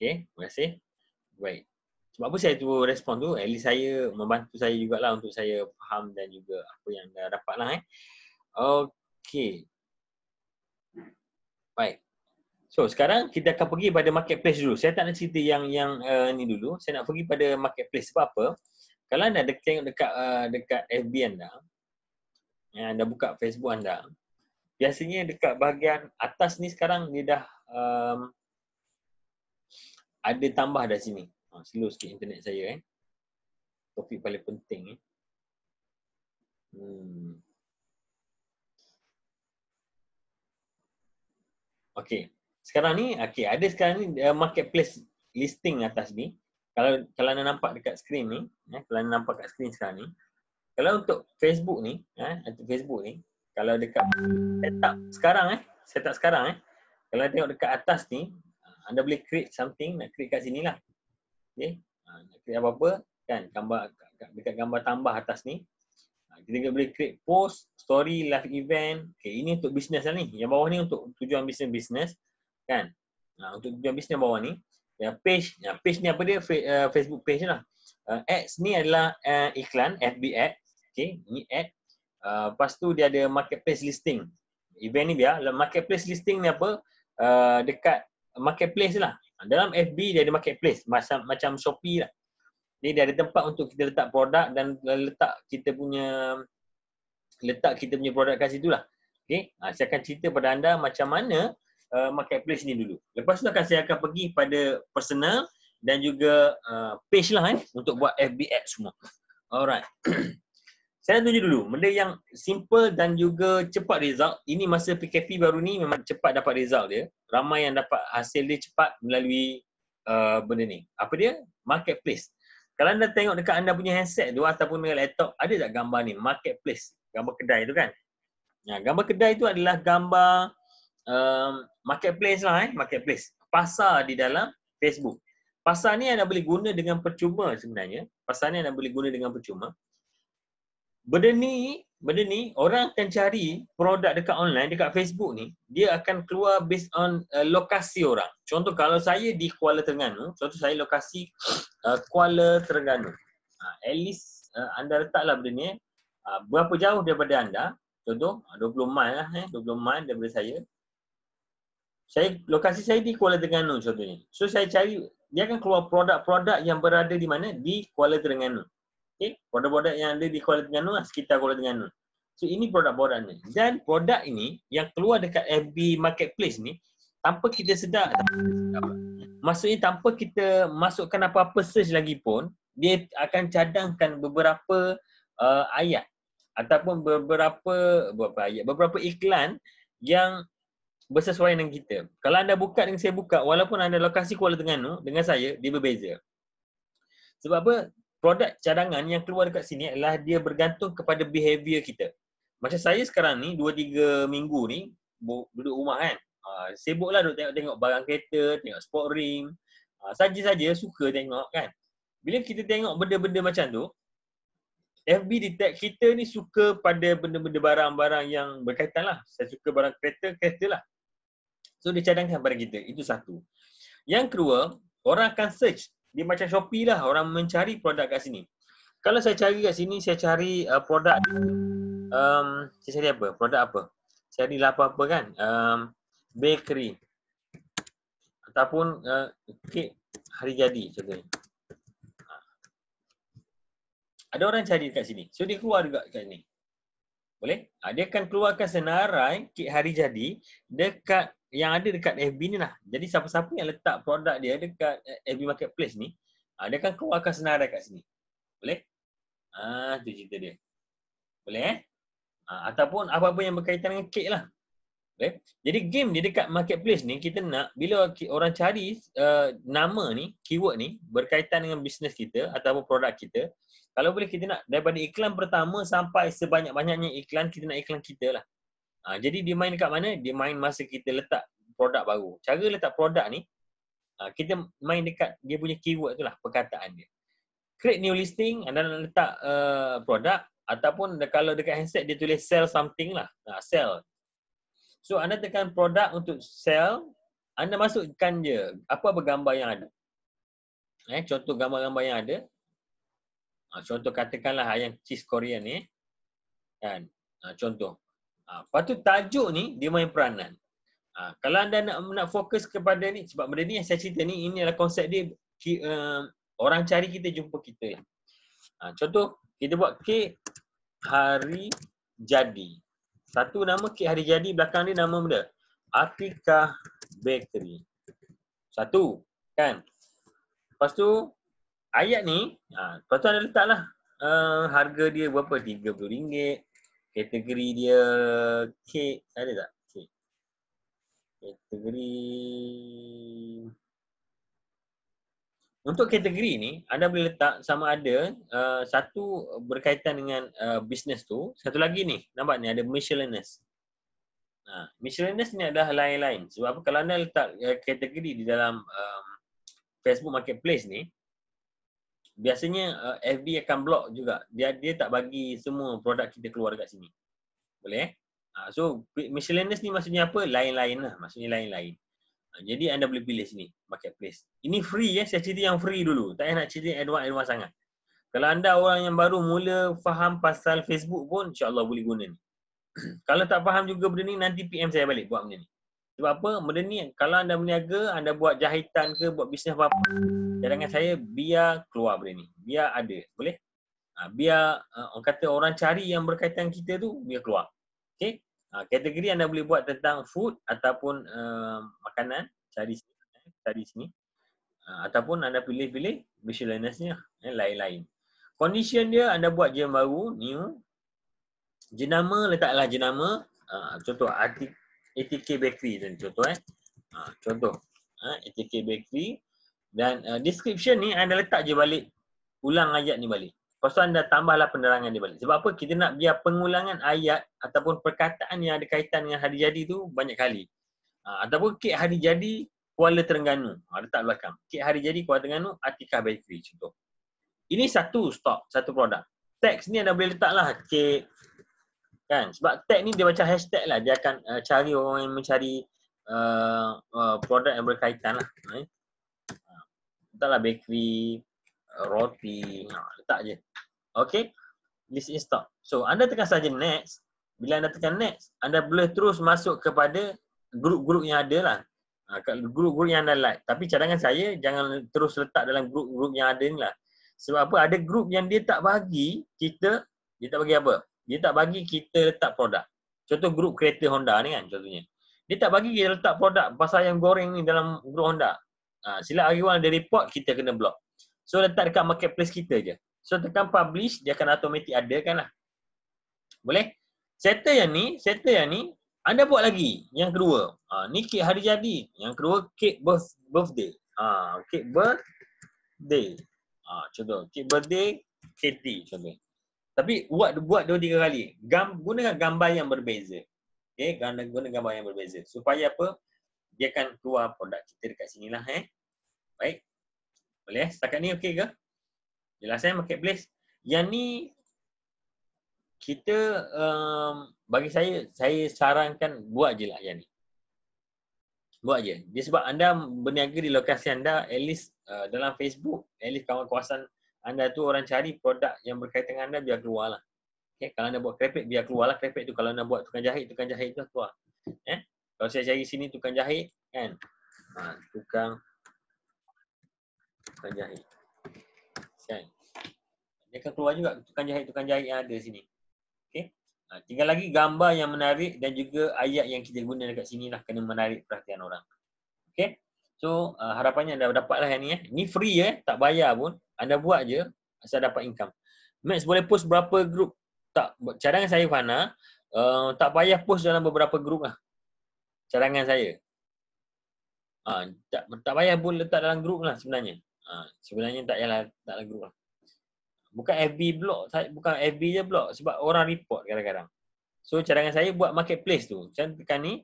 Okay, terima kasih. Baik. Sebab apa saya tu respon tu, at least saya membantu saya jugalah untuk saya faham dan juga apa yang dah dapat lah eh. Okay. Baik. So sekarang kita akan pergi pada marketplace dulu. Saya tak nak cerita yang yang uh, ni dulu. Saya nak pergi pada marketplace sebab apa? Kalau anda ada tengok dekat uh, dekat FB anda, yang anda buka Facebook anda, biasanya dekat bahagian atas ni sekarang dia dah um, ada tambah dah sini. Ha, slow sikit internet saya eh. Topik paling penting eh. Hmm. Okay. Sekarang ni, okay, ada sekarang ni uh, marketplace listing atas ni. Kalau kalau anda nampak dekat skrin ni, eh, kalau anda nampak dekat skrin sekarang ni, kalau untuk Facebook ni, eh, untuk Facebook ni, kalau dekat setup sekarang eh, setup sekarang eh, kalau tengok dekat atas ni, anda boleh create something nak create kat sinilah. Okey. Ha, nak create apa-apa kan gambar dekat gambar tambah atas ni. Ha, kita juga boleh create post, story, live event. Okay, ini untuk business lah ni. Yang bawah ni untuk tujuan business business kan. Ha, untuk tujuan business bawah ni. Yang page, yang page ni apa dia? Eh, Facebook page lah. Uh, ads ni adalah uh, iklan, FB ad. Okay, ni ad. Uh, lepas tu dia ada marketplace listing. Event ni biar. Marketplace listing ni apa? Uh, dekat marketplace lah. Dalam FB dia ada marketplace macam macam Shopee lah. Jadi dia ada tempat untuk kita letak produk dan letak kita punya letak kita punya produk kat situ lah. Okay. Ha, saya akan cerita pada anda macam mana uh, marketplace ni dulu. Lepas tu akan saya akan pergi pada personal dan juga uh, page lah eh, untuk buat FB ad semua. Alright. saya nak tunjuk dulu, benda yang simple dan juga cepat result, ini masa PKP baru ni memang cepat dapat result dia. Ramai yang dapat hasil dia cepat melalui uh, benda ni. Apa dia? Marketplace. Kalau anda tengok dekat anda punya handset tu ataupun dengan laptop, ada tak gambar ni? Marketplace. Gambar kedai tu kan? Nah, ya, gambar kedai tu adalah gambar um, marketplace lah eh. Marketplace. Pasar di dalam Facebook. Pasar ni anda boleh guna dengan percuma sebenarnya. Pasar ni anda boleh guna dengan percuma benda ni benda ni orang akan cari produk dekat online dekat Facebook ni dia akan keluar based on uh, lokasi orang contoh kalau saya di Kuala Terengganu contoh saya lokasi uh, Kuala Terengganu uh, at least uh, anda letaklah benda ni uh, berapa jauh daripada anda contoh ha, uh, 20 mile lah eh 20 mile daripada saya saya lokasi saya di Kuala Terengganu contohnya so saya cari dia akan keluar produk-produk yang berada di mana di Kuala Terengganu Okay, produk-produk yang ada di Kuala Terengganu lah, sekitar Kuala Terengganu. So ini produk-produk ni. Dan produk ini yang keluar dekat FB Marketplace ni, tanpa kita sedar, tanpa kita maksudnya tanpa kita masukkan apa-apa search lagi pun, dia akan cadangkan beberapa uh, ayat ataupun beberapa beberapa ayat, beberapa iklan yang bersesuaian dengan kita. Kalau anda buka dengan saya buka, walaupun anda lokasi Kuala Terengganu dengan saya, dia berbeza. Sebab apa? produk cadangan yang keluar dekat sini adalah dia bergantung kepada behavior kita. Macam saya sekarang ni 2 3 minggu ni duduk rumah kan. Ah uh, sibuklah duduk tengok-tengok barang kereta, tengok sport ring, Ah uh, saja-saja suka tengok kan. Bila kita tengok benda-benda macam tu FB detect kita ni suka pada benda-benda barang-barang yang berkaitan lah. Saya suka barang kereta, kereta lah. So dia cadangkan pada kita. Itu satu. Yang kedua, orang akan search dia macam Shopee lah orang mencari produk kat sini. Kalau saya cari kat sini saya cari uh, produk um saya cari apa? Produk apa? Cari lah apa-apa kan? Um bakery ataupun uh, kek hari jadi contohnya. Ha. Ada orang cari dekat sini. So dia keluar juga kat sini. Boleh? Ha, dia akan keluarkan senarai kek hari jadi dekat yang ada dekat FB ni lah. Jadi siapa-siapa yang letak produk dia dekat eh, FB Marketplace ni, uh, dia akan keluarkan senarai kat sini. Boleh? Ah, uh, tu cerita dia. Boleh eh? Uh, ataupun apa-apa yang berkaitan dengan kek lah. Boleh? Jadi game dia dekat marketplace ni, kita nak bila orang cari uh, nama ni, keyword ni berkaitan dengan bisnes kita ataupun produk kita, kalau boleh kita nak daripada iklan pertama sampai sebanyak-banyaknya iklan, kita nak iklan kita lah. Ha, jadi dia main dekat mana? Dia main masa kita letak produk baru. Cara letak produk ni, ha, kita main dekat dia punya keyword tu lah, perkataan dia. Create new listing, anda nak letak uh, produk ataupun kalau dekat handset dia tulis sell something lah. Ha, sell. So anda tekan produk untuk sell, anda masukkan je apa-apa gambar yang ada. Eh, contoh gambar-gambar yang ada. Ha, contoh katakanlah ayam cheese Korean ni. Eh. Kan? Ha, contoh. Ha, lepas tu tajuk ni dia main peranan. Ha, kalau anda nak, nak fokus kepada ni, sebab benda ni yang saya cerita ni, ini adalah konsep dia ki, uh, orang cari kita jumpa kita. Ha, contoh, kita buat kek hari jadi. Satu nama kek hari jadi, belakang dia nama benda. Atika Bakery. Satu, kan? Lepas tu, ayat ni, ha, lepas tu anda letaklah uh, harga dia berapa? RM30, kategori dia K ada tak? K. Kategori untuk kategori ni anda boleh letak sama ada uh, satu berkaitan dengan uh, business tu, satu lagi ni nampak ni ada miscellaneous. Ha, miscellaneous ni adalah lain-lain. Sebab apa? Kalau anda letak uh, kategori di dalam um, Facebook Marketplace ni, biasanya uh, eh, FB akan block juga. Dia dia tak bagi semua produk kita keluar dekat sini. Boleh eh? Uh, so miscellaneous ni maksudnya apa? Lain-lain lah. Maksudnya lain-lain. Uh, jadi anda boleh pilih sini. Marketplace. Ini free ya. Eh? Saya cerita yang free dulu. Tak payah nak cerita advance-advance sangat. Kalau anda orang yang baru mula faham pasal Facebook pun insyaAllah boleh guna ni. Kalau tak faham juga benda ni nanti PM saya balik buat benda ni. Sebab apa? Benda ni kalau anda berniaga, anda buat jahitan ke, buat bisnes apa-apa, cadangan saya biar keluar benda ni. Biar ada. Boleh? Ha, biar uh, orang kata orang cari yang berkaitan kita tu, biar keluar. Okay? Ha, kategori anda boleh buat tentang food ataupun uh, makanan. Cari sini. Cari sini. Ha, ataupun anda pilih-pilih miscellaneous-nya. Eh, lain-lain. Condition dia, anda buat jam baru, new. Jenama, letaklah jenama. Uh, contoh, artikel ATK Bakery tu contoh eh. Ha, contoh. Ha, ATK Bakery. Dan uh, description ni anda letak je balik. Ulang ayat ni balik. Lepas tu anda tambahlah penerangan dia balik. Sebab apa? Kita nak biar pengulangan ayat ataupun perkataan yang ada kaitan dengan hari jadi tu banyak kali. Ha, ataupun kek hari jadi Kuala Terengganu. Ha, letak belakang. Kek hari jadi Kuala Terengganu, Atika Bakery contoh. Ini satu stock, satu produk. Teks ni anda boleh letaklah kek kan sebab tag ni dia macam hashtag lah dia akan uh, cari orang yang mencari uh, uh, produk yang berkaitan lah eh. Ah, letaklah bakery uh, roti letak je okay list in stock so anda tekan saja next bila anda tekan next anda boleh terus masuk kepada grup-grup yang ada lah ah, grup-grup yang anda like tapi cadangan saya jangan terus letak dalam grup-grup yang ada ni lah sebab apa ada grup yang dia tak bagi kita dia tak bagi apa dia tak bagi kita letak produk. Contoh grup kereta Honda ni kan contohnya. Dia tak bagi kita letak produk pasal yang goreng ni dalam grup Honda. Ha, silap hari dia report, kita kena block. So letak dekat marketplace kita je. So tekan publish, dia akan automatik ada kan lah. Boleh? Settle yang ni, settle yang ni, anda buat lagi yang kedua. Ha, ni kek hari jadi. Yang kedua, kek birth, birthday. Ha, kek birthday. Ha, contoh, kek birthday, Katie contoh. Tapi buat buat dua tiga kali. Gam, gunakan gambar yang berbeza. Okey, guna, guna gambar yang berbeza. Supaya apa? Dia akan keluar produk kita dekat sinilah eh. Baik. Boleh eh? Setakat ni okey ke? Jelas eh marketplace. Yang ni kita um, bagi saya saya sarankan buat je lah yang ni. Buat je. Dia sebab anda berniaga di lokasi anda at least uh, dalam Facebook, at least kawasan-kawasan anda tu orang cari produk yang berkaitan dengan anda biar keluarlah. Okay, kalau anda buat kerepek biar keluarlah kerepek tu. Kalau anda buat tukang jahit, tukang jahit tu lah keluar. Eh? Kalau saya cari sini tukang jahit kan. Ha, tukang tukang jahit. Kan? Dia akan keluar juga tukang jahit-tukang jahit yang ada sini. Okay? Ha, tinggal lagi gambar yang menarik dan juga ayat yang kita guna dekat sini lah kena menarik perhatian orang. Okay? So uh, harapannya anda dapatlah yang ni eh. Ni free eh, tak bayar pun. Anda buat je asal dapat income. Max boleh post berapa grup? Tak cadangan saya Fana, uh, tak bayar post dalam beberapa grup lah. Cadangan saya. Uh, tak tak bayar pun letak dalam grup lah sebenarnya. Uh, sebenarnya tak payahlah tak dalam group lah. Bukan FB blog, bukan FB je blog sebab orang report kadang-kadang. So cadangan saya buat marketplace tu. Macam tekan ni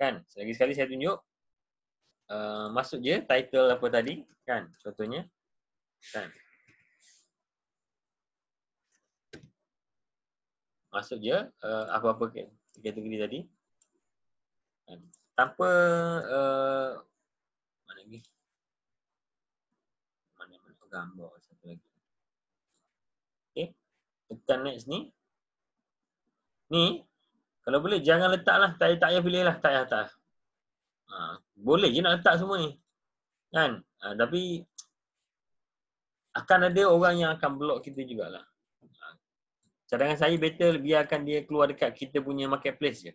kan. Lagi sekali saya tunjuk Eh, masuk je title apa tadi kan contohnya kan masuk je uh, apa-apa kategori tadi kan. tanpa uh, mana lagi mana mana gambar satu lagi okey tekan next ni ni kalau boleh jangan letaklah tak payah pilih lah tak payah tak Ha, boleh je nak letak semua ni. Kan? Ha, tapi akan ada orang yang akan block kita jugalah. Ha, cadangan saya better biarkan dia keluar dekat kita punya marketplace je.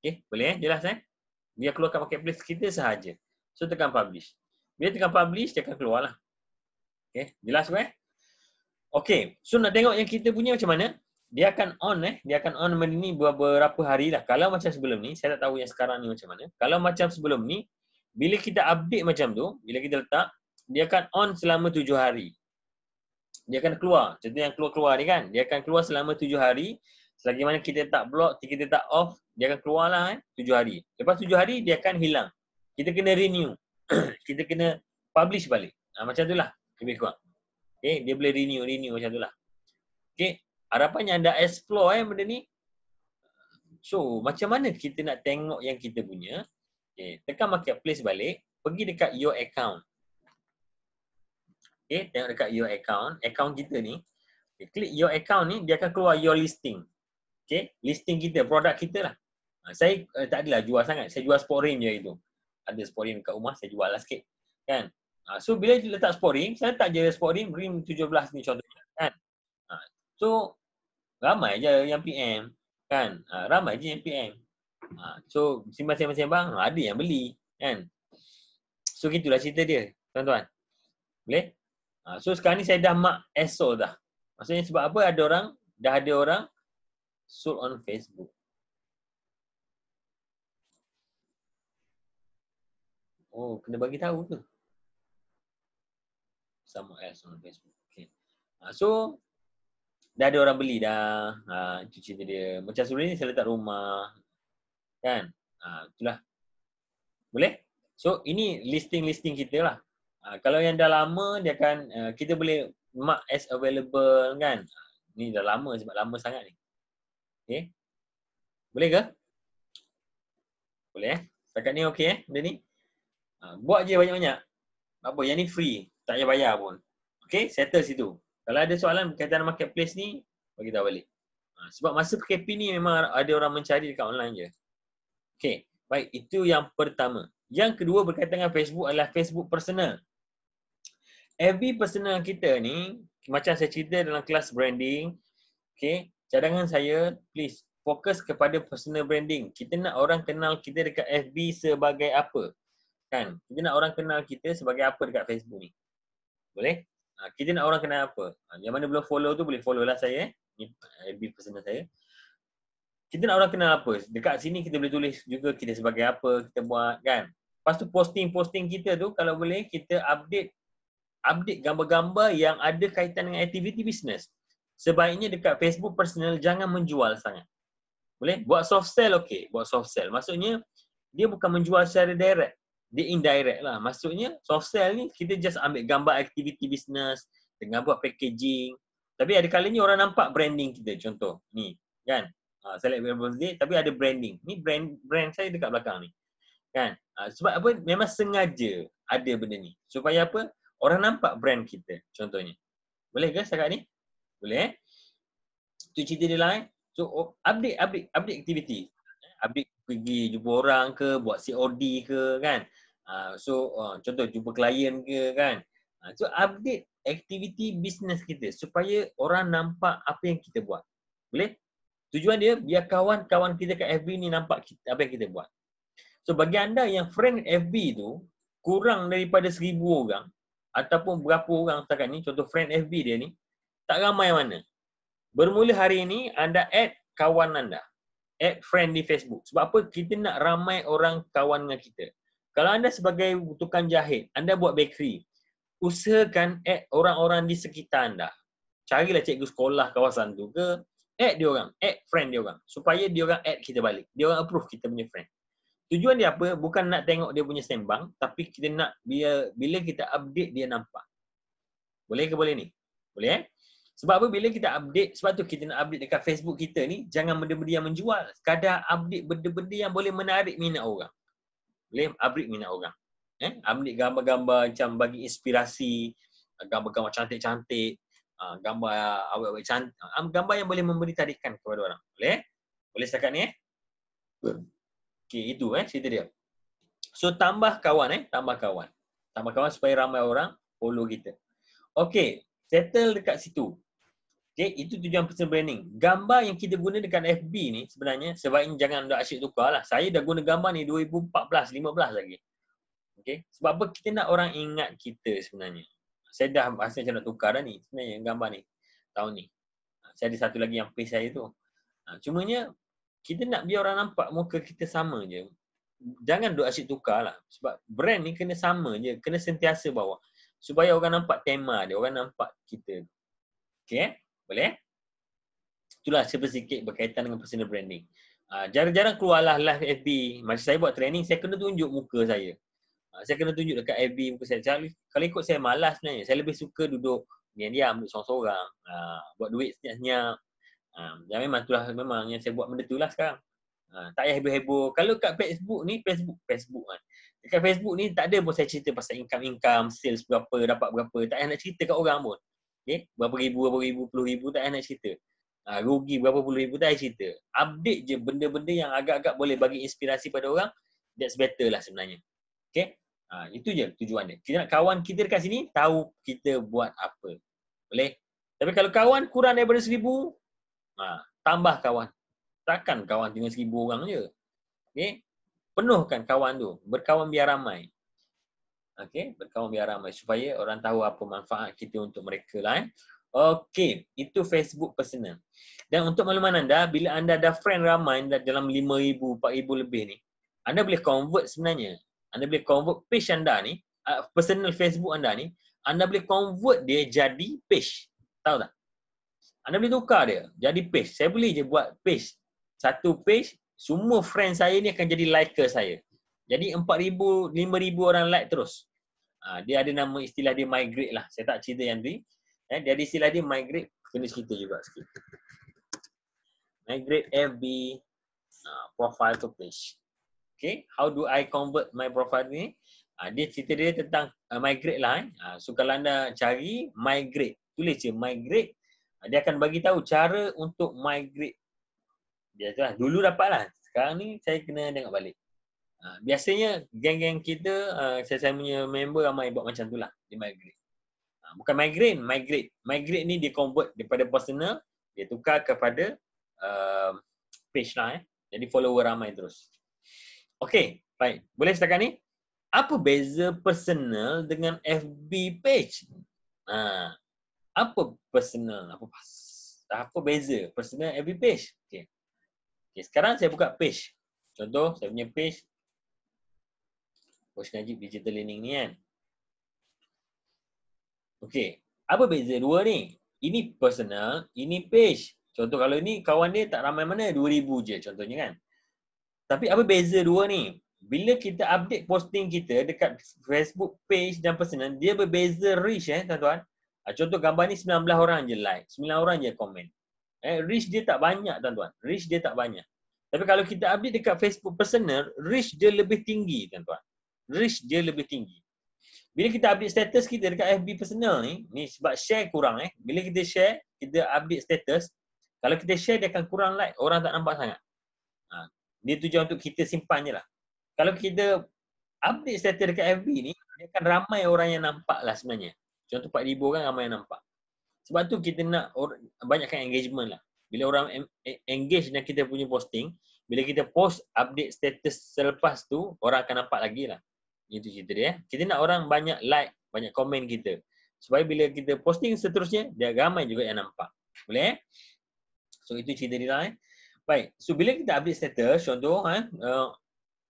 Okay, boleh eh? Jelas eh? Biar keluar kat marketplace kita sahaja. So tekan publish. Bila tekan publish, dia akan keluar lah. Okay, jelas eh? Okay, so nak tengok yang kita punya macam mana? dia akan on eh dia akan on benda ni beberapa hari lah kalau macam sebelum ni saya tak tahu yang sekarang ni macam mana kalau macam sebelum ni bila kita update macam tu bila kita letak dia akan on selama tujuh hari dia akan keluar contoh yang keluar-keluar ni kan dia akan keluar selama tujuh hari selagi mana kita tak block kita tak off dia akan keluar lah eh 7 hari lepas tujuh hari dia akan hilang kita kena renew kita kena publish balik ha, macam lah, lebih kuat. okay, dia boleh renew renew macam tu lah. okay harapannya anda explore eh benda ni. So, macam mana kita nak tengok yang kita punya? Okay, tekan marketplace balik, pergi dekat your account. Okay, tengok dekat your account, account kita ni. Okay, klik your account ni, dia akan keluar your listing. Okay, listing kita, produk kita lah. Ha, saya eh, tak adalah jual sangat, saya jual sport rim je itu. Ada sport rim dekat rumah, saya jual lah sikit. Kan? Ha, so, bila letak sport rim, saya letak je sport rim, rim 17 ni contohnya. So ramai je yang PM kan ha, ramai je yang PM. Ha, ah, so sembang-sembang bang ah, ada yang beli kan. So gitulah cerita dia tuan-tuan. Boleh? Ha, so sekarang ni saya dah mark SO dah. Maksudnya sebab apa ada orang dah ada orang sold on Facebook. Oh, kena bagi tahu tu Sama S on Facebook. Okay. So, dah ada orang beli dah ha, itu cerita dia macam sebelum ni saya letak rumah kan ha, itulah boleh so ini listing-listing kita lah ha, kalau yang dah lama dia akan uh, kita boleh mark as available kan ha, ni dah lama sebab lama sangat ni okay. boleh ke boleh eh setakat ni okey eh benda ni ha, buat je banyak-banyak apa yang ni free tak payah bayar pun okay settle situ kalau ada soalan berkaitan marketplace ni, bagi tahu balik. Ha, sebab masa PKP ni memang ada orang mencari dekat online je. Okay, baik. Itu yang pertama. Yang kedua berkaitan dengan Facebook adalah Facebook personal. FB personal kita ni, macam saya cerita dalam kelas branding, okay, cadangan saya, please, fokus kepada personal branding. Kita nak orang kenal kita dekat FB sebagai apa. Kan? Kita nak orang kenal kita sebagai apa dekat Facebook ni. Boleh? Ha, kita nak orang kenal apa? Ha, yang mana belum follow tu boleh follow lah saya eh. Ini personal saya. Kita nak orang kenal apa? Dekat sini kita boleh tulis juga kita sebagai apa, kita buat kan. Lepas tu posting-posting kita tu kalau boleh kita update update gambar-gambar yang ada kaitan dengan aktiviti bisnes. Sebaiknya dekat Facebook personal jangan menjual sangat. Boleh? Buat soft sell okey, buat soft sell. Maksudnya dia bukan menjual secara direct dia indirect lah. Maksudnya soft sell ni kita just ambil gambar aktiviti bisnes dengan buat packaging. Tapi ada kali ni orang nampak branding kita contoh ni kan. Uh, select birthday tapi ada branding. Ni brand brand saya dekat belakang ni. Kan? Uh, sebab apa memang sengaja ada benda ni. Supaya apa? Orang nampak brand kita contohnya. Boleh ke cakap ni? Boleh eh? Tu cerita dia lain. So update update update aktiviti habis pergi jumpa orang ke buat COD ke kan uh, so uh, contoh jumpa klien ke kan uh, so update aktiviti bisnes kita supaya orang nampak apa yang kita buat boleh tujuan dia biar kawan-kawan kita kat FB ni nampak kita, apa yang kita buat so bagi anda yang friend FB tu kurang daripada seribu orang ataupun berapa orang takkan ni contoh friend FB dia ni tak ramai mana bermula hari ini anda add kawan anda add friend di Facebook. Sebab apa? Kita nak ramai orang kawan dengan kita. Kalau anda sebagai tukang jahit, anda buat bakery, usahakan add orang-orang di sekitar anda. Carilah cikgu sekolah kawasan tu ke, add dia orang, add friend dia orang. Supaya dia orang add kita balik. Dia orang approve kita punya friend. Tujuan dia apa? Bukan nak tengok dia punya sembang, tapi kita nak bila, bila kita update dia nampak. Boleh ke boleh ni? Boleh eh? Sebab apa bila kita update, sebab tu kita nak update dekat Facebook kita ni, jangan benda-benda yang menjual. Kadang update benda-benda yang boleh menarik minat orang. Boleh update minat orang. Eh? Update gambar-gambar macam bagi inspirasi, gambar-gambar cantik-cantik, ah, gambar awet-awet cantik, ah, gambar yang boleh memberi tarikan kepada orang. Boleh? Boleh setakat ni eh? Okay, itu eh, cerita dia. So, tambah kawan eh, tambah kawan. Tambah kawan supaya ramai orang follow kita. Okay, settle dekat situ. Okay, itu tujuan personal branding. Gambar yang kita guna dekat FB ni sebenarnya sebaiknya jangan dah asyik tukar lah. Saya dah guna gambar ni 2014, 15 lagi. Okay, sebab apa kita nak orang ingat kita sebenarnya. Saya dah rasa macam nak tukar dah ni sebenarnya gambar ni tahun ni. Saya ada satu lagi yang face saya tu. Ha, cumanya kita nak biar orang nampak muka kita sama je. Jangan duk asyik tukar lah. Sebab brand ni kena sama je. Kena sentiasa bawa. Supaya orang nampak tema dia. Orang nampak kita. Okay. Eh? Boleh? Eh? Itulah cerita sikit berkaitan dengan personal branding. Ah, jarang-jarang keluarlah live FB. Masa saya buat training, saya kena tunjuk muka saya. Ah, saya kena tunjuk dekat FB muka saya. Kalau ikut saya malas sebenarnya. Saya lebih suka duduk diam-diam, duduk seorang-seorang. Ah, buat duit senyap-senyap. Yang memang itulah memang yang saya buat benda itulah sekarang. tak payah heboh-heboh. Kalau kat Facebook ni, Facebook. Facebook kan. Dekat Facebook ni tak ada pun saya cerita pasal income-income, sales berapa, dapat berapa. Tak payah nak cerita kat orang pun. Okay. Eh, berapa ribu, berapa ribu, puluh ribu tak nak cerita. Ha, rugi berapa puluh ribu tak nak cerita. Update je benda-benda yang agak-agak boleh bagi inspirasi pada orang. That's better lah sebenarnya. Okay. Ha, itu je tujuannya. Kita nak kawan kita dekat sini tahu kita buat apa. Boleh? Tapi kalau kawan kurang daripada seribu, ha, tambah kawan. Takkan kawan tinggal seribu orang je. Okay. Penuhkan kawan tu. Berkawan biar ramai. Okey, berkawan ramai. supaya orang tahu apa manfaat kita untuk mereka lah. Eh. Okey, itu Facebook personal. Dan untuk maklumat anda, bila anda ada friend ramai dalam 5,000, 4,000 lebih ni, anda boleh convert sebenarnya. Anda boleh convert page anda ni, ah, personal Facebook anda ni, anda boleh convert dia jadi page. Tahu tak? Anda boleh tukar dia jadi page. Saya boleh je buat page. Satu page, semua friend saya ni akan jadi liker saya. Jadi 4,000, 5,000 orang like terus. Ha, dia ada nama istilah dia migrate lah. Saya tak cerita yang ni. Eh, dia ada istilah dia migrate. Kena cerita juga sikit. Migrate FB ha, profile to page. Okay. How do I convert my profile ni? Ha, dia cerita dia tentang migrate lah. Eh. so kalau anda cari migrate. Tulis je migrate. dia akan bagi tahu cara untuk migrate. Dia tu lah. Dulu dapat lah. Sekarang ni saya kena tengok balik. Ha, biasanya geng-geng kita, ha, saya, saya punya member ramai buat macam tu lah. Dia migrate. Ha, bukan migrate, migrate. Migrate ni dia convert daripada personal, dia tukar kepada uh, page lah eh. Jadi follower ramai terus. Okay, baik. Boleh setakat ni? Apa beza personal dengan FB page? Ha. apa personal? Apa pas? Apa beza personal FB page? Okay. okay. sekarang saya buka page. Contoh, saya punya page Coach Najib Digital Learning ni kan. Okay. Apa beza dua ni? Ini personal, ini page. Contoh kalau ni kawan dia tak ramai mana, 2,000 je contohnya kan. Tapi apa beza dua ni? Bila kita update posting kita dekat Facebook page dan personal, dia berbeza reach eh tuan-tuan. Ah, contoh gambar ni 19 orang je like, 9 orang je komen. Eh, reach dia tak banyak tuan-tuan. Reach dia tak banyak. Tapi kalau kita update dekat Facebook personal, reach dia lebih tinggi tuan-tuan reach dia lebih tinggi. Bila kita update status kita dekat FB personal ni, ni sebab share kurang eh. Bila kita share, kita update status, kalau kita share dia akan kurang like, orang tak nampak sangat. Ha. Dia tujuan untuk kita simpan je lah. Kalau kita update status dekat FB ni, dia akan ramai orang yang nampak lah sebenarnya. Contoh 4,000 kan ramai yang nampak. Sebab tu kita nak or- banyakkan engagement lah. Bila orang e-, engage dengan kita punya posting, bila kita post update status selepas tu, orang akan nampak lagi lah. Itu cerita dia. Kita nak orang banyak like, banyak komen kita. Supaya bila kita posting seterusnya, dia ramai juga yang nampak. Boleh? Eh? So, itu cerita dia. Lah, eh? Baik. So, bila kita update status, contoh, eh, eh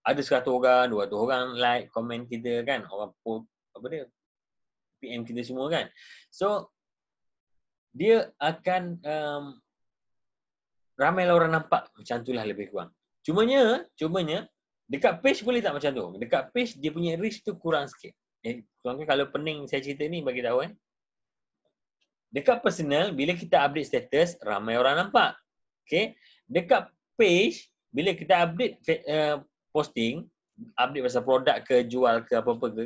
ada 100 orang, 200 orang like, komen kita kan. Orang put, apa dia? PM kita semua kan. So, dia akan um, ramai lah orang nampak. Macam itulah lebih kurang. Cumanya, cumanya, Dekat page boleh tak macam tu? Dekat page dia punya risk tu kurang sikit. Eh, kalau pening saya cerita ni bagi tahu eh. Dekat personal, bila kita update status, ramai orang nampak. Okay. Dekat page, bila kita update uh, posting, update pasal produk ke, jual ke, apa-apa ke,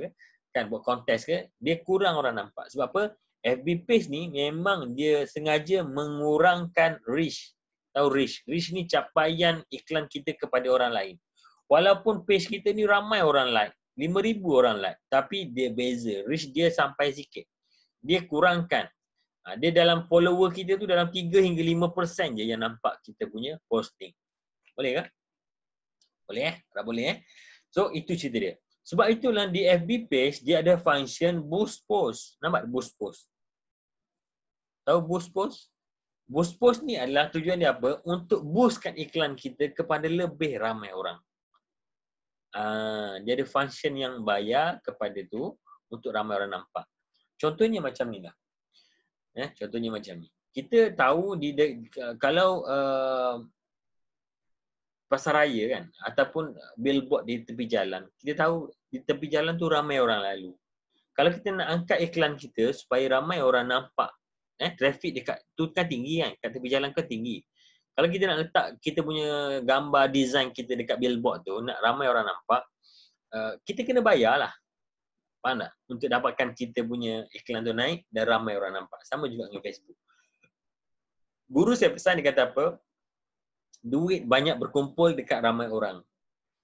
kan buat contest ke, dia kurang orang nampak. Sebab apa? FB page ni memang dia sengaja mengurangkan reach. Tahu reach? Reach ni capaian iklan kita kepada orang lain. Walaupun page kita ni ramai orang like. 5,000 orang like. Tapi dia beza. Reach dia sampai sikit. Dia kurangkan. Ha, dia dalam follower kita tu dalam 3 hingga 5% je yang nampak kita punya posting. Boleh ke? Boleh eh? Tak boleh eh? So itu cerita dia. Sebab itulah di FB page dia ada function boost post. Nampak boost post? Tahu boost post? Boost post ni adalah tujuan dia apa? Untuk boostkan iklan kita kepada lebih ramai orang. Ah, dia ada function yang bayar kepada tu untuk ramai orang nampak. Contohnya macam ni lah. eh, contohnya macam ni. Kita tahu di kalau uh, pasar raya kan ataupun billboard di tepi jalan, kita tahu di tepi jalan tu ramai orang lalu. Kalau kita nak angkat iklan kita supaya ramai orang nampak, eh, traffic dekat tu kan tinggi kan, kat tepi jalan kan tinggi kalau kita nak letak kita punya gambar design kita dekat billboard tu nak ramai orang nampak uh, kita kena bayarlah faham tak untuk dapatkan kita punya iklan tu naik dan ramai orang nampak sama juga dengan Facebook guru saya pesan dia kata apa duit banyak berkumpul dekat ramai orang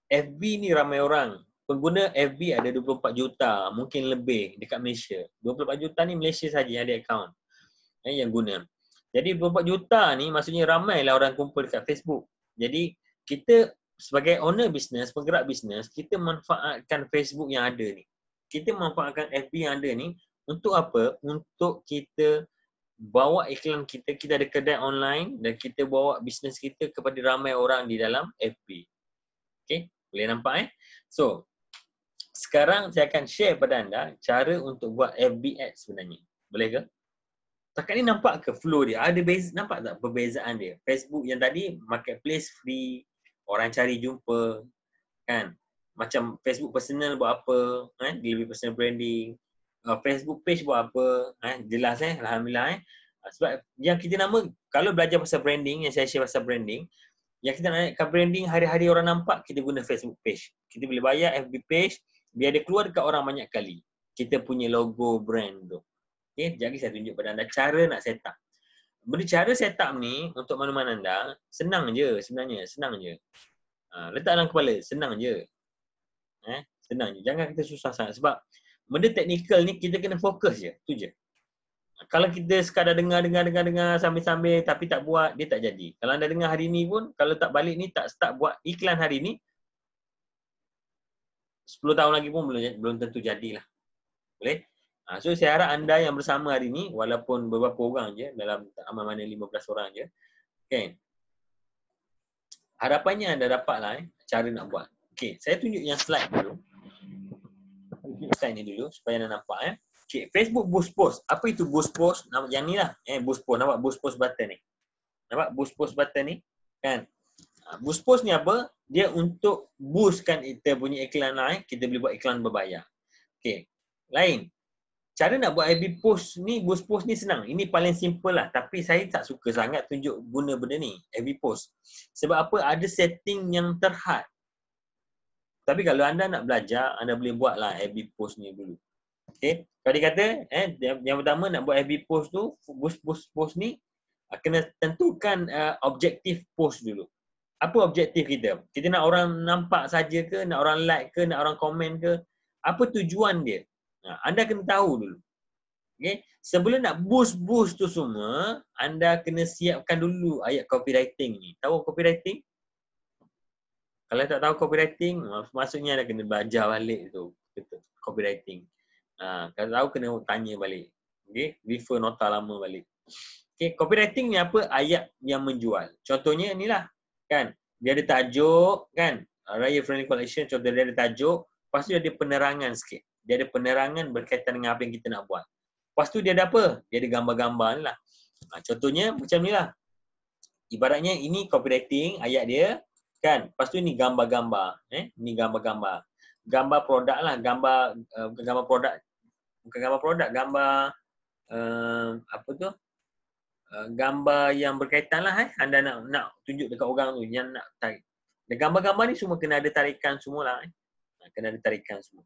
FB ni ramai orang pengguna FB ada 24 juta mungkin lebih dekat Malaysia 24 juta ni Malaysia saja yang ada account eh, yang guna jadi 24 juta ni maksudnya ramai lah orang kumpul dekat Facebook. Jadi kita sebagai owner bisnes, penggerak bisnes, kita manfaatkan Facebook yang ada ni. Kita manfaatkan FB yang ada ni untuk apa? Untuk kita bawa iklan kita, kita ada kedai online dan kita bawa bisnes kita kepada ramai orang di dalam FB. Okay, boleh nampak eh? So, sekarang saya akan share pada anda cara untuk buat FB ads sebenarnya. Boleh ke? Setakat ni nampak ke flow dia? Ada beza, nampak tak perbezaan dia? Facebook yang tadi marketplace free, orang cari jumpa kan? Macam Facebook personal buat apa? Kan? Eh? Lebih personal branding. Uh, Facebook page buat apa? Eh? Jelas eh, alhamdulillah eh. Uh, sebab yang kita nama kalau belajar pasal branding, yang saya share pasal branding, yang kita nak naikkan branding hari-hari orang nampak kita guna Facebook page. Kita boleh bayar FB page biar dia keluar dekat orang banyak kali. Kita punya logo brand tu. Okay, jadi saya tunjuk pada anda cara nak set up. Beri cara set up ni untuk mana-mana anda, senang je sebenarnya, senang je. Ha, letak dalam kepala, senang je. Eh, senang je. Jangan kita susah sangat sebab benda teknikal ni kita kena fokus je, tu je. Ha, kalau kita sekadar dengar dengar dengar dengar sambil-sambil tapi tak buat, dia tak jadi. Kalau anda dengar hari ni pun, kalau tak balik ni tak start buat iklan hari ni 10 tahun lagi pun belum belum tentu jadilah. Boleh? Uh, so saya harap anda yang bersama hari ini, walaupun beberapa orang je, dalam amal mana 15 orang je, okay. harapannya anda dapat lah eh, cara nak buat. Okay, saya tunjuk yang slide dulu. Slide ni dulu supaya anda nampak. Eh. Okay, Facebook boost post. Apa itu boost post? Nampak yang ni lah. Eh, boost post. Nampak boost post button ni. Nampak boost post button ni? Kan? Ha, boost post ni apa? Dia untuk boostkan kita punya iklan lain, eh. kita boleh buat iklan berbayar. Okay. Lain, cara nak buat IB post ni, boost post ni senang. Ini paling simple lah tapi saya tak suka sangat tunjuk guna benda ni, IB post. Sebab apa? Ada setting yang terhad. Tapi kalau anda nak belajar, anda boleh buat lah IB post ni dulu. Okay. Kalau dia kata, eh, yang pertama nak buat IB post tu, boost post post ni, ah, kena tentukan uh, objektif post dulu. Apa objektif kita? Kita nak orang nampak saja ke, nak orang like ke, nak orang komen ke? Apa tujuan dia? Ha, anda kena tahu dulu. Okay. Sebelum nak boost-boost tu semua, anda kena siapkan dulu ayat copywriting ni. Tahu copywriting? Kalau tak tahu copywriting, maksudnya anda kena belajar balik tu. Copywriting. Ha, kalau tahu, kena tanya balik. Okay. Refer nota lama balik. Okay. Copywriting ni apa? Ayat yang menjual. Contohnya ni lah. Kan? Dia ada tajuk, kan? Raya Friendly Collection, contohnya dia ada tajuk. Lepas tu dia ada penerangan sikit dia ada penerangan berkaitan dengan apa yang kita nak buat. Lepas tu dia ada apa? Dia ada gambar-gambar ni lah. Ha, contohnya macam ni lah. Ibaratnya ini copywriting ayat dia kan. Lepas tu ni gambar-gambar. Eh? Ni gambar-gambar. Gambar produk lah. Gambar, uh, gambar produk. Bukan gambar produk. Gambar uh, apa tu? Uh, gambar yang berkaitan lah eh. Anda nak nak tunjuk dekat orang tu yang nak tarik. Dan gambar-gambar ni semua kena ada tarikan lah. eh. Ha, kena ada tarikan semua.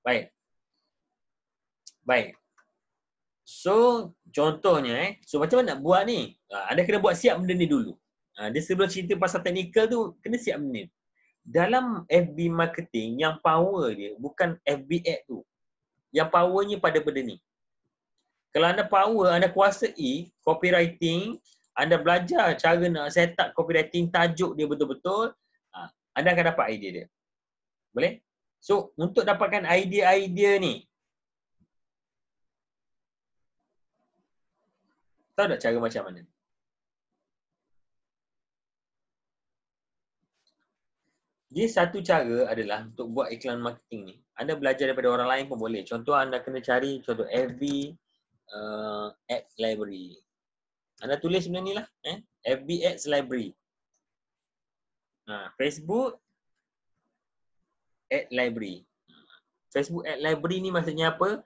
Baik. Baik. So, contohnya eh. So, macam mana nak buat ni? Ah, anda kena buat siap benda ni dulu. Ah, dia sebelum cerita pasal teknikal tu, kena siap benda ni. Dalam FB marketing, yang power dia bukan FB ad tu. Yang powernya pada benda ni. Kalau anda power, anda kuasai copywriting, anda belajar cara nak set up copywriting tajuk dia betul-betul, ah, anda akan dapat idea dia. Boleh? So untuk dapatkan idea-idea ni Tahu tak cara macam mana? Dia satu cara adalah untuk buat iklan marketing ni Anda belajar daripada orang lain pun boleh Contoh anda kena cari contoh FB uh, eh, Ads Library Anda tulis benda ni lah eh? FB Ads Library ha, Facebook at library. Facebook at library ni maksudnya apa?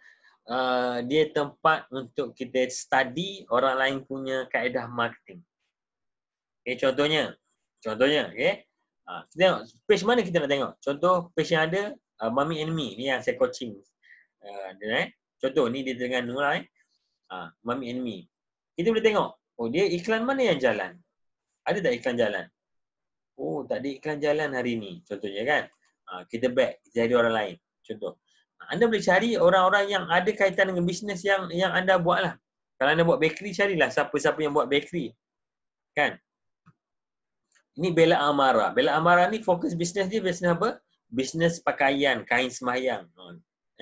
Uh, dia tempat untuk kita study orang lain punya kaedah marketing. Okay, eh, contohnya. Contohnya, okay. Uh, kita tengok, page mana kita nak tengok? Contoh, page yang ada, uh, Mummy and Me. Ni yang saya coaching. Uh, eh? Contoh, ni dia dengan Nura, eh? Uh, Mummy and Me. Kita boleh tengok. Oh, dia iklan mana yang jalan? Ada tak iklan jalan? Oh, tak ada iklan jalan hari ni. Contohnya kan. Ha, kita back kita jadi orang lain contoh ha, anda boleh cari orang-orang yang ada kaitan dengan bisnes yang yang anda buat lah kalau anda buat bakery carilah siapa-siapa yang buat bakery kan ini Bella Amara. Bella Amara ni fokus bisnes dia bisnes apa? Bisnes pakaian, kain semayang.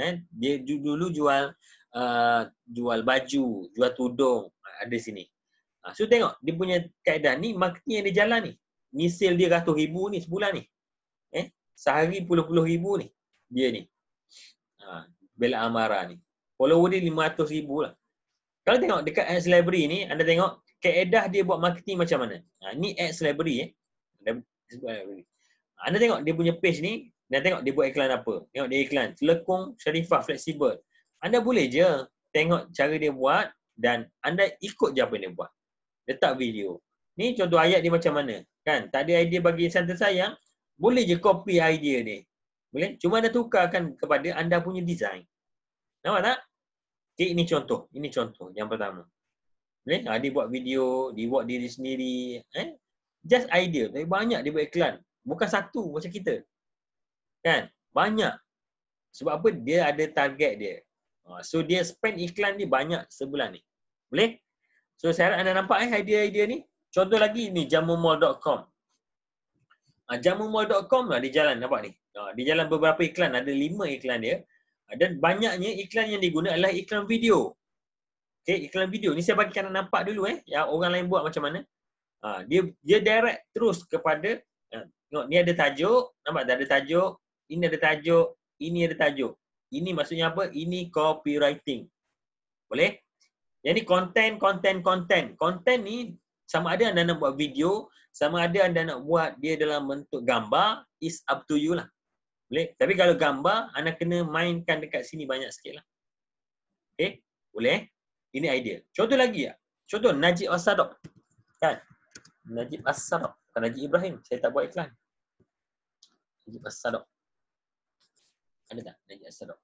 Eh, dia dulu jual uh, jual baju, jual tudung ada sini. so tengok dia punya kaedah ni marketing yang dia jalan ni. Ni sale dia ratus ribu ni sebulan ni sehari puluh-puluh ribu ni dia ni ha, Bella Amara ni follower dia lima ratus ribu lah kalau tengok dekat ex library ni anda tengok keedah dia buat marketing macam mana ha, ni ex celebrity eh anda, tengok dia punya page ni anda tengok dia buat iklan apa tengok dia iklan lekung syarifah fleksibel anda boleh je tengok cara dia buat dan anda ikut je apa dia buat letak video ni contoh ayat dia macam mana kan tak ada idea bagi santa sayang boleh je copy idea ni. Boleh? Cuma anda tukarkan kepada anda punya design. Nampak tak? Okay, ini contoh. Ini contoh yang pertama. Boleh? Ha, dia buat video, dia buat diri sendiri. Eh? Just idea. Tapi banyak dia buat iklan. Bukan satu macam kita. Kan? Banyak. Sebab apa? Dia ada target dia. Ha, so dia spend iklan ni banyak sebulan ni. Boleh? So saya harap anda nampak eh idea-idea ni. Contoh lagi ni jamumall.com. Ah, jamumall.com lah di jalan nampak ni. Ah, di jalan beberapa iklan ada lima iklan dia. Ah, dan banyaknya iklan yang digunakan adalah iklan video. Okay, iklan video. Ni saya bagi kan nampak dulu eh yang orang lain buat macam mana. dia dia direct terus kepada tengok ni ada tajuk, nampak tak ada tajuk, ini ada tajuk, ini ada tajuk. Ini maksudnya apa? Ini copywriting. Boleh? Yang ni content, content, content. Content ni sama ada anda nak buat video, sama ada anda nak buat dia dalam bentuk gambar, is up to you lah. Boleh? Tapi kalau gambar, anda kena mainkan dekat sini banyak sikit lah. Okay? Boleh? Ini idea. Contoh lagi ya. Contoh Najib Asadok. Kan? Najib Asadok. Bukan Najib Ibrahim. Saya tak buat iklan. Najib Asadok. Ada tak Najib Asadok?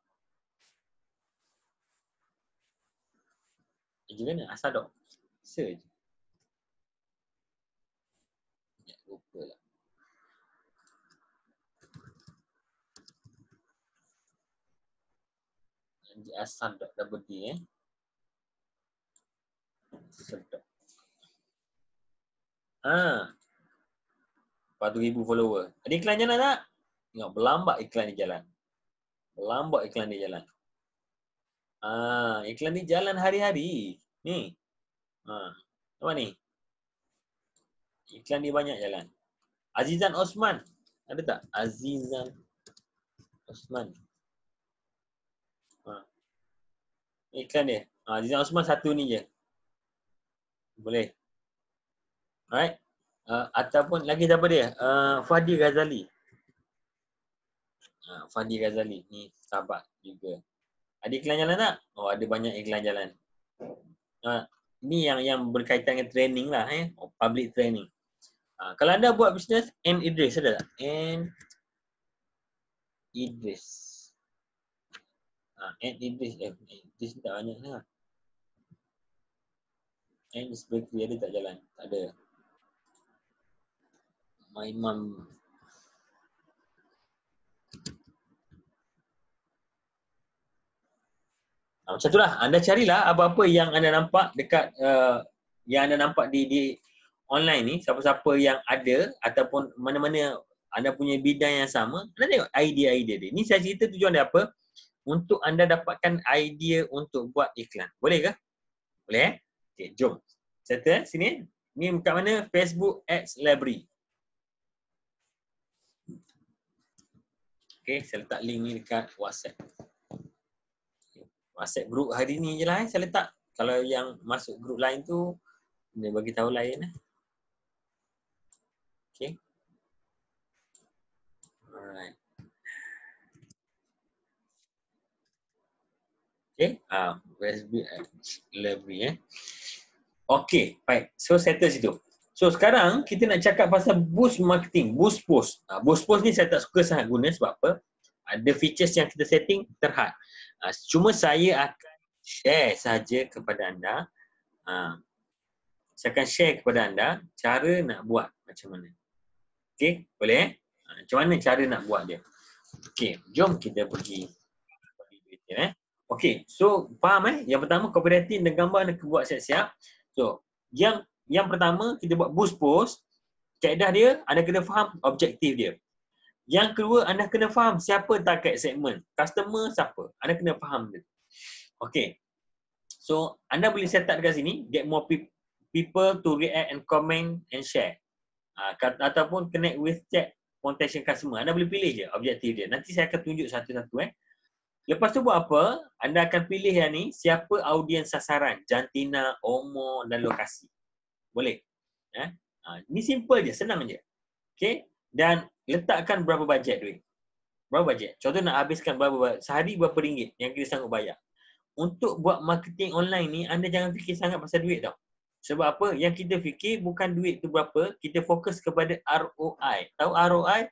Najib mana? Asadok. Sir je. eh, sadak dah berdi eh. Sedap. Ha. 4000 follower. Ada iklan jalan tak? Tengok berlambat iklan di jalan. Berlambat iklan di jalan. Ah, iklan di jalan hari-hari. Ni. Ha. Apa ni? Iklan di banyak jalan. Azizan Osman. Ada tak? Azizan Osman. iklan dia. Ha, Zizan Osman satu ni je. Boleh. Alright. Uh, ataupun lagi siapa dia? Uh, Fadi Ghazali. Ha, uh, Fadi Ghazali ni sahabat juga. Ada iklan jalan tak? Oh ada banyak iklan jalan. Ha, uh, ni yang yang berkaitan dengan training lah eh. Oh, public training. Uh, kalau anda buat bisnes, M. Idris ada tak? M. Idris add ha, Idris F eh, Idris ni tak banyak lah And sebagainya ada tak jalan? Tak ada My mom ha, Macam itulah, anda carilah apa-apa yang anda nampak dekat uh, Yang anda nampak di, di online ni, siapa-siapa yang ada Ataupun mana-mana anda punya bidang yang sama Anda tengok idea-idea dia, ni saya cerita tujuan dia apa untuk anda dapatkan idea untuk buat iklan. Boleh ke? Boleh eh? Okay, jom. Settle sini. Eh? Ni kat mana? Facebook Ads Library. Okay, saya letak link ni dekat WhatsApp. WhatsApp grup hari ni je lah eh. Saya letak kalau yang masuk grup lain tu dia bagi tahu lain lah. Eh. Okay. Ah, USB eh, library eh. Okay. Baik. So, settle situ. So, sekarang kita nak cakap pasal boost marketing. Boost post. Ah, boost post ni saya tak suka sangat guna sebab apa? Ada features yang kita setting terhad. Ah, cuma saya akan share saja kepada anda. Ah, saya akan share kepada anda cara nak buat macam mana. Okay. Boleh eh? Ah, macam mana cara nak buat dia? Okay. Jom kita pergi. Eh? Okay, so faham eh? Yang pertama, copywriting dan gambar nak buat siap-siap. So, yang yang pertama, kita buat boost post. Kaedah dia, anda kena faham objektif dia. Yang kedua, anda kena faham siapa target segment, Customer siapa. Anda kena faham dia. Okay. So, anda boleh set up dekat sini. Get more people to react and comment and share. Uh, ataupun connect with chat contention customer. Anda boleh pilih je objektif dia. Nanti saya akan tunjuk satu-satu eh. Lepas tu buat apa? Anda akan pilih yang ni, siapa audiens sasaran, jantina, umur dan lokasi. Boleh? Eh? Ha, ni simple je, senang je. Okay? Dan letakkan berapa bajet duit. Berapa bajet? Contoh nak habiskan berapa, sehari berapa ringgit yang kita sanggup bayar. Untuk buat marketing online ni, anda jangan fikir sangat pasal duit tau. Sebab apa? Yang kita fikir bukan duit tu berapa, kita fokus kepada ROI. Tahu ROI?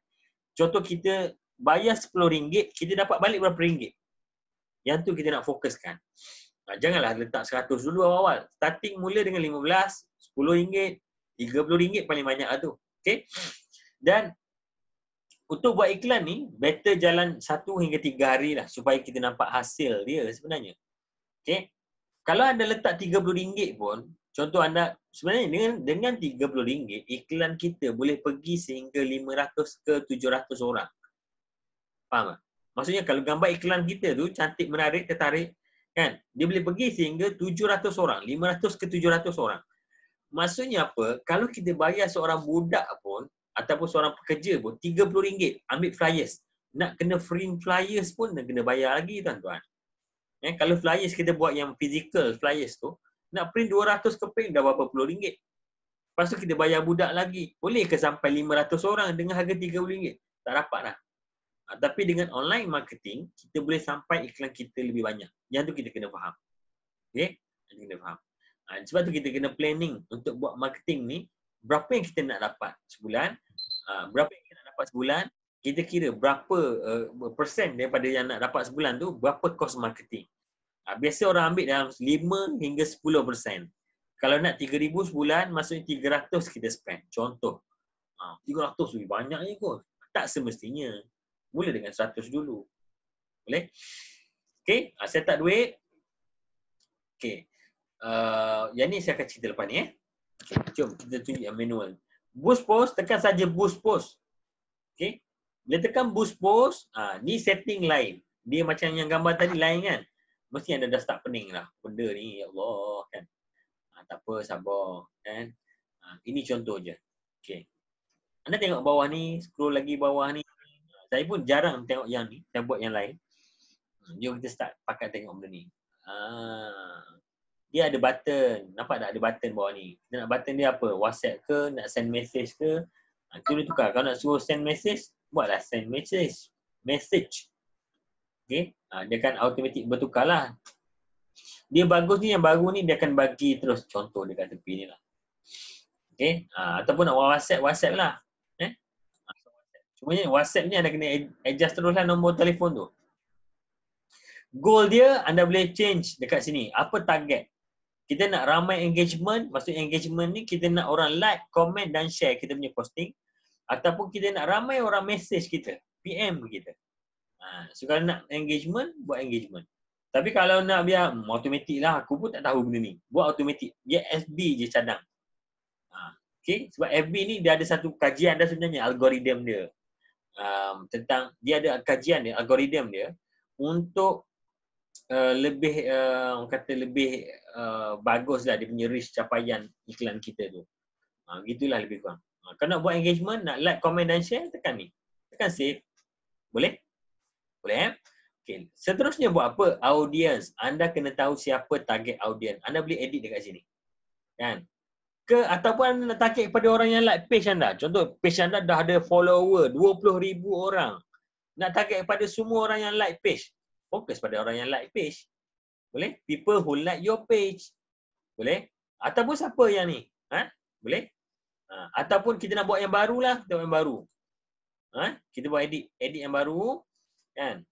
Contoh kita bayar RM10, kita dapat balik berapa ringgit? Yang tu kita nak fokuskan. Ah, janganlah letak 100 dulu awal-awal. Starting mula dengan 15, 10 ringgit, 30 ringgit paling banyak lah tu. Okay? Dan untuk buat iklan ni, better jalan 1 hingga 3 hari lah supaya kita nampak hasil dia sebenarnya. Okay? Kalau anda letak RM30 pun, contoh anda sebenarnya dengan dengan RM30 iklan kita boleh pergi sehingga 500 ke 700 orang. Faham tak? Maksudnya kalau gambar iklan kita tu cantik menarik tertarik kan dia boleh pergi sehingga 700 orang 500 ke 700 orang. Maksudnya apa? Kalau kita bayar seorang budak pun ataupun seorang pekerja pun RM30 ambil flyers. Nak kena free flyers pun nak kena bayar lagi tuan-tuan. Eh, kalau flyers kita buat yang physical flyers tu nak print 200 keping dah berapa puluh ringgit. Pastu kita bayar budak lagi. Boleh ke sampai 500 orang dengan harga RM30? Tak dapat lah. Ha, tapi dengan online marketing kita boleh sampai iklan kita lebih banyak yang tu kita kena faham okey kita kena faham uh, sebab tu kita kena planning untuk buat marketing ni berapa yang kita nak dapat sebulan uh, berapa yang kita nak dapat sebulan kita kira berapa uh, persen daripada yang nak dapat sebulan tu berapa kos marketing uh, biasa orang ambil dalam 5 hingga 10 persen kalau nak 3000 sebulan maksudnya 300 kita spend contoh uh, 300 lebih banyak ni kot tak semestinya mula dengan 100 dulu. Boleh? Okey, uh, saya tak duit. Okey. Uh, yang ni saya akan cerita lepas ni eh. Okay, jom kita tunjuk yang manual. Boost post, tekan saja boost post. Okey. Bila tekan boost post, uh, ni setting lain. Dia macam yang gambar tadi lain kan. Mesti anda dah start pening lah. Benda ni, ya Allah kan. Uh, tak apa, sabar. Kan? Uh, ini contoh je. Okay, Anda tengok bawah ni, scroll lagi bawah ni saya pun jarang tengok yang ni dan buat yang lain. Hmm, jom kita start pakai tengok benda ni. Ah. Dia ada button. Nampak tak ada button bawah ni? Dia nak button dia apa? WhatsApp ke? Nak send message ke? Ha, tu dia tukar. Kalau nak suruh send message, buatlah send message. Message. Okay. Ha, dia akan automatik bertukar lah. Dia bagus ni, yang baru ni dia akan bagi terus contoh dekat tepi ni lah. Okay. Ha, ataupun nak WhatsApp, WhatsApp lah. Cuma ni WhatsApp ni anda kena adjust teruslah nombor telefon tu. Goal dia anda boleh change dekat sini. Apa target? Kita nak ramai engagement, maksud engagement ni kita nak orang like, comment dan share kita punya posting ataupun kita nak ramai orang message kita, PM kita. Ha, so kalau nak engagement, buat engagement. Tapi kalau nak biar hmm, automatik lah, aku pun tak tahu benda ni. Buat automatik. Biar FB je cadang. Ha, okay, sebab FB ni dia ada satu kajian dah sebenarnya, algoritma dia um, tentang dia ada kajian dia algoritma dia untuk uh, lebih uh, orang kata lebih uh, baguslah dia punya reach capaian iklan kita tu. Uh, gitulah lebih kurang. Uh, ha, kalau nak buat engagement nak like, comment dan share tekan ni. Tekan save. Boleh? Boleh eh? Okay. Seterusnya buat apa? Audience. Anda kena tahu siapa target audience. Anda boleh edit dekat sini. Kan? ke ataupun target kepada orang yang like page anda. Contoh page anda dah ada follower 20,000 orang. Nak target kepada semua orang yang like page. Fokus pada orang yang like page. Boleh? People who like your page. Boleh? Ataupun siapa yang ni? Ha? Boleh? Ha. ataupun kita nak buat yang baru lah. Kita buat yang baru. Ha? Kita buat edit. Edit yang baru. Kan?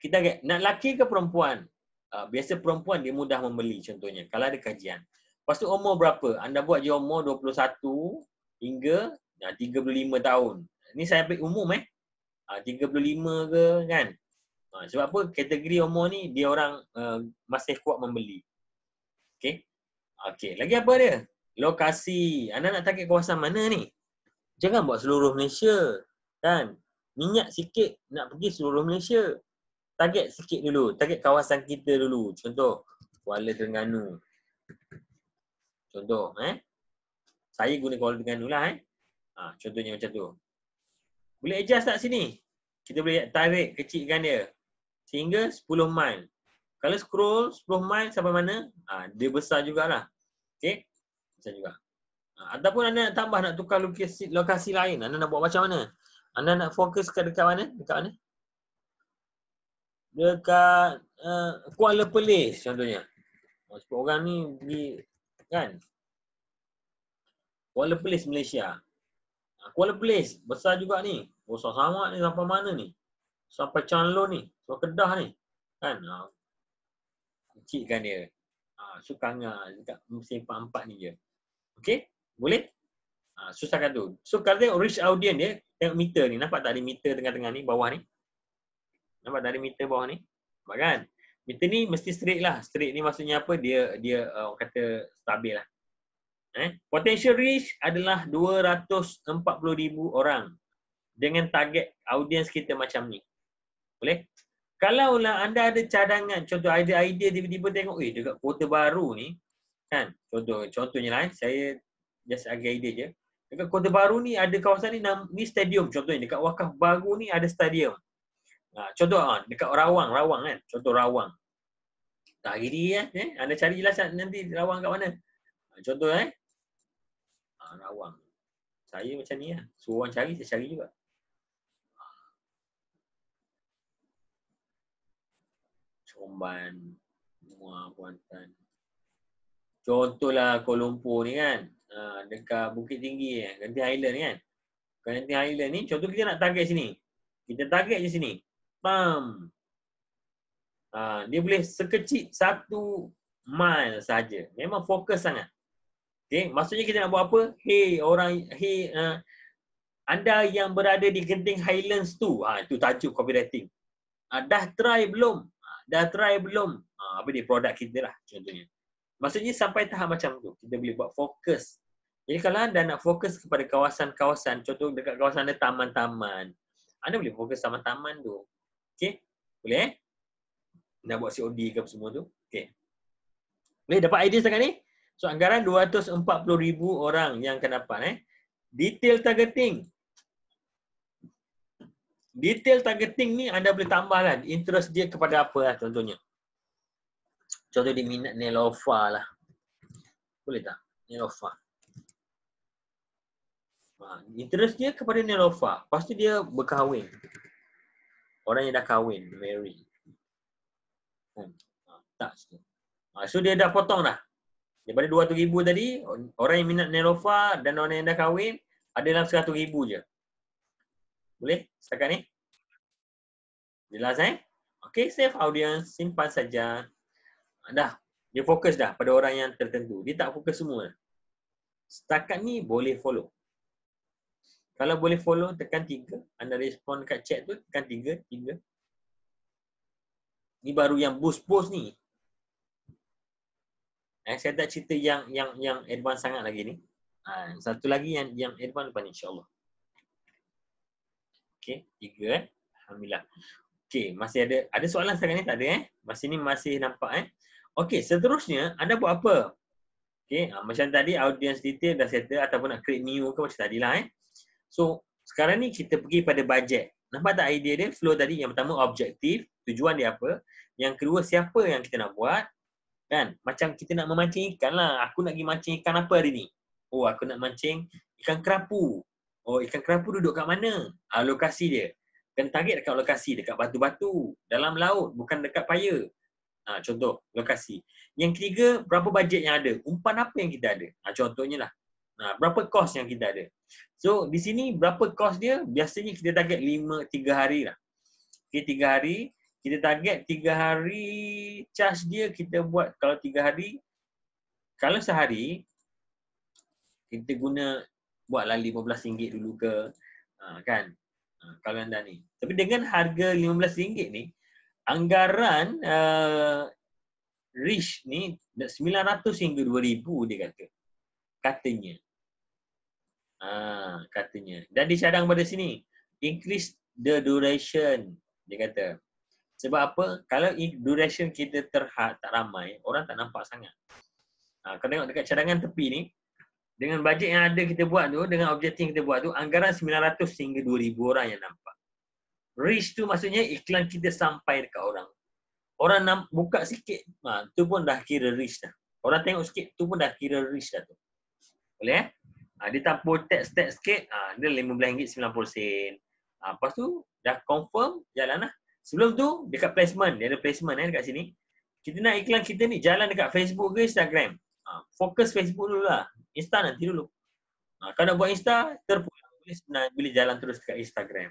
Kita nak laki ke perempuan? Ha, biasa perempuan dia mudah membeli contohnya. Kalau ada kajian. Lepas tu umur berapa? Anda buat je umur 21 hingga 35 tahun. Ni saya ambil umum eh. 35 ah, ke kan? Ah, sebab apa kategori umur ni dia orang eh, masih kuat membeli. Okay. Okay. Lagi apa dia? Lokasi. Anda nak target kawasan mana ni? Jangan buat seluruh Malaysia. Kan? Minyak sikit nak pergi seluruh Malaysia. Target sikit dulu. Target kawasan kita dulu. Contoh Kuala Terengganu. Contoh, eh. Saya guna call dengan nula eh. Ha, contohnya macam tu. Boleh adjust tak sini? Kita boleh tarik kecilkan dia. Sehingga 10 mile. Kalau scroll 10 mile sampai mana? Ha, dia besar jugalah. Okay. Besar juga. Ha, ataupun anda nak tambah nak tukar lokasi, lokasi lain. Anda nak buat macam mana? Anda nak fokus ke dekat mana? Dekat mana? Dekat uh, Kuala Pelis contohnya. Sebab orang ni pergi kan Kuala Place Malaysia ha, Kuala Place besar juga ni besar oh, sangat ni sampai mana ni sampai Canlo ni sampai Kedah ni kan ha. kecil kan dia ha, suka dekat musim empat ni je Okay? boleh ha, susahkan tu so kalau tengok reach audience dia tengok meter ni nampak tak ada meter tengah-tengah ni bawah ni nampak tak ada meter bawah ni nampak kan meter ni mesti straight lah. Straight ni maksudnya apa? Dia dia uh, orang kata stabil lah. Eh? Potential reach adalah 240,000 orang dengan target audience kita macam ni. Boleh? Kalau lah anda ada cadangan, contoh ada idea, idea tiba-tiba tengok, eh dekat kota baru ni, kan? Contoh, contohnya lah, eh. saya just agak idea je. Dekat kota baru ni ada kawasan ni, ni stadium contohnya. Dekat wakaf baru ni ada stadium. Ha, contoh ha, dekat Rawang, Rawang kan. Contoh Rawang. Tak kiri eh. eh? Anda carilah nanti Rawang kat mana. Ha, contoh eh. Ha, Rawang. Saya macam ni lah. Suruh orang cari, saya cari juga. Comban, Mua, Kuantan. Contohlah Kuala Lumpur ni kan. dekat Bukit Tinggi kan. Eh? Genting Island kan. Genting highland ni, contoh kita nak target sini. Kita target je sini pam. Ha, dia boleh sekecil satu mile saja. Memang fokus sangat. Okay, maksudnya kita nak buat apa? Hey orang, hey uh, anda yang berada di Genting Highlands tu, ha, itu tajuk copywriting. Ha, dah try belum? Ha, dah try belum? Ha, apa dia produk kita lah contohnya. Maksudnya sampai tahap macam tu, kita boleh buat fokus. Jadi kalau anda nak fokus kepada kawasan-kawasan, contoh dekat kawasan anda taman-taman, anda boleh fokus sama taman tu. Okay, Boleh eh? Nak buat COD ke apa semua tu. Okay, Boleh dapat idea setakat ni? So anggaran 240,000 orang yang akan dapat eh. Detail targeting. Detail targeting ni anda boleh tambahkan interest dia kepada apa lah contohnya. Contoh dia minat Nelofa lah. Boleh tak? Nelofa. Ha, interest dia kepada Nelofa. Pasti dia berkahwin orang yang dah kahwin, Mary. Kan? Ha, tak hmm. So dia dah potong dah. Daripada RM200,000 tadi, orang yang minat Nelofa dan orang yang dah kahwin, ada dalam RM100,000 je. Boleh? Setakat ni? Jelas eh? Okay, safe audience. Simpan saja. Dah. Dia fokus dah pada orang yang tertentu. Dia tak fokus semua. Setakat ni boleh follow. Kalau boleh follow tekan tiga Anda respon kat chat tu tekan tiga tiga Ni baru yang boost post ni eh, Saya tak cerita yang yang yang advance sangat lagi ni ha, Satu lagi yang yang advance depan ni insyaAllah Okay tiga eh Alhamdulillah Okay masih ada ada soalan sekarang ni tak ada eh Masih ni masih nampak eh Okay seterusnya anda buat apa Okay ha, macam tadi audience detail dah settle ataupun nak create new ke macam tadi lah eh So sekarang ni kita pergi pada bajet. Nampak tak idea dia? Flow tadi yang pertama objektif, tujuan dia apa. Yang kedua siapa yang kita nak buat. Kan? Macam kita nak memancing ikan lah. Aku nak pergi mancing ikan apa hari ni? Oh aku nak mancing ikan kerapu. Oh ikan kerapu duduk kat mana? Ah, lokasi dia. Kena target dekat lokasi, dekat batu-batu, dalam laut, bukan dekat paya. Ah, contoh, lokasi. Yang ketiga, berapa bajet yang ada? Umpan apa yang kita ada? Ah, contohnya lah, Nah ha, berapa kos yang kita ada? So, di sini berapa kos dia? Biasanya kita target 5, 3 hari lah. Okay, 3 hari. Kita target 3 hari charge dia kita buat kalau 3 hari. Kalau sehari, kita guna buatlah RM15 dulu ke. Ha, kan? Ha, kalau anda ni. Tapi dengan harga RM15 ni, anggaran uh, reach ni RM900 hingga RM2,000 dia kata. Katanya. Ha, katanya. Dan cadang pada sini. Increase the duration. Dia kata. Sebab apa? Kalau duration kita terhad, tak ramai, orang tak nampak sangat. Ha, kau tengok dekat cadangan tepi ni, dengan bajet yang ada kita buat tu, dengan objektif yang kita buat tu, anggaran 900 hingga 2,000 orang yang nampak. Reach tu maksudnya iklan kita sampai dekat orang. Orang buka sikit, ha, tu pun dah kira reach dah. Orang tengok sikit, tu pun dah kira reach dah tu. Boleh eh? Ha, dia tampur tax-tax sikit, ha, dia RM15.90. Ha, ah, lepas tu, dah confirm, jalan lah. Sebelum tu, dekat placement. Dia ada placement eh, dekat sini. Kita nak iklan kita ni jalan dekat Facebook ke Instagram. Ha, fokus Facebook dulu lah. Insta nanti dulu. Ha, kalau nak buat Insta, terpulang. Boleh sebenarnya boleh jalan terus dekat Instagram.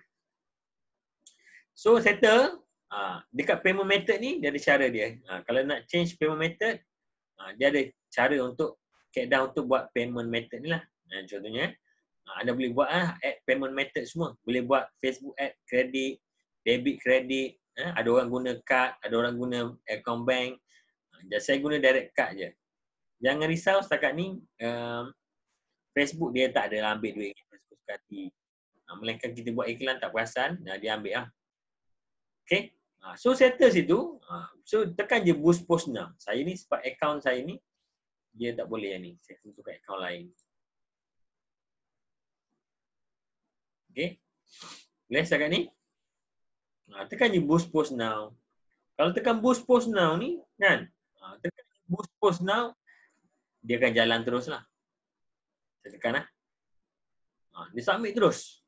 So, settle. Ha, dekat payment method ni, dia ada cara dia. Ha, kalau nak change payment method, ha, dia ada cara untuk get untuk buat payment method ni lah ha, contohnya ha, anda boleh buat ah ad payment method semua boleh buat Facebook ad kredit debit kredit ha, eh, ada orang guna card ada orang guna account bank ha, saya guna direct card je jangan risau setakat ni um, Facebook dia tak ada ambil duit kita suka hati ha, melainkan kita buat iklan tak perasan dah dia ambil lah. ah okay so settle situ so tekan je boost post now saya ni sebab account saya ni dia tak boleh yang ni. Saya tentukan account lain. Okay. Boleh setakat ni? Ha, tekan je boost post now. Kalau tekan boost post now ni, kan? Ha, tekan je boost post now, dia akan jalan terus lah. Saya tekan lah. Ha, dia submit terus.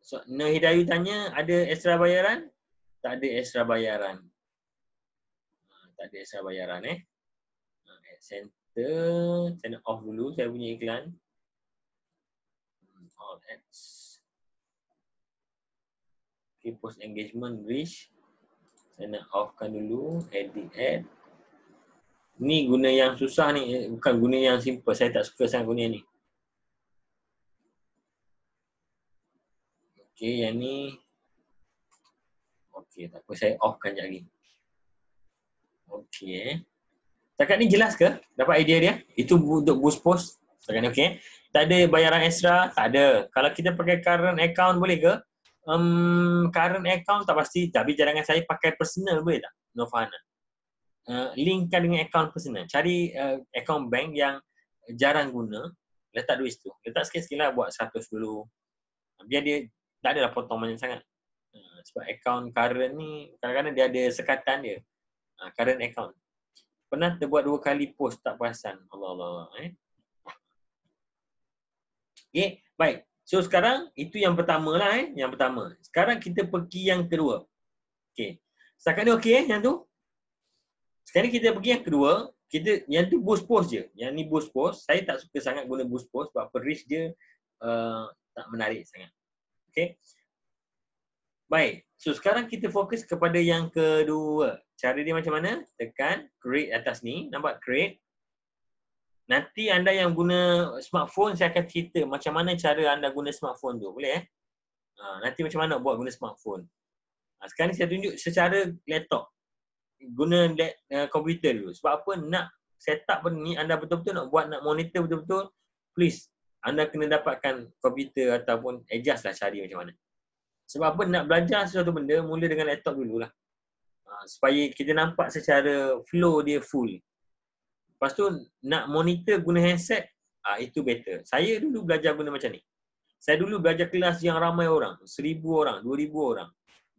So, Nur Hidayu tanya, ada extra bayaran? Tak ada extra bayaran. Ha, tak ada extra bayaran eh center Turn off dulu saya punya iklan hmm, All ads Okay post engagement reach Saya nak offkan dulu edit ad Ni guna yang susah ni eh, bukan guna yang simple saya tak suka sangat guna ni Okay yang ni Okay tak saya offkan je lagi Okay eh Cakap ni jelas ke? Dapat idea dia? Itu untuk boost post. Takkan Okey. Tak ada bayaran ekstra. Tak ada. Kalau kita pakai current account boleh ke? Um, current account tak pasti. Tapi jangan saya pakai personal boleh tak? No fun. Uh, linkkan dengan account personal. Cari uh, account bank yang jarang guna. Letak duit tu. Letak sikit-sikit lah buat 100 dulu. Biar dia tak adalah potong banyak sangat. Uh, sebab account current ni kadang-kadang dia ada sekatan dia. Uh, current account. Pernah terbuat dua kali post tak perasan. Allah Allah Allah. Eh? Okay, baik. So sekarang itu yang pertama lah eh. Yang pertama. Sekarang kita pergi yang kedua. Okay. Setakat ni okay eh yang tu? Sekarang kita pergi yang kedua. Kita yang tu boost post je. Yang ni boost post. Saya tak suka sangat guna boost post sebab peris dia uh, tak menarik sangat. Okay. Baik. So sekarang kita fokus kepada yang kedua. Cara dia macam mana? Tekan create atas ni. Nampak create. Nanti anda yang guna smartphone saya akan cerita macam mana cara anda guna smartphone tu. Boleh eh? Ha, nanti macam mana buat guna smartphone. Ha, sekarang ni saya tunjuk secara laptop. Guna eh, komputer dulu. Sebab apa nak set up ni anda betul-betul nak buat nak monitor betul-betul please anda kena dapatkan komputer ataupun adjust lah cari macam mana. Sebab apa nak belajar sesuatu benda mula dengan laptop dululah. Ha, supaya kita nampak secara flow dia full. Lepas tu nak monitor guna handset, ha, itu better. Saya dulu belajar guna macam ni. Saya dulu belajar kelas yang ramai orang, seribu orang, dua ribu orang.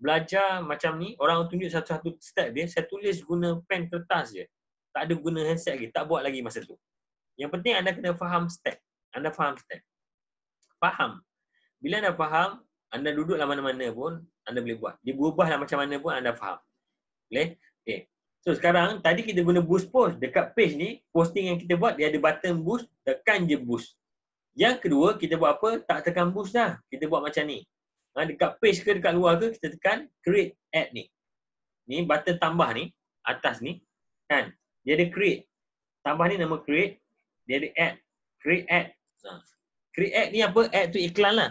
Belajar macam ni, orang tunjuk satu-satu step dia, saya tulis guna pen kertas je. Tak ada guna handset lagi, tak buat lagi masa tu. Yang penting anda kena faham step. Anda faham step. Faham. Bila anda faham, anda duduklah mana-mana pun anda boleh buat. Dia berubahlah macam mana pun anda faham. Boleh? Okay. So sekarang tadi kita guna boost post dekat page ni, posting yang kita buat dia ada button boost, tekan je boost. Yang kedua, kita buat apa? Tak tekan boost dah. Kita buat macam ni. Ha, dekat page ke dekat luar ke, kita tekan create ad ni. Ni button tambah ni, atas ni. Kan? Dia ada create. Tambah ni nama create. Dia ada add. Create ad. Ha. Create ad ni apa? Add tu iklan lah.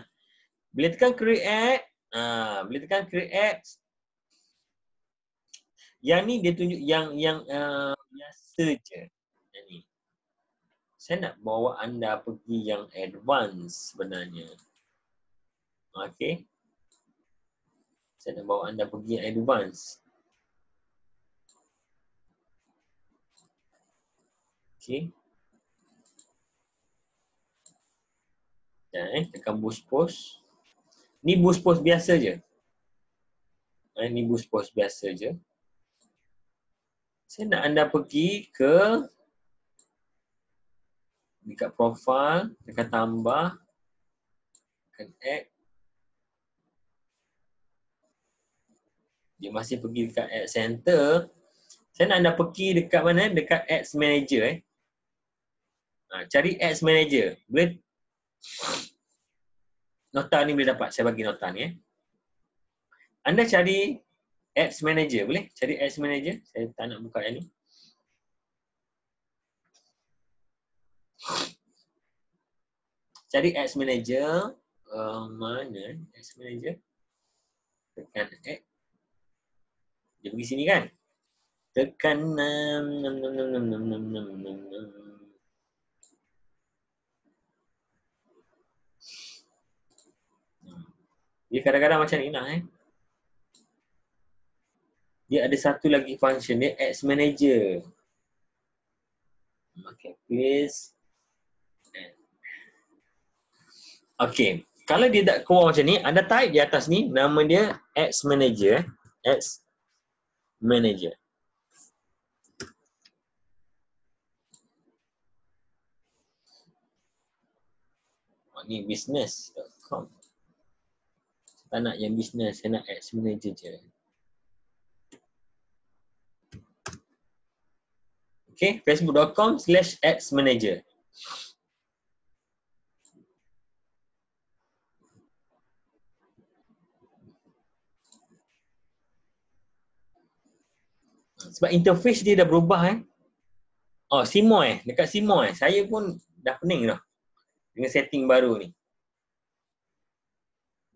Bila tekan create, uh, bila tekan create, yang ni dia tunjuk yang yang uh, biasa je. Yang ni. Saya nak bawa anda pergi yang advance sebenarnya. Okay. Saya nak bawa anda pergi yang advance. Okay. Dan eh, tekan boost post. Ni boost post biasa je. Eh, ni boost post biasa je. Saya nak anda pergi ke dekat profile, dekat tambah, tekan add. Dia masih pergi dekat ads center. Saya nak anda pergi dekat mana? Eh? Dekat ads manager eh. Ha, cari ads manager. Boleh? Nota ni boleh dapat. Saya bagi nota ni. Ya. Eh. Anda cari Ads Manager. Boleh? Cari Ads Manager. Saya tak nak buka yang ni. Cari Ads Manager. Uh, mana Ads Manager? Tekan Ads. Dia pergi sini kan? Tekan 6, 6, 6, 6, 6, 6, 6, 6, Dia kadang-kadang macam ni lah eh. Dia ada satu lagi function dia, X manager. Okay, please. Okay, kalau dia tak keluar macam ni, anda type di atas ni, nama dia X manager. X manager. Maknanya business.com tak nak yang bisnes, saya nak ex manager je. Okay, facebook.com slash ads manager. Sebab interface dia dah berubah eh. Oh, Simo eh. Dekat Simo eh. Saya pun dah pening dah. Dengan setting baru ni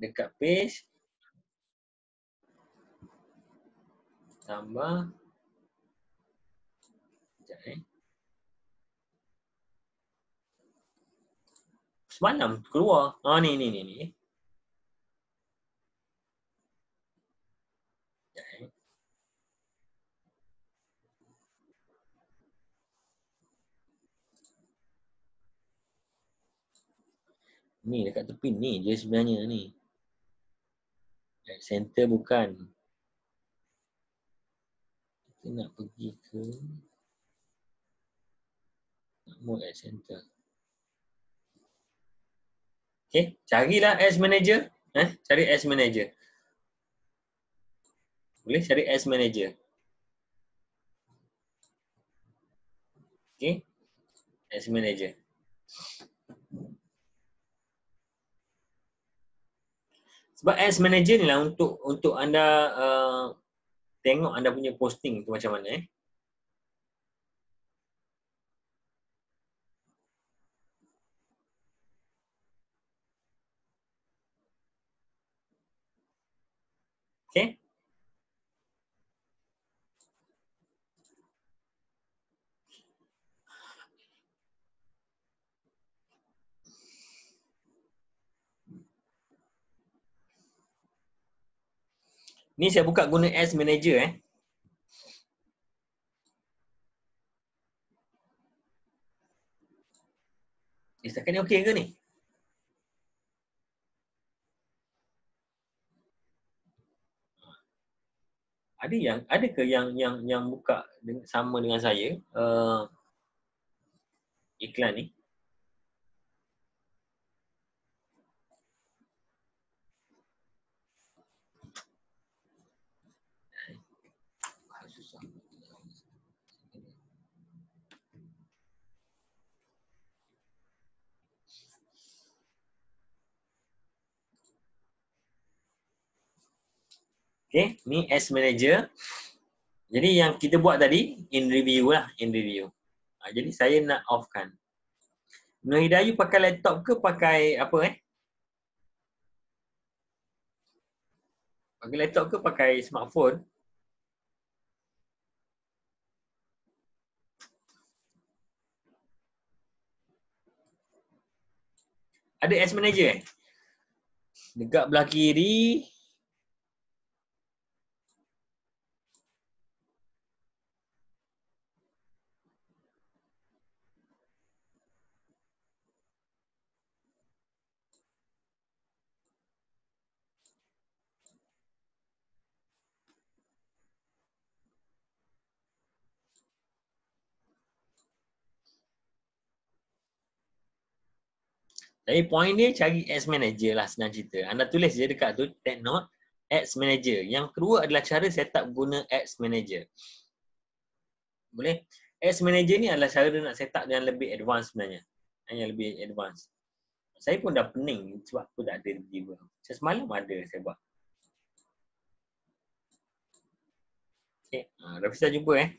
dekat page tambah sekejap eh semalam keluar ha ah, ni ni ni ni eh. ni dekat tepi ni dia sebenarnya ni center bukan kita nak pergi ke Nak mode ad center okey carilah as manager eh cari as manager boleh cari as manager Okay, as manager sebab as manager ni lah untuk untuk anda uh, tengok anda punya posting tu macam mana eh Ni saya buka guna as manager eh. Eh, setakat ni okey ke ni? Ada yang ada ke yang yang yang buka sama dengan saya uh, iklan ni? Okay, ni as manager. Jadi yang kita buat tadi, in review lah, in review. Ha, jadi saya nak offkan. Nur Hidayu pakai laptop ke pakai apa eh? Pakai laptop ke pakai smartphone? Ada as manager eh? Dekat belah kiri, Tapi point dia cari ads manager lah senang cerita. Anda tulis je dekat tu, take note, ads manager. Yang kedua adalah cara setup guna ads manager. Boleh? Ads manager ni adalah cara nak setup dengan lebih advance sebenarnya. Hanya lebih advance. Saya pun dah pening sebab aku tak ada di Macam semalam ada saya buat. Okay, uh, ah, Rafisah jumpa eh.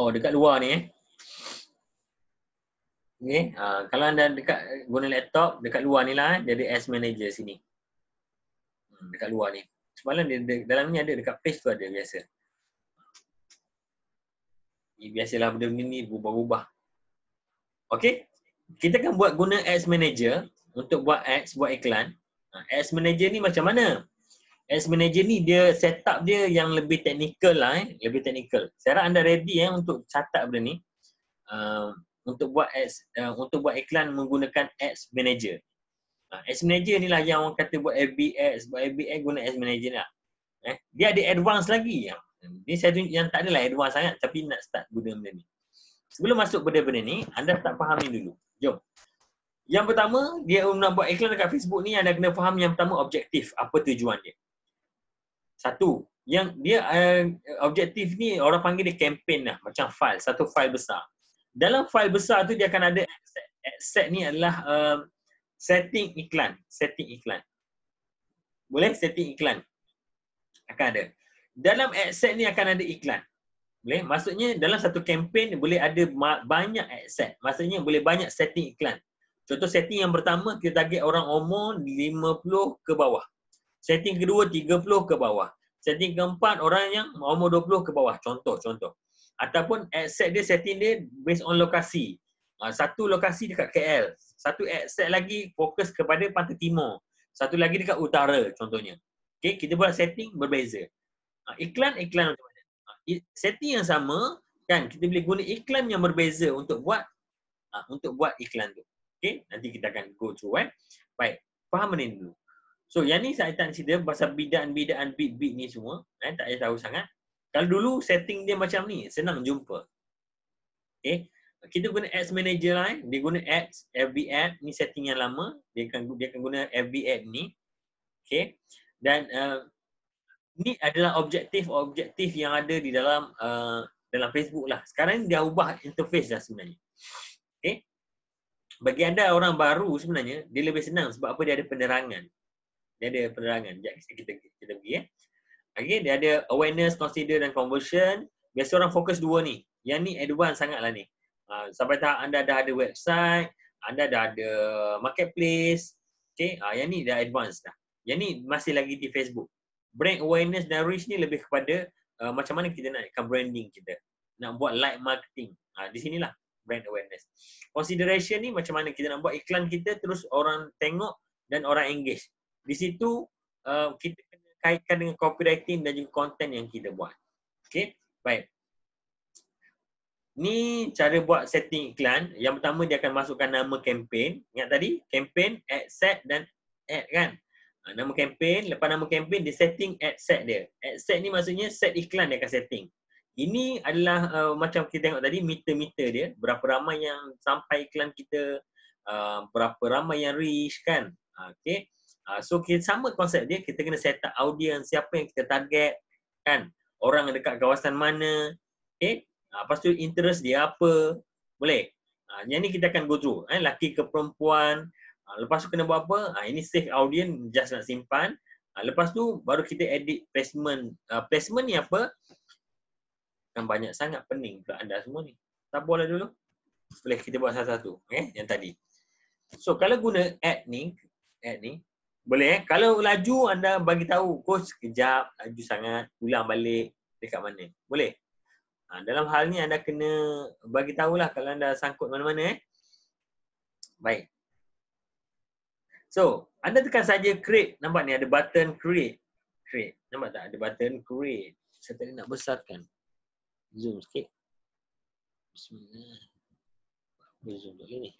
Oh, dekat luar ni eh. Okay. Uh, ah, kalau anda dekat guna laptop, dekat luar ni lah. Eh. Dia ada S Manager sini. Hmm, dekat luar ni. Semalam dia, dia, dalam ni ada, dekat page tu ada biasa. Ini biasalah benda ni berubah-ubah. Okay. Kita akan buat guna Ads Manager untuk buat ads, buat iklan. Ah, ads Manager ni macam mana? as manager ni dia set up dia yang lebih technical lah eh. lebih technical. Saya harap anda ready eh untuk catat benda ni. Uh, untuk buat ads uh, untuk buat iklan menggunakan ads manager. Uh, ads manager ni lah yang orang kata buat AB ads, buat AB ads guna ads manager ni lah. Eh, dia ada advance lagi ya. ni saya tunjuk yang tak adalah advance sangat tapi nak start guna benda ni. Sebelum masuk pada benda ni, anda tak fahami dulu. Jom. Yang pertama, dia nak buat iklan dekat Facebook ni, anda kena faham yang pertama objektif, apa tujuan dia satu yang dia uh, objektif ni orang panggil dia campaign lah macam file satu file besar dalam file besar tu dia akan ada set ni adalah uh, setting iklan setting iklan boleh setting iklan akan ada dalam set ni akan ada iklan boleh maksudnya dalam satu campaign boleh ada banyak set maksudnya boleh banyak setting iklan contoh setting yang pertama kita target orang umur 50 ke bawah Setting kedua 30 ke bawah. Setting keempat orang yang umur 20 ke bawah. Contoh, contoh. Ataupun asset dia setting dia based on lokasi. Ha, satu lokasi dekat KL. Satu asset lagi fokus kepada pantai timur. Satu lagi dekat utara contohnya. Okay, kita buat setting berbeza. Ha, iklan, iklan ha, Setting yang sama, kan kita boleh guna iklan yang berbeza untuk buat untuk buat iklan tu. Okay, nanti kita akan go through eh. Baik, faham ni dulu. So yang ni saya tak consider pasal bidaan-bidaan bid-bid ni semua eh, Tak payah tahu sangat Kalau dulu setting dia macam ni, senang jumpa Okay eh, kita guna ads manager lah eh. Dia guna ads, FB ad. Ni setting yang lama. Dia akan, dia akan guna FB ad ni. Okay. Dan uh, ni adalah objektif-objektif yang ada di dalam uh, dalam Facebook lah. Sekarang dia ubah interface dah sebenarnya. Okay. Bagi anda orang baru sebenarnya, dia lebih senang sebab apa dia ada penerangan. Dia ada penerangan. Sekejap kita, kita, kita pergi. Eh. Okay, dia ada awareness, consider dan conversion. Biasa orang fokus dua ni. Yang ni advance sangatlah ni. Uh, sampai tahap anda dah ada website, anda dah ada marketplace. Okay, ah, yang ni dah advance dah. Yang ni masih lagi di Facebook. Brand awareness dan reach ni lebih kepada uh, macam mana kita nak branding kita. Nak buat light marketing. Uh, di sinilah brand awareness. Consideration ni macam mana kita nak buat iklan kita terus orang tengok dan orang engage di situ uh, kita kena kaitkan dengan copywriting dan juga content yang kita buat. Okay, baik. Ni cara buat setting iklan. Yang pertama dia akan masukkan nama campaign. Ingat tadi? Campaign, ad set dan ad kan? Ah, nama campaign, lepas nama campaign dia setting ad set dia. Ad set ni maksudnya set iklan dia akan setting. Ini adalah uh, macam kita tengok tadi meter-meter dia. Berapa ramai yang sampai iklan kita. Uh, berapa ramai yang reach kan. Uh, ah, okay. Ah, so kita sama konsep dia kita kena set up audience siapa yang kita target kan orang dekat kawasan mana okay? Uh, lepas tu interest dia apa boleh uh, yang ni kita akan go through eh? laki ke perempuan uh, lepas tu kena buat apa uh, ini save audience just nak simpan uh, lepas tu baru kita edit placement uh, placement ni apa kan banyak sangat pening untuk anda semua ni sabarlah dulu boleh kita buat satu-satu okay? Eh? yang tadi so kalau guna ad ni ad ni boleh eh. Kalau laju anda bagi tahu coach kejap laju sangat, pulang balik dekat mana. Boleh. Ha, dalam hal ni anda kena bagi tahulah kalau anda sangkut mana-mana eh. Baik. So, anda tekan saja create. Nampak ni ada button create. Create. Nampak tak ada button create. Saya tadi nak besarkan. Zoom sikit. Bismillah. Boleh zoom tak ni.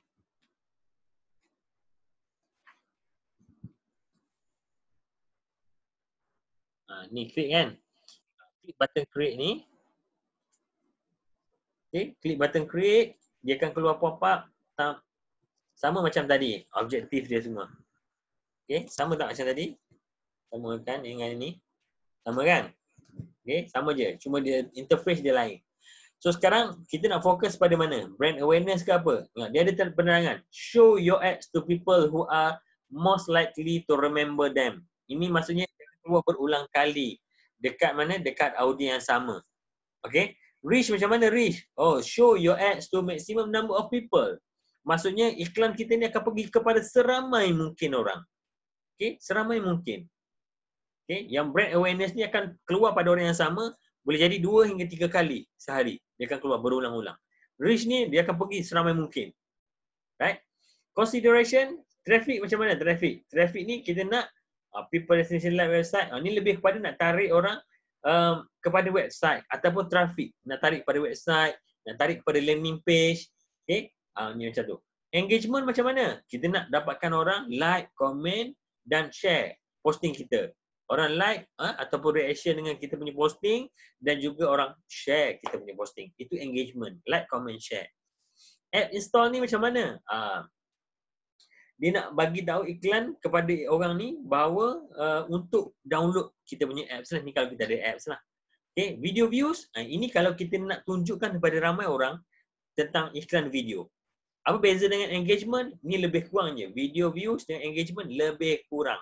uh, ni klik kan klik button create ni okey klik button create dia akan keluar apa-apa. sama macam tadi objektif dia semua Okay, sama tak macam tadi sama kan dengan ini sama kan okey sama je cuma dia interface dia lain so sekarang kita nak fokus pada mana brand awareness ke apa dia ada penerangan show your ads to people who are most likely to remember them ini maksudnya keluar berulang kali dekat mana dekat audio yang sama okay? reach macam mana reach oh show your ads to maximum number of people maksudnya iklan kita ni akan pergi kepada seramai mungkin orang okay? seramai mungkin okay? yang brand awareness ni akan keluar pada orang yang sama boleh jadi dua hingga tiga kali sehari dia akan keluar berulang-ulang reach ni dia akan pergi seramai mungkin right consideration traffic macam mana traffic traffic ni kita nak uh, people destination like website uh, ni lebih kepada nak tarik orang um, kepada website ataupun traffic nak tarik pada website nak tarik kepada landing page okey uh, ni macam tu engagement macam mana kita nak dapatkan orang like komen dan share posting kita orang like uh, ataupun reaction dengan kita punya posting dan juga orang share kita punya posting itu engagement like comment share app install ni macam mana uh, dia nak bagi tahu iklan kepada orang ni bahawa uh, untuk download kita punya apps lah ni kalau kita ada apps lah okay video views uh, ini kalau kita nak tunjukkan kepada ramai orang tentang iklan video apa beza dengan engagement ni lebih kurang je video views dengan engagement lebih kurang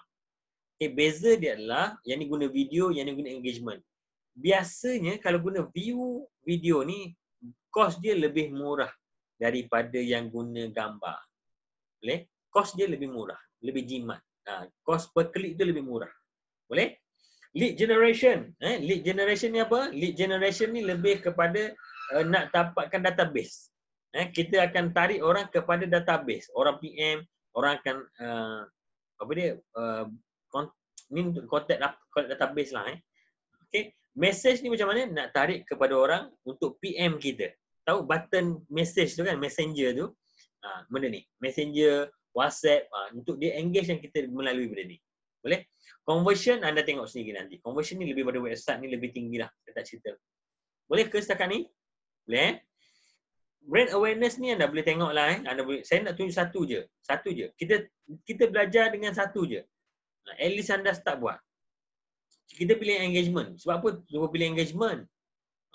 okay beza dia adalah yang ni guna video yang ni guna engagement biasanya kalau guna view video ni cost dia lebih murah daripada yang guna gambar boleh okay? kos dia lebih murah, lebih jimat. Uh, kos per klik dia lebih murah. Boleh? Lead generation. Eh? Lead generation ni apa? Lead generation ni lebih kepada uh, nak dapatkan database. Eh? Kita akan tarik orang kepada database. Orang PM, orang akan uh, apa dia? Uh, ni untuk contact, contact database lah. Eh? Okay. Message ni macam mana? Nak tarik kepada orang untuk PM kita. Tahu button message tu kan? Messenger tu. Uh, benda ni. Messenger, WhatsApp uh, untuk dia engage yang kita melalui benda ni. Boleh? Conversion anda tengok sendiri nanti. Conversion ni lebih pada website ni lebih tinggi lah. Kita tak cerita. Boleh ke setakat ni? Boleh? Eh? Brand awareness ni anda boleh tengok lah eh. Anda boleh, saya nak tunjuk satu je. Satu je. Kita kita belajar dengan satu je. At least anda start buat. Kita pilih engagement. Sebab apa? Cuba pilih engagement.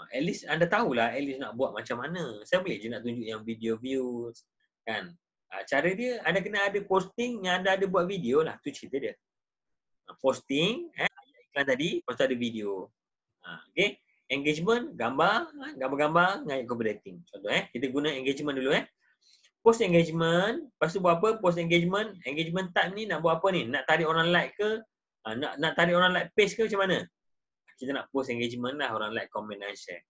At least anda tahulah at least nak buat macam mana. Saya boleh je nak tunjuk yang video views. Kan? Ah, cara dia anda kena ada posting yang anda ada buat video lah tu cerita dia ah, posting eh iklan tadi lepas ada video ah, okay engagement gambar gambar-gambar dengan copywriting contoh eh kita guna engagement dulu eh post engagement lepas tu buat apa post engagement engagement type ni nak buat apa ni nak tarik orang like ke nak nak tarik orang like page ke macam mana kita nak post engagement lah orang like comment dan share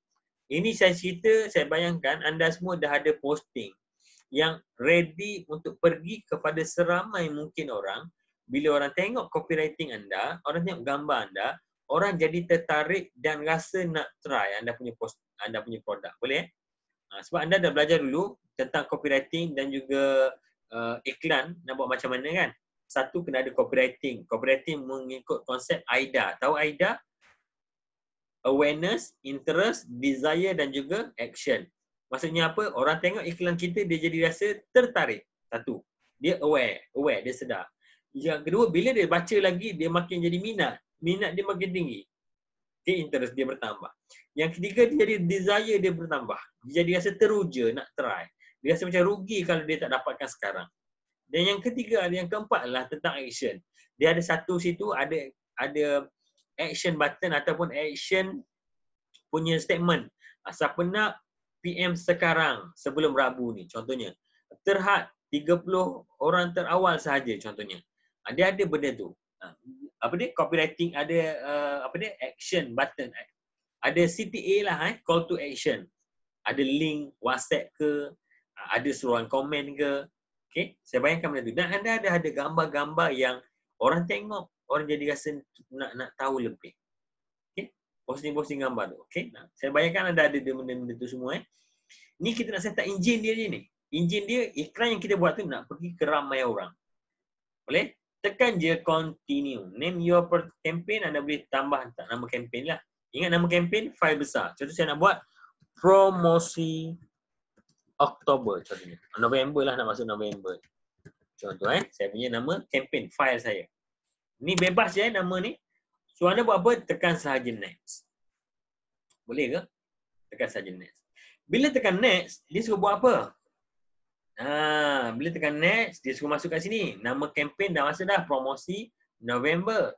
ini saya cerita saya bayangkan anda semua dah ada posting yang ready untuk pergi kepada seramai mungkin orang bila orang tengok copywriting anda, orang tengok gambar anda, orang jadi tertarik dan rasa nak try anda punya post, anda punya produk. Boleh? Eh? Ah, sebab anda dah belajar dulu tentang copywriting dan juga uh, iklan nak buat macam mana kan? Satu kena ada copywriting. Copywriting mengikut konsep AIDA. Tahu AIDA? Awareness, interest, desire dan juga action. Maksudnya apa? Orang tengok iklan kita dia jadi rasa tertarik. Satu. Dia aware, aware dia sedar. Yang kedua bila dia baca lagi dia makin jadi minat. Minat dia makin tinggi. Okay, interest dia bertambah. Yang ketiga dia jadi desire dia bertambah. Dia jadi rasa teruja nak try. Dia rasa macam rugi kalau dia tak dapatkan sekarang. Dan yang ketiga, ada yang keempat lah tentang action. Dia ada satu situ ada ada action button ataupun action punya statement. asal nak PM sekarang sebelum Rabu ni contohnya terhad 30 orang terawal sahaja contohnya ada ah, ada benda tu ah, apa dia copywriting ada uh, apa dia action button ada CTA lah eh call to action ada link WhatsApp ke ah, ada suruhan komen ke okey saya bayangkan benda tu dan anda ada ada gambar-gambar yang orang tengok orang jadi rasa nak nak tahu lebih posting-posting gambar tu. Okay. Nah, saya bayangkan anda ada benda-benda tu semua. Eh. Ni kita nak set up enjin dia je ni. Enjin dia, iklan yang kita buat tu nak pergi ke ramai orang. Boleh? Tekan je continue. Name your campaign, anda boleh tambah tak nama campaign lah. Ingat nama campaign, file besar. Contoh saya nak buat promosi Oktober contohnya. November lah nak masuk November. Contoh eh, saya punya nama campaign file saya. Ni bebas je eh, nama ni. So anda buat apa? Tekan sahaja next. Boleh ke? Tekan sahaja next. Bila tekan next, dia suruh buat apa? Ha, bila tekan next, dia suruh masuk kat sini. Nama kempen dah masa dah. Promosi November.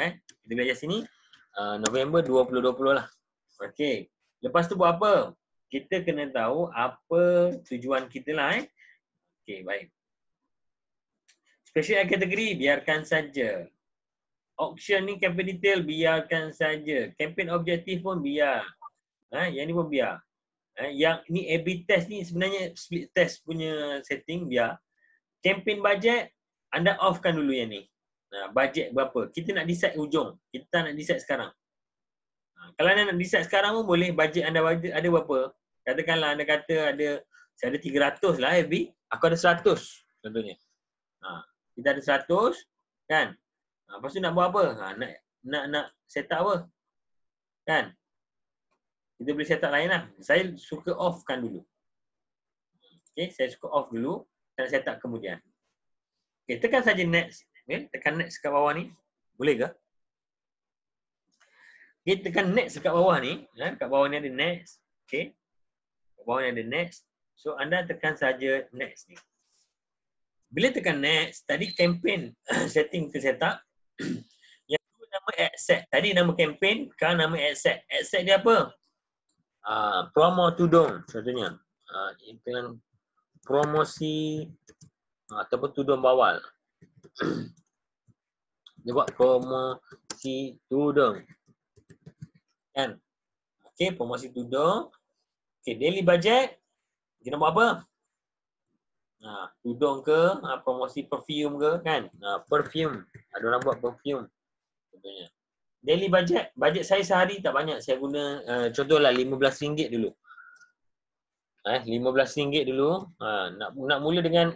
Eh, kita belajar sini. Uh, November 2020 lah. Okay. Lepas tu buat apa? Kita kena tahu apa tujuan kita lah eh. Okay, baik. Special category, biarkan saja auction ni campaign detail biarkan saja. Campaign objektif pun biar. Ha, yang ni pun biar. Ha, yang ni AB test ni sebenarnya split test punya setting biar. Campaign budget anda offkan dulu yang ni. Ha, budget berapa? Kita nak decide ujung. Kita nak decide sekarang. Ha, kalau anda nak decide sekarang pun boleh budget anda budget ada berapa? Katakanlah anda kata ada saya ada 300 lah AB. Aku ada 100 contohnya. Ha, kita ada 100 kan? Ha, lepas tu nak buat apa? Ha, nak, nak, nak set up apa? Kan? Kita boleh set up lain lah. Saya suka off kan dulu. Okay, saya suka off dulu. Saya set up kemudian. Okay, tekan saja next. Okay, tekan next kat bawah ni. Boleh ke? Okay, tekan next kat bawah ni. Kan? Kat bawah ni ada next. Okay. Kat bawah ni ada next. So, anda tekan saja next ni. Bila tekan next, tadi campaign setting kita set up, yang kedua nama adset. Tadi nama campaign, sekarang nama adset. Adset dia apa? Uh, promo tudung contohnya. Uh, promosi uh, ataupun tudung bawal. dia buat promosi tudung. Kan? Okay, promosi tudung. Okay, daily budget. Kita nak buat apa? ha, tudung ke, ha, promosi perfume ke kan? Ha, perfume. Ada ha, orang buat perfume. Contohnya. Daily budget, budget saya sehari tak banyak. Saya guna uh, contohlah RM15 dulu. Ha, eh, RM15 dulu. Ha, nak nak mula dengan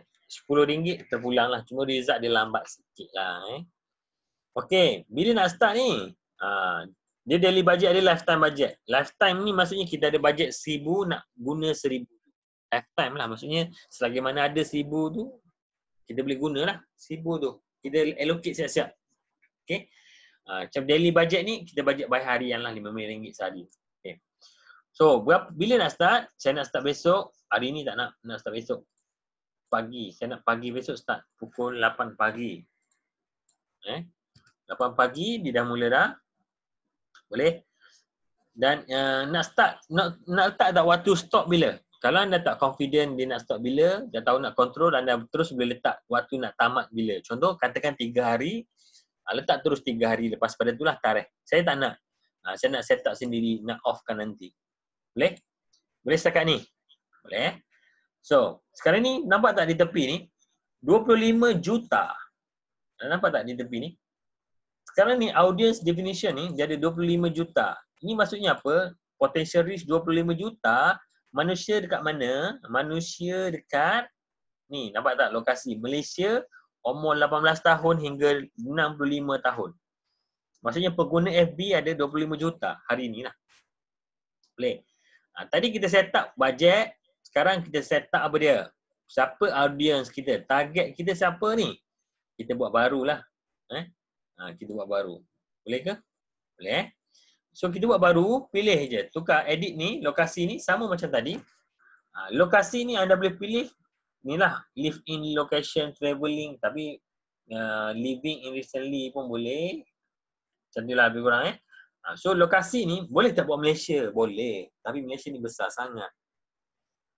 RM10 terpulang lah. Cuma result dia lambat sikit lah. Eh. Okay, bila nak start ni? Ha, dia daily budget, ada lifetime budget. Lifetime ni maksudnya kita ada budget RM1,000 nak guna RM1,000. Have time lah. Maksudnya selagi mana ada seribu tu, kita boleh guna lah seribu tu. Kita allocate siap-siap. Okay. Uh, macam daily budget ni, kita budget by harian lah RM5 sehari. Okay. So, berapa, bila nak start? Saya nak start besok. Hari ni tak nak, nak start besok. Pagi. Saya nak pagi besok start. Pukul 8 pagi. Eh? 8 pagi, dia dah mula dah. Boleh? Dan uh, nak start, nak, nak letak tak waktu stop bila? kalau anda tak confident dia nak stop bila, dah tahu nak control, anda terus boleh letak waktu nak tamat bila. Contoh, katakan tiga hari, ah, letak terus tiga hari lepas pada itulah tarikh. Saya tak nak. Ah, saya nak set up sendiri, nak offkan nanti. Boleh? Boleh setakat ni? Boleh. Eh? So, sekarang ni nampak tak di tepi ni? 25 juta. Nampak tak di tepi ni? Sekarang ni audience definition ni, dia ada 25 juta. Ini maksudnya apa? Potential reach 25 juta, manusia dekat mana? Manusia dekat ni nampak tak lokasi Malaysia umur 18 tahun hingga 65 tahun. Maksudnya pengguna FB ada 25 juta hari ni lah. Boleh. Ha, tadi kita set up bajet, sekarang kita set up apa dia? Siapa audience kita? Target kita siapa ni? Kita buat barulah. Eh? Ha, kita buat baru. Boleh ke? Boleh. Eh? So kita buat baru, pilih je. Tukar edit ni, lokasi ni sama macam tadi. Ha, lokasi ni anda boleh pilih ni lah, live in location traveling tapi uh, living in recently pun boleh. Macam ni lah lebih kurang eh. Ha, so lokasi ni boleh tak buat Malaysia? Boleh. Tapi Malaysia ni besar sangat.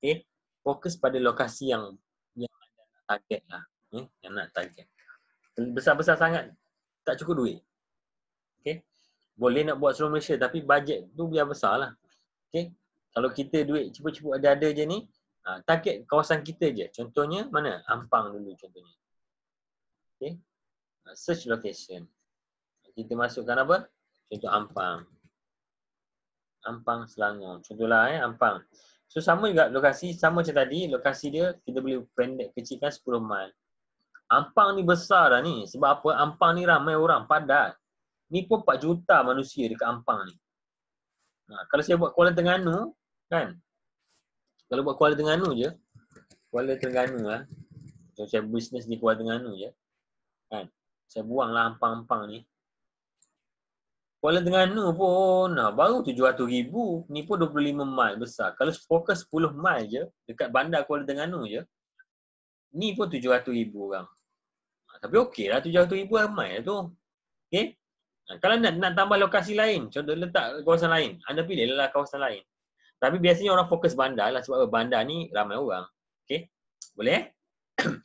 Okay. Fokus pada lokasi yang yang nak target lah. Eh? Yang nak target. Besar-besar sangat tak cukup duit boleh nak buat seluruh Malaysia tapi bajet tu biar besar lah. Okay. Kalau kita duit cepat-cepat ada-ada je ni, uh, target kawasan kita je. Contohnya mana? Ampang dulu contohnya. Okay. Uh, ha, search location. Kita masukkan apa? Contoh Ampang. Ampang Selangor. Contohlah eh, Ampang. So sama juga lokasi, sama macam tadi, lokasi dia kita boleh pendek kecilkan 10 mil. Ampang ni besar dah ni. Sebab apa? Ampang ni ramai orang, padat ni pun 4 juta manusia dekat Ampang ni. Ha, kalau saya buat Kuala Terengganu, kan? Kalau buat Kuala Terengganu je, Kuala Terengganu lah. Ha? Kalau saya bisnes di Kuala Terengganu je, kan? Saya buang lah Ampang-Ampang ni. Kuala Terengganu pun nah, baru 700 ribu. Ni pun 25 mil besar. Kalau fokus 10 mil je, dekat bandar Kuala Terengganu je, ni pun 700 ribu orang. Ha, tapi okey lah 700 ribu ramai lah tu. Okay? Ha, kalau nak, nak tambah lokasi lain, contoh letak kawasan lain, anda pilihlah kawasan lain. Tapi biasanya orang fokus bandar lah sebab bandar ni ramai orang. Okay? Boleh? Eh?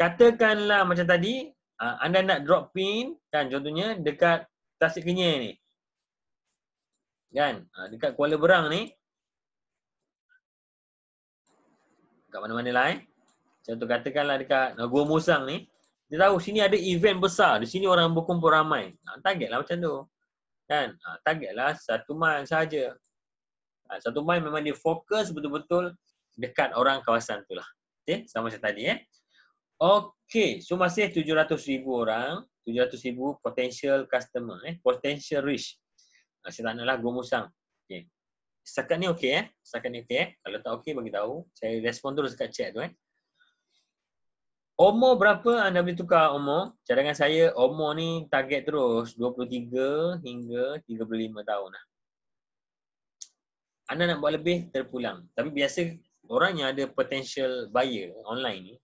Katakanlah macam tadi, ha, anda nak drop pin kan contohnya dekat Tasik Kenyir ni. Kan? Ha, dekat Kuala Berang ni. Dekat mana-mana lah eh. Contoh katakanlah dekat Gua Musang ni dia tahu sini ada event besar, di sini orang berkumpul ramai. Ha, lah macam tu. Kan? Ha, lah satu mile saja. Ha, satu mile memang dia fokus betul-betul dekat orang kawasan tu lah. Okay? Sama macam tadi eh. Okay, so masih 700,000 orang. 700,000 potential customer eh. Potential reach. Saya tak naklah gomusang. Okay. Setakat ni okey eh. Setakat ni okey? eh. Kalau tak okey bagi tahu. Saya respon terus dekat chat tu eh. Umur berapa anda boleh tukar umur? Cadangan saya umur ni target terus 23 hingga 35 tahun lah. Anda nak buat lebih terpulang. Tapi biasa orang yang ada potential buyer online ni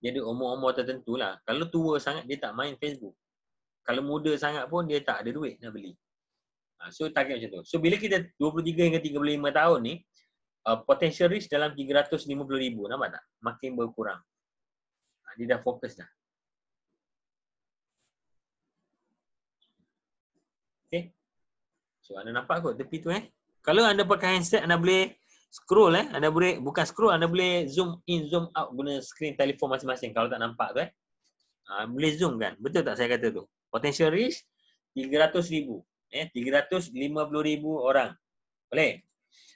dia ada umur-umur tertentu lah. Kalau tua sangat dia tak main Facebook. Kalau muda sangat pun dia tak ada duit nak beli. Ha, so target macam tu. So bila kita 23 hingga 35 tahun ni uh, potential risk dalam 350 ribu. nampak tak? Makin berkurang dia dah fokus dah. Okay. So anda nampak kot tepi tu eh. Kalau anda pakai handset anda boleh scroll eh. Anda boleh, bukan scroll, anda boleh zoom in, zoom out guna screen telefon masing-masing kalau tak nampak tu eh. Ha, boleh zoom kan? Betul tak saya kata tu? Potential reach ribu, Eh, 350 ribu orang. Boleh?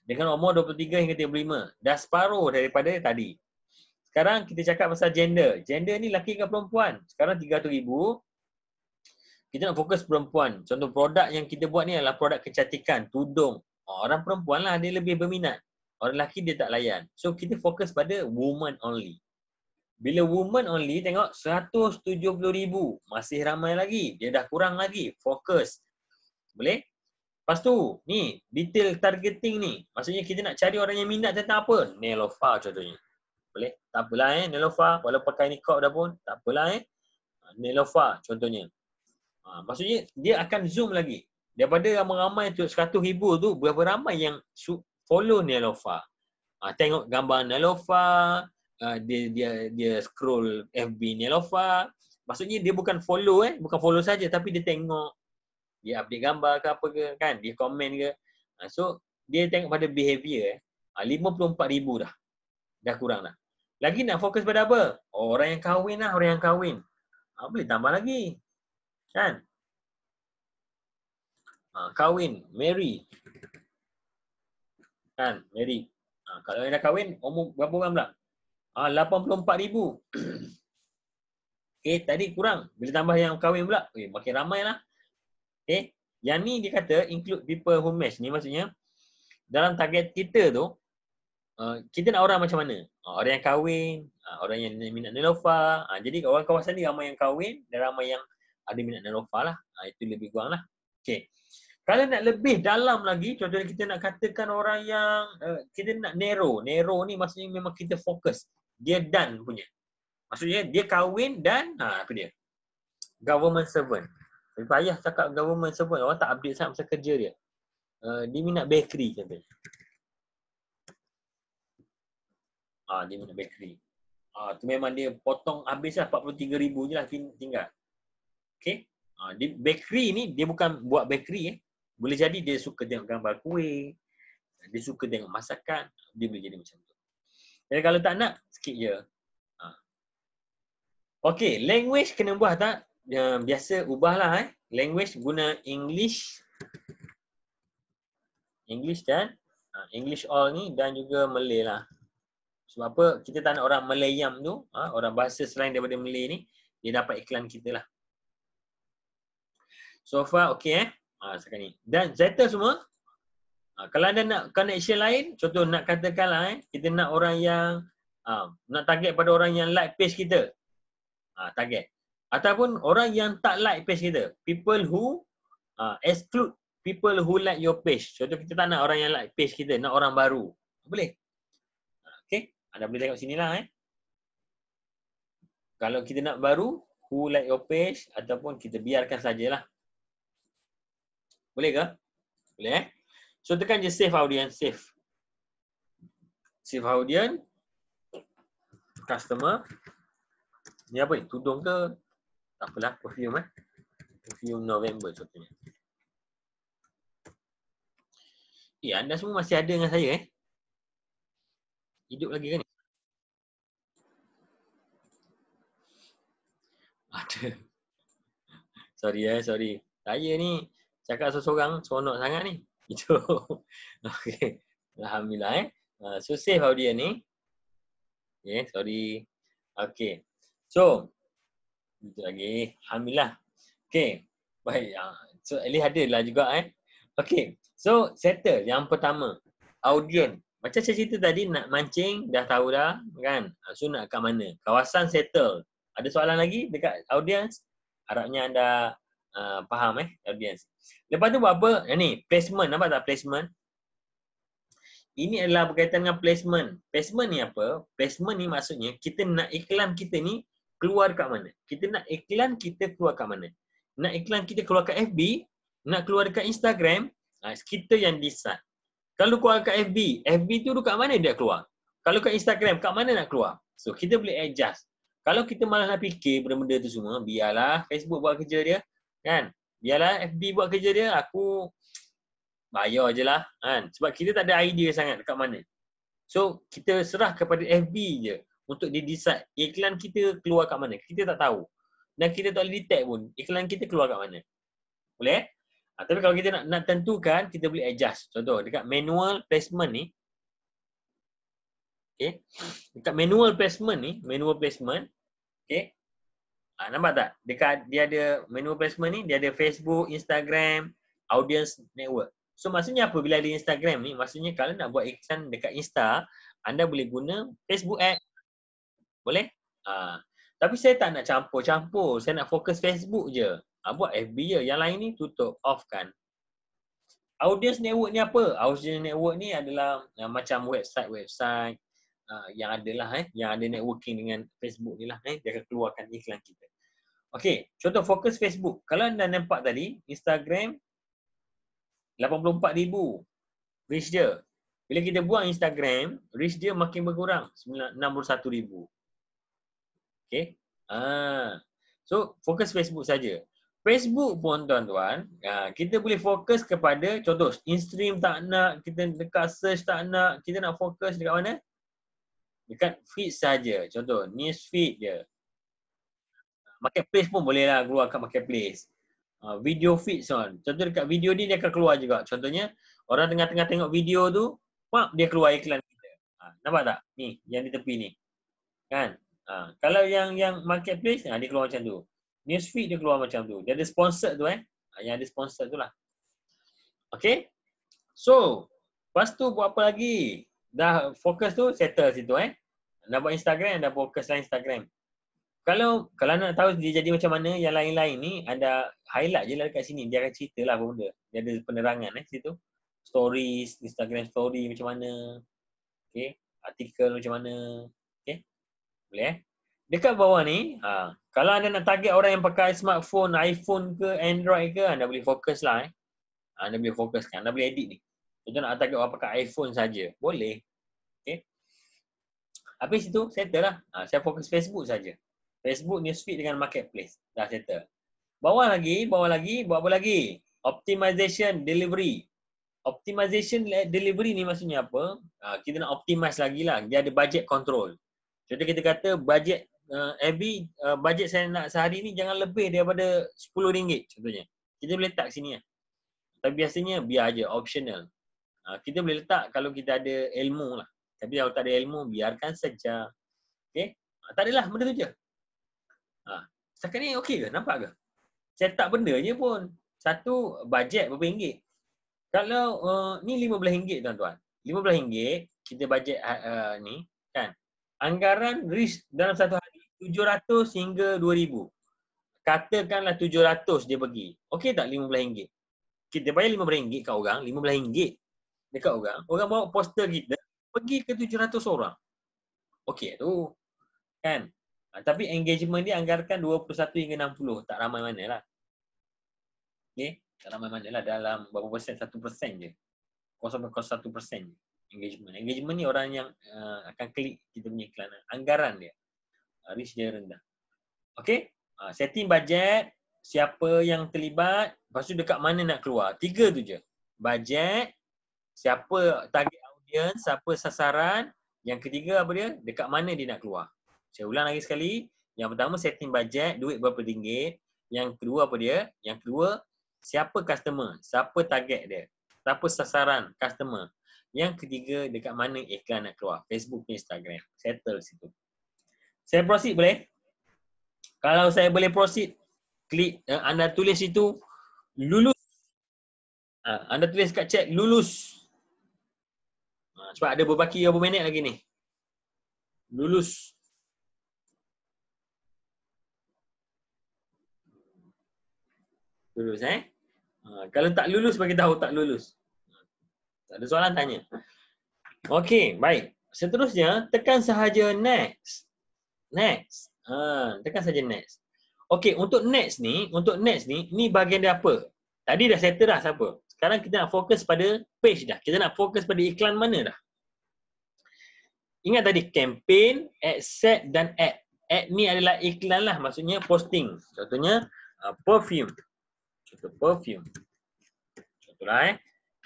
Dengan umur 23 hingga 35. Dah separuh daripada tadi. Sekarang kita cakap pasal gender. Gender ni lelaki ke perempuan? Sekarang 300 ribu, Kita nak fokus perempuan. Contoh produk yang kita buat ni adalah produk kecantikan, tudung. Orang perempuan lah dia lebih berminat. Orang lelaki dia tak layan. So kita fokus pada woman only. Bila woman only tengok 170 ribu, masih ramai lagi. Dia dah kurang lagi. Fokus. Boleh? Lepas tu, ni detail targeting ni. Maksudnya kita nak cari orang yang minat tentang apa? Nail of contohnya. Boleh? Tak apalah eh, Nelofa. Walau pakai nikob dah pun, tak apalah eh. Ha, Nelofa contohnya. Ha, maksudnya, dia akan zoom lagi. Daripada ramai-ramai tu, 100 ribu tu, berapa ramai yang follow Nelofa. Ha, tengok gambar Nelofa, uh, dia, dia dia scroll FB Nelofa. Maksudnya, dia bukan follow eh. Bukan follow saja, tapi dia tengok. Dia update gambar ke apa ke, kan? Dia komen ke. Ha, so, dia tengok pada behavior eh. Ha, 54 ribu dah dah kurang dah. Lagi nak fokus pada apa? Oh, orang yang kahwin lah, orang yang kahwin. Ha, boleh tambah lagi. Kan? Ha, kahwin, marry. Kan, marry. Ha, kalau yang dah kahwin, umur berapa orang pula? Ha, 84,000. ribu. okay, eh, tadi kurang. Bila tambah yang kahwin pula, okay, eh, makin ramai lah. Okay. Eh, yang ni dia kata include people who match ni maksudnya dalam target kita tu Ah, kita nak orang macam mana? Uh, orang yang kahwin, uh, orang yang minat nelofa. Uh, jadi orang kawasan ni ramai yang kahwin dan ramai yang ada minat nelofa lah. Uh, itu lebih kurang lah. Okay. Kalau nak lebih dalam lagi, contohnya kita nak katakan orang yang uh, kita nak Nero. Nero ni maksudnya memang kita fokus. Dia dan punya. Maksudnya dia kahwin dan ha, apa dia? Government servant. Lebih payah cakap government servant. Orang tak update sangat masa kerja dia. Uh, dia minat bakery contohnya. Ah, dia punya bakery. Ah, tu memang dia potong habis lah 43,000 je lah tinggal. Okay. Ah, dia, bakery ni dia bukan buat bakery eh. Boleh jadi dia suka tengok gambar kuih. Dia suka tengok masakan. Dia boleh jadi macam tu. Jadi kalau tak nak, sikit je. Ah. Okay, language kena buat tak? Ya, biasa ubahlah eh. Language guna English. English dan ah, English all ni dan juga Malay lah. Sebab apa kita tak nak orang Melayam tu, ha? orang bahasa selain daripada Melay ni, dia dapat iklan kita lah. So far, okay eh. Ha, sekarang ni. Dan Zeta semua, ha, kalau anda nak connection lain, contoh nak katakan lah eh, kita nak orang yang, ha, nak target pada orang yang like page kita. Ha, target. Ataupun orang yang tak like page kita. People who ha, exclude people who like your page. Contoh kita tak nak orang yang like page kita, nak orang baru. Boleh? Ha, okay. Anda ah, boleh tengok sini lah eh. Kalau kita nak baru, who like your page ataupun kita biarkan sajalah. Boleh ke? Boleh eh. So tekan je save audience, save. Save audience. Customer. Ni apa ni? Tudung ke? Tak apalah, perfume eh. Perfume November contohnya. Eh, anda semua masih ada dengan saya eh. Hidup lagi kan? Ada. sorry eh, sorry. Saya ni cakap seseorang seronok sangat ni. Itu. okay. Alhamdulillah eh. Ah, so safe audio ni. Yeah, sorry. Okay. So, itu lagi. Alhamdulillah. Okay. Baik. Ah, so, at least ada lah juga eh. Okay. So, settle. Yang pertama. Audience. Macam saya cerita tadi, nak mancing, dah tahu dah kan. Ah, so nak kat mana? Kawasan settle. Ada soalan lagi dekat audience? Harapnya anda uh, faham eh, audience. Lepas tu buat apa? Yang ah, ni, placement. Nampak tak placement? Ini adalah berkaitan dengan placement. Placement ni apa? Placement ni maksudnya kita nak iklan kita ni keluar kat mana? Kita nak iklan kita keluar kat mana? Nak iklan kita keluar kat FB? Nak keluar dekat Instagram? kita yang decide. Kalau keluar kat FB, FB tu dekat mana dia keluar? Kalau kat Instagram, kat mana nak keluar? So kita boleh adjust. Kalau kita malah nak fikir benda-benda tu semua, biarlah Facebook buat kerja dia. Kan? Biarlah FB buat kerja dia, aku bayar je lah. Kan? Sebab kita tak ada idea sangat dekat mana. So kita serah kepada FB je untuk dia decide iklan kita keluar kat mana. Kita tak tahu. Dan kita tak boleh detect pun iklan kita keluar kat mana. Boleh? Eh? Ha, tapi kalau kita nak, nak tentukan, kita boleh adjust. Contoh, dekat manual placement ni, okay, dekat manual placement ni, manual placement, okay, ha, nampak tak? Dekat dia ada manual placement ni, dia ada Facebook, Instagram, audience network. So maksudnya apa bila ada Instagram ni? Maksudnya kalau nak buat iklan dekat Insta, anda boleh guna Facebook ad. Boleh? Ha. Tapi saya tak nak campur-campur. Saya nak fokus Facebook je. Ha, buat FB je. Ya. Yang lain ni tutup. Off kan. Audience network ni apa? Audience network ni adalah ya, macam website-website uh, yang adalah eh, yang ada networking dengan Facebook ni lah. Eh, dia akan keluarkan iklan kita. Okay. Contoh fokus Facebook. Kalau anda nampak tadi, Instagram 84,000 reach dia. Bila kita buang Instagram, reach dia makin berkurang. 61,000. Okay. Ah. So, fokus Facebook saja. Facebook pun tuan-tuan, ah, kita boleh fokus kepada contoh Instream tak nak, kita dekat search tak nak, kita nak fokus dekat mana? Dekat feed saja. Contoh news feed je. Marketplace pun boleh lah keluar kat marketplace. Ah, video feed son. Contoh dekat video ni dia akan keluar juga. Contohnya orang tengah-tengah tengok video tu, pak dia keluar iklan kita. Ah, nampak tak? Ni yang di tepi ni. Kan? kalau yang yang marketplace ni dia keluar macam tu. Newsfeed dia keluar macam tu. Dia ada sponsor tu eh. Ah, yang ada sponsor tu lah. Okay. So, lepas tu buat apa lagi? Dah fokus tu, settle situ eh. Dah buat Instagram, dah fokus lah Instagram. Kalau kalau nak tahu dia jadi macam mana, yang lain-lain ni ada highlight je lah dekat sini. Dia akan cerita lah apa benda. Dia ada penerangan eh situ. Stories, Instagram story macam mana. Okay. Artikel macam mana. Okay. Boleh eh. Dekat bawah ni, ha, kalau anda nak target orang yang pakai smartphone, iPhone ke, Android ke, anda boleh fokus lah eh. Ah, anda boleh fokuskan, anda boleh edit ni. Contoh nak target orang pakai iPhone saja, boleh. Okay. Habis itu, settle lah. Ha, saya fokus Facebook saja. Facebook newsfeed dengan marketplace. Dah settle. Bawah lagi, bawah lagi, buat apa lagi? Optimization delivery. Optimization delivery ni maksudnya apa? Ha, kita nak optimize lagi lah. Dia ada budget control. Jadi kita kata budget uh, every uh, budget saya nak sehari ni jangan lebih daripada RM10 contohnya. Kita boleh letak sini lah. Tapi biasanya biar aja optional. Uh, kita boleh letak kalau kita ada ilmu lah. Tapi kalau tak ada ilmu, biarkan saja. Okay? Uh, ah, tak adalah, benda tu je. Uh, setakat ni okey ke? Nampak ke? Saya letak benda je pun. Satu, budget berapa ringgit? Kalau uh, ni RM15 tuan-tuan. RM15 kita bajet uh, eh, ni kan anggaran risk dalam satu hari 700 hingga 2000. Katakanlah 700 dia bagi, Okey tak RM15? Kita bayar RM15 kat orang, RM15 dekat orang. Orang bawa poster kita pergi ke 700 orang. Okey tu. Kan? Ha, tapi engagement dia anggarkan 21 hingga 60. Tak ramai mana lah. Okey? Tak ramai mana lah dalam berapa persen? 1% persen je. 0.1% je. Engagement. Engagement ni orang yang uh, akan klik kita punya iklan. Anggaran dia risk ah, dia rendah. Okay? Ha, ah, setting budget, siapa yang terlibat, lepas tu dekat mana nak keluar. Tiga tu je. Budget, siapa target audience, siapa sasaran. Yang ketiga apa dia? Dekat mana dia nak keluar. Saya ulang lagi sekali. Yang pertama setting budget, duit berapa tinggi, Yang kedua apa dia? Yang kedua, siapa customer, siapa target dia. Siapa sasaran customer. Yang ketiga, dekat mana iklan nak keluar. Facebook, Instagram. Settle situ. Saya proceed boleh? Kalau saya boleh proceed, klik uh, anda tulis itu lulus. Uh, anda tulis kat chat lulus. Ha, sebab ada berbaki berapa minit lagi ni. Lulus. Lulus eh. Ha, kalau tak lulus, bagi tahu tak lulus. Tak ada soalan, tanya. Okay, baik. Seterusnya, tekan sahaja next next. Ha, tekan saja next. Okey, untuk next ni, untuk next ni, ni bahagian dia apa? Tadi dah settle dah siapa? Sekarang kita nak fokus pada page dah. Kita nak fokus pada iklan mana dah. Ingat tadi campaign, ad set dan ad. Ad ni adalah iklan lah maksudnya posting. Contohnya uh, perfume. Contoh perfume. Contoh lah eh.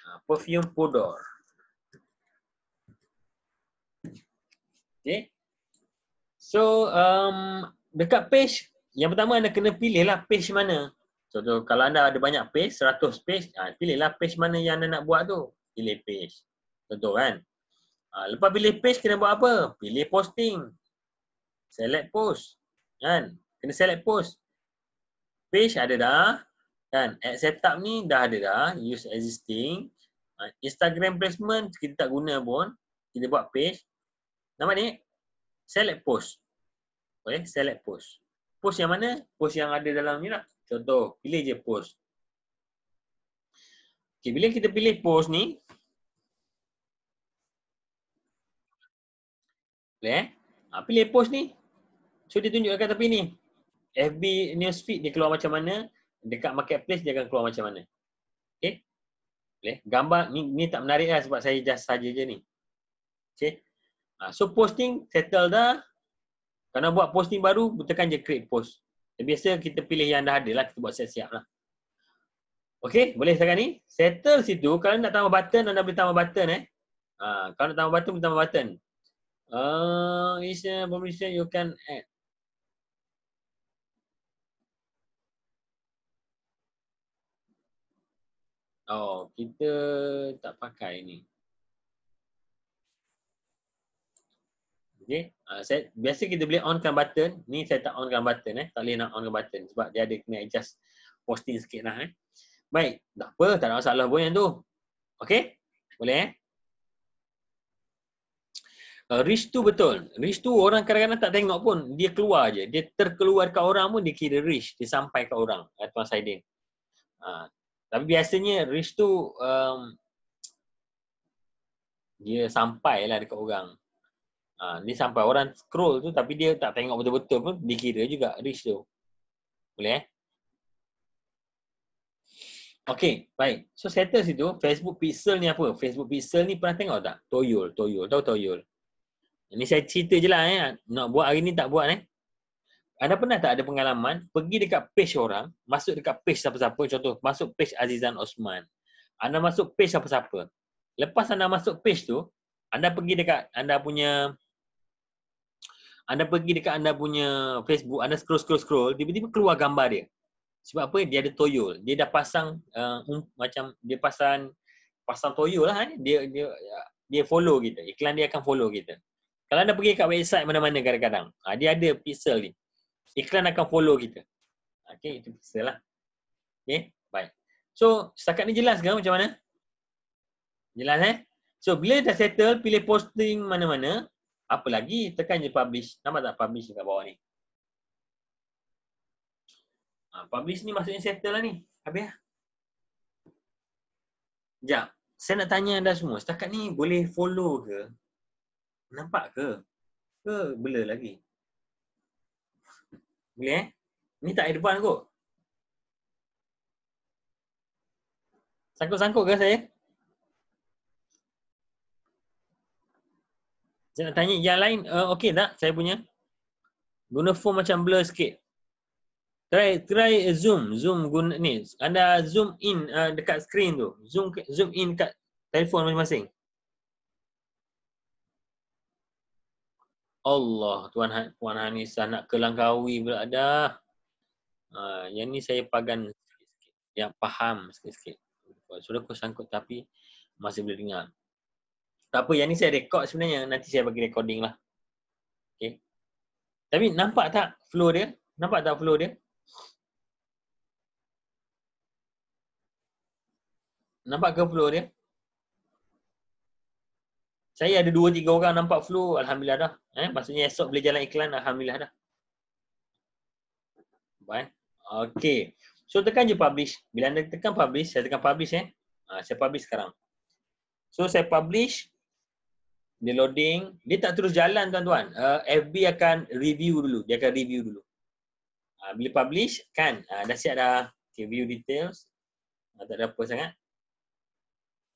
Uh, perfume pudor. Okay. So um, dekat page, yang pertama anda kena pilih lah page mana. Contoh kalau anda ada banyak page, 100 page, ha, ah, pilih lah page mana yang anda nak buat tu. Pilih page. Contoh kan. Ha, lepas pilih page, kena buat apa? Pilih posting. Select post. Kan? Kena select post. Page ada dah. Kan? Ad setup ni dah ada dah. Use existing. Ah, Instagram placement kita tak guna pun. Kita buat page. Nama ni? Select post. Okay, select post. Post yang mana? Post yang ada dalam ni lah. Contoh, pilih je post. Okay, bila kita pilih post ni. Boleh eh? Ha, pilih post ni. So, dia tunjuk dekat tepi ni. FB newsfeed dia keluar macam mana. Dekat marketplace dia akan keluar macam mana. Okay. Boleh? Gambar ni, ni tak menarik lah sebab saya just saja je ni. Okay. Ha, so, posting settle dah. Kalau buat posting baru, butakan je create post. Dan biasa kita pilih yang dah ada lah, kita buat siap-siap lah. Okay, boleh sekarang ni? Settle situ, kalau nak tambah button, anda boleh tambah button eh. Ha, kalau nak tambah button, boleh tambah button. Uh, is a permission you can add. Oh, kita tak pakai ni. Okay. Uh, saya, biasa kita boleh onkan button. Ni saya tak onkan button eh. Tak boleh nak onkan button sebab dia ada kena adjust posting sikit lah eh. Baik. Tak apa. Tak ada masalah pun yang tu. Okay. Boleh eh. Uh, ah, reach tu betul. Reach tu orang kadang-kadang tak tengok pun. Dia keluar je. Dia terkeluar ke orang pun dia kira reach. Dia sampai ke orang. Eh, Tuan Saidin. Uh, tapi biasanya reach tu um, dia sampai lah dekat orang. Ha, ni sampai orang scroll tu tapi dia tak tengok betul-betul pun dikira juga reach tu. Boleh eh? Okay, baik. So status itu, Facebook Pixel ni apa? Facebook Pixel ni pernah tengok tak? Toyol, Toyol. Tahu Toyol? Ini saya cerita je lah eh. Nak buat hari ni tak buat eh. Anda pernah tak ada pengalaman pergi dekat page orang, masuk dekat page siapa-siapa. Contoh, masuk page Azizan Osman. Anda masuk page siapa-siapa. Lepas anda masuk page tu, anda pergi dekat anda punya anda pergi dekat anda punya Facebook, anda scroll scroll scroll, tiba-tiba keluar gambar dia. Sebab apa? Dia ada toyol. Dia dah pasang uh, um, macam dia pasang pasang toyol lah. ni eh. Dia dia dia follow kita. Iklan dia akan follow kita. Kalau anda pergi kat website mana-mana kadang-kadang, uh, dia ada pixel ni. Iklan akan follow kita. Ah, okay, itu pixel lah. Okay, baik. So, setakat ni jelas ke macam mana? Jelas eh? So, bila dah settle, pilih posting mana-mana, apa lagi? Tekan je publish. Nampak tak publish dekat bawah ni? Ha, publish ni maksudnya settle lah ni. Habis lah. Sekejap. Saya nak tanya anda semua. Setakat ni boleh follow ke? Nampak ke? Ke blur lagi? Boleh eh? Ni tak air depan kot. Sangkut-sangkut ke saya? Saya nak tanya yang lain uh, okey tak saya punya? Guna phone macam blur sikit. Try try zoom, zoom guna ni. Anda zoom in uh, dekat screen tu. Zoom zoom in dekat telefon masing-masing. Allah Tuan tuan Hanis nak ke Langkawi pula dah. Uh, yang ni saya pagan Yang faham sikit-sikit. Sudah aku sangkut tapi masih boleh dengar. Tak apa, yang ni saya rekod sebenarnya. Nanti saya bagi recording lah. Okay. Tapi nampak tak flow dia? Nampak tak flow dia? Nampak ke flow dia? Saya ada dua tiga orang nampak flow, Alhamdulillah dah. Eh, maksudnya esok boleh jalan iklan, Alhamdulillah dah. Baik. Eh? Okay. So tekan je publish. Bila anda tekan publish, saya tekan publish eh. Ha, saya publish sekarang. So saya publish dia loading, dia tak terus jalan tuan-tuan. Uh, FB akan review dulu, dia akan review dulu. Uh, bila publish, kan? Uh, dah siap dah okay, view details. Uh, tak ada apa sangat.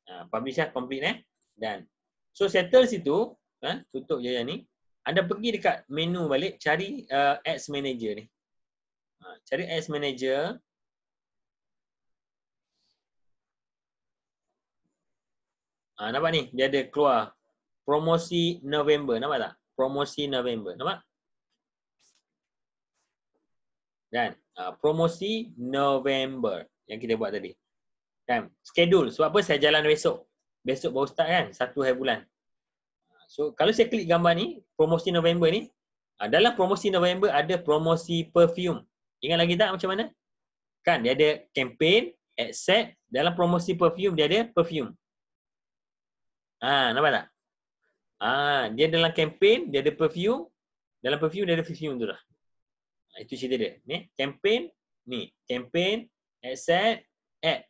Uh, publish lah, complete eh. Dan so settle situ, kan tutup je yang ni. Anda pergi dekat menu balik, cari uh, Ads Manager ni. Uh, cari Ads Manager. Ah, nampak ni? Dia ada keluar promosi November. Nampak tak? Promosi November. Nampak? Dan Uh, ah, promosi November yang kita buat tadi. Kan? Schedule. Sebab apa saya jalan besok. Besok baru start kan? Satu hari bulan. Ah, so kalau saya klik gambar ni, promosi November ni. Uh, dalam promosi November ada promosi perfume. Ingat lagi tak macam mana? Kan dia ada campaign, accept. Dalam promosi perfume dia ada perfume. Ah, ha, nampak tak? Ah, dia dalam campaign, dia ada preview. Dalam preview dia ada perfume tu lah. Itu cerita dia. Ni, campaign, ni, campaign, asset, ad.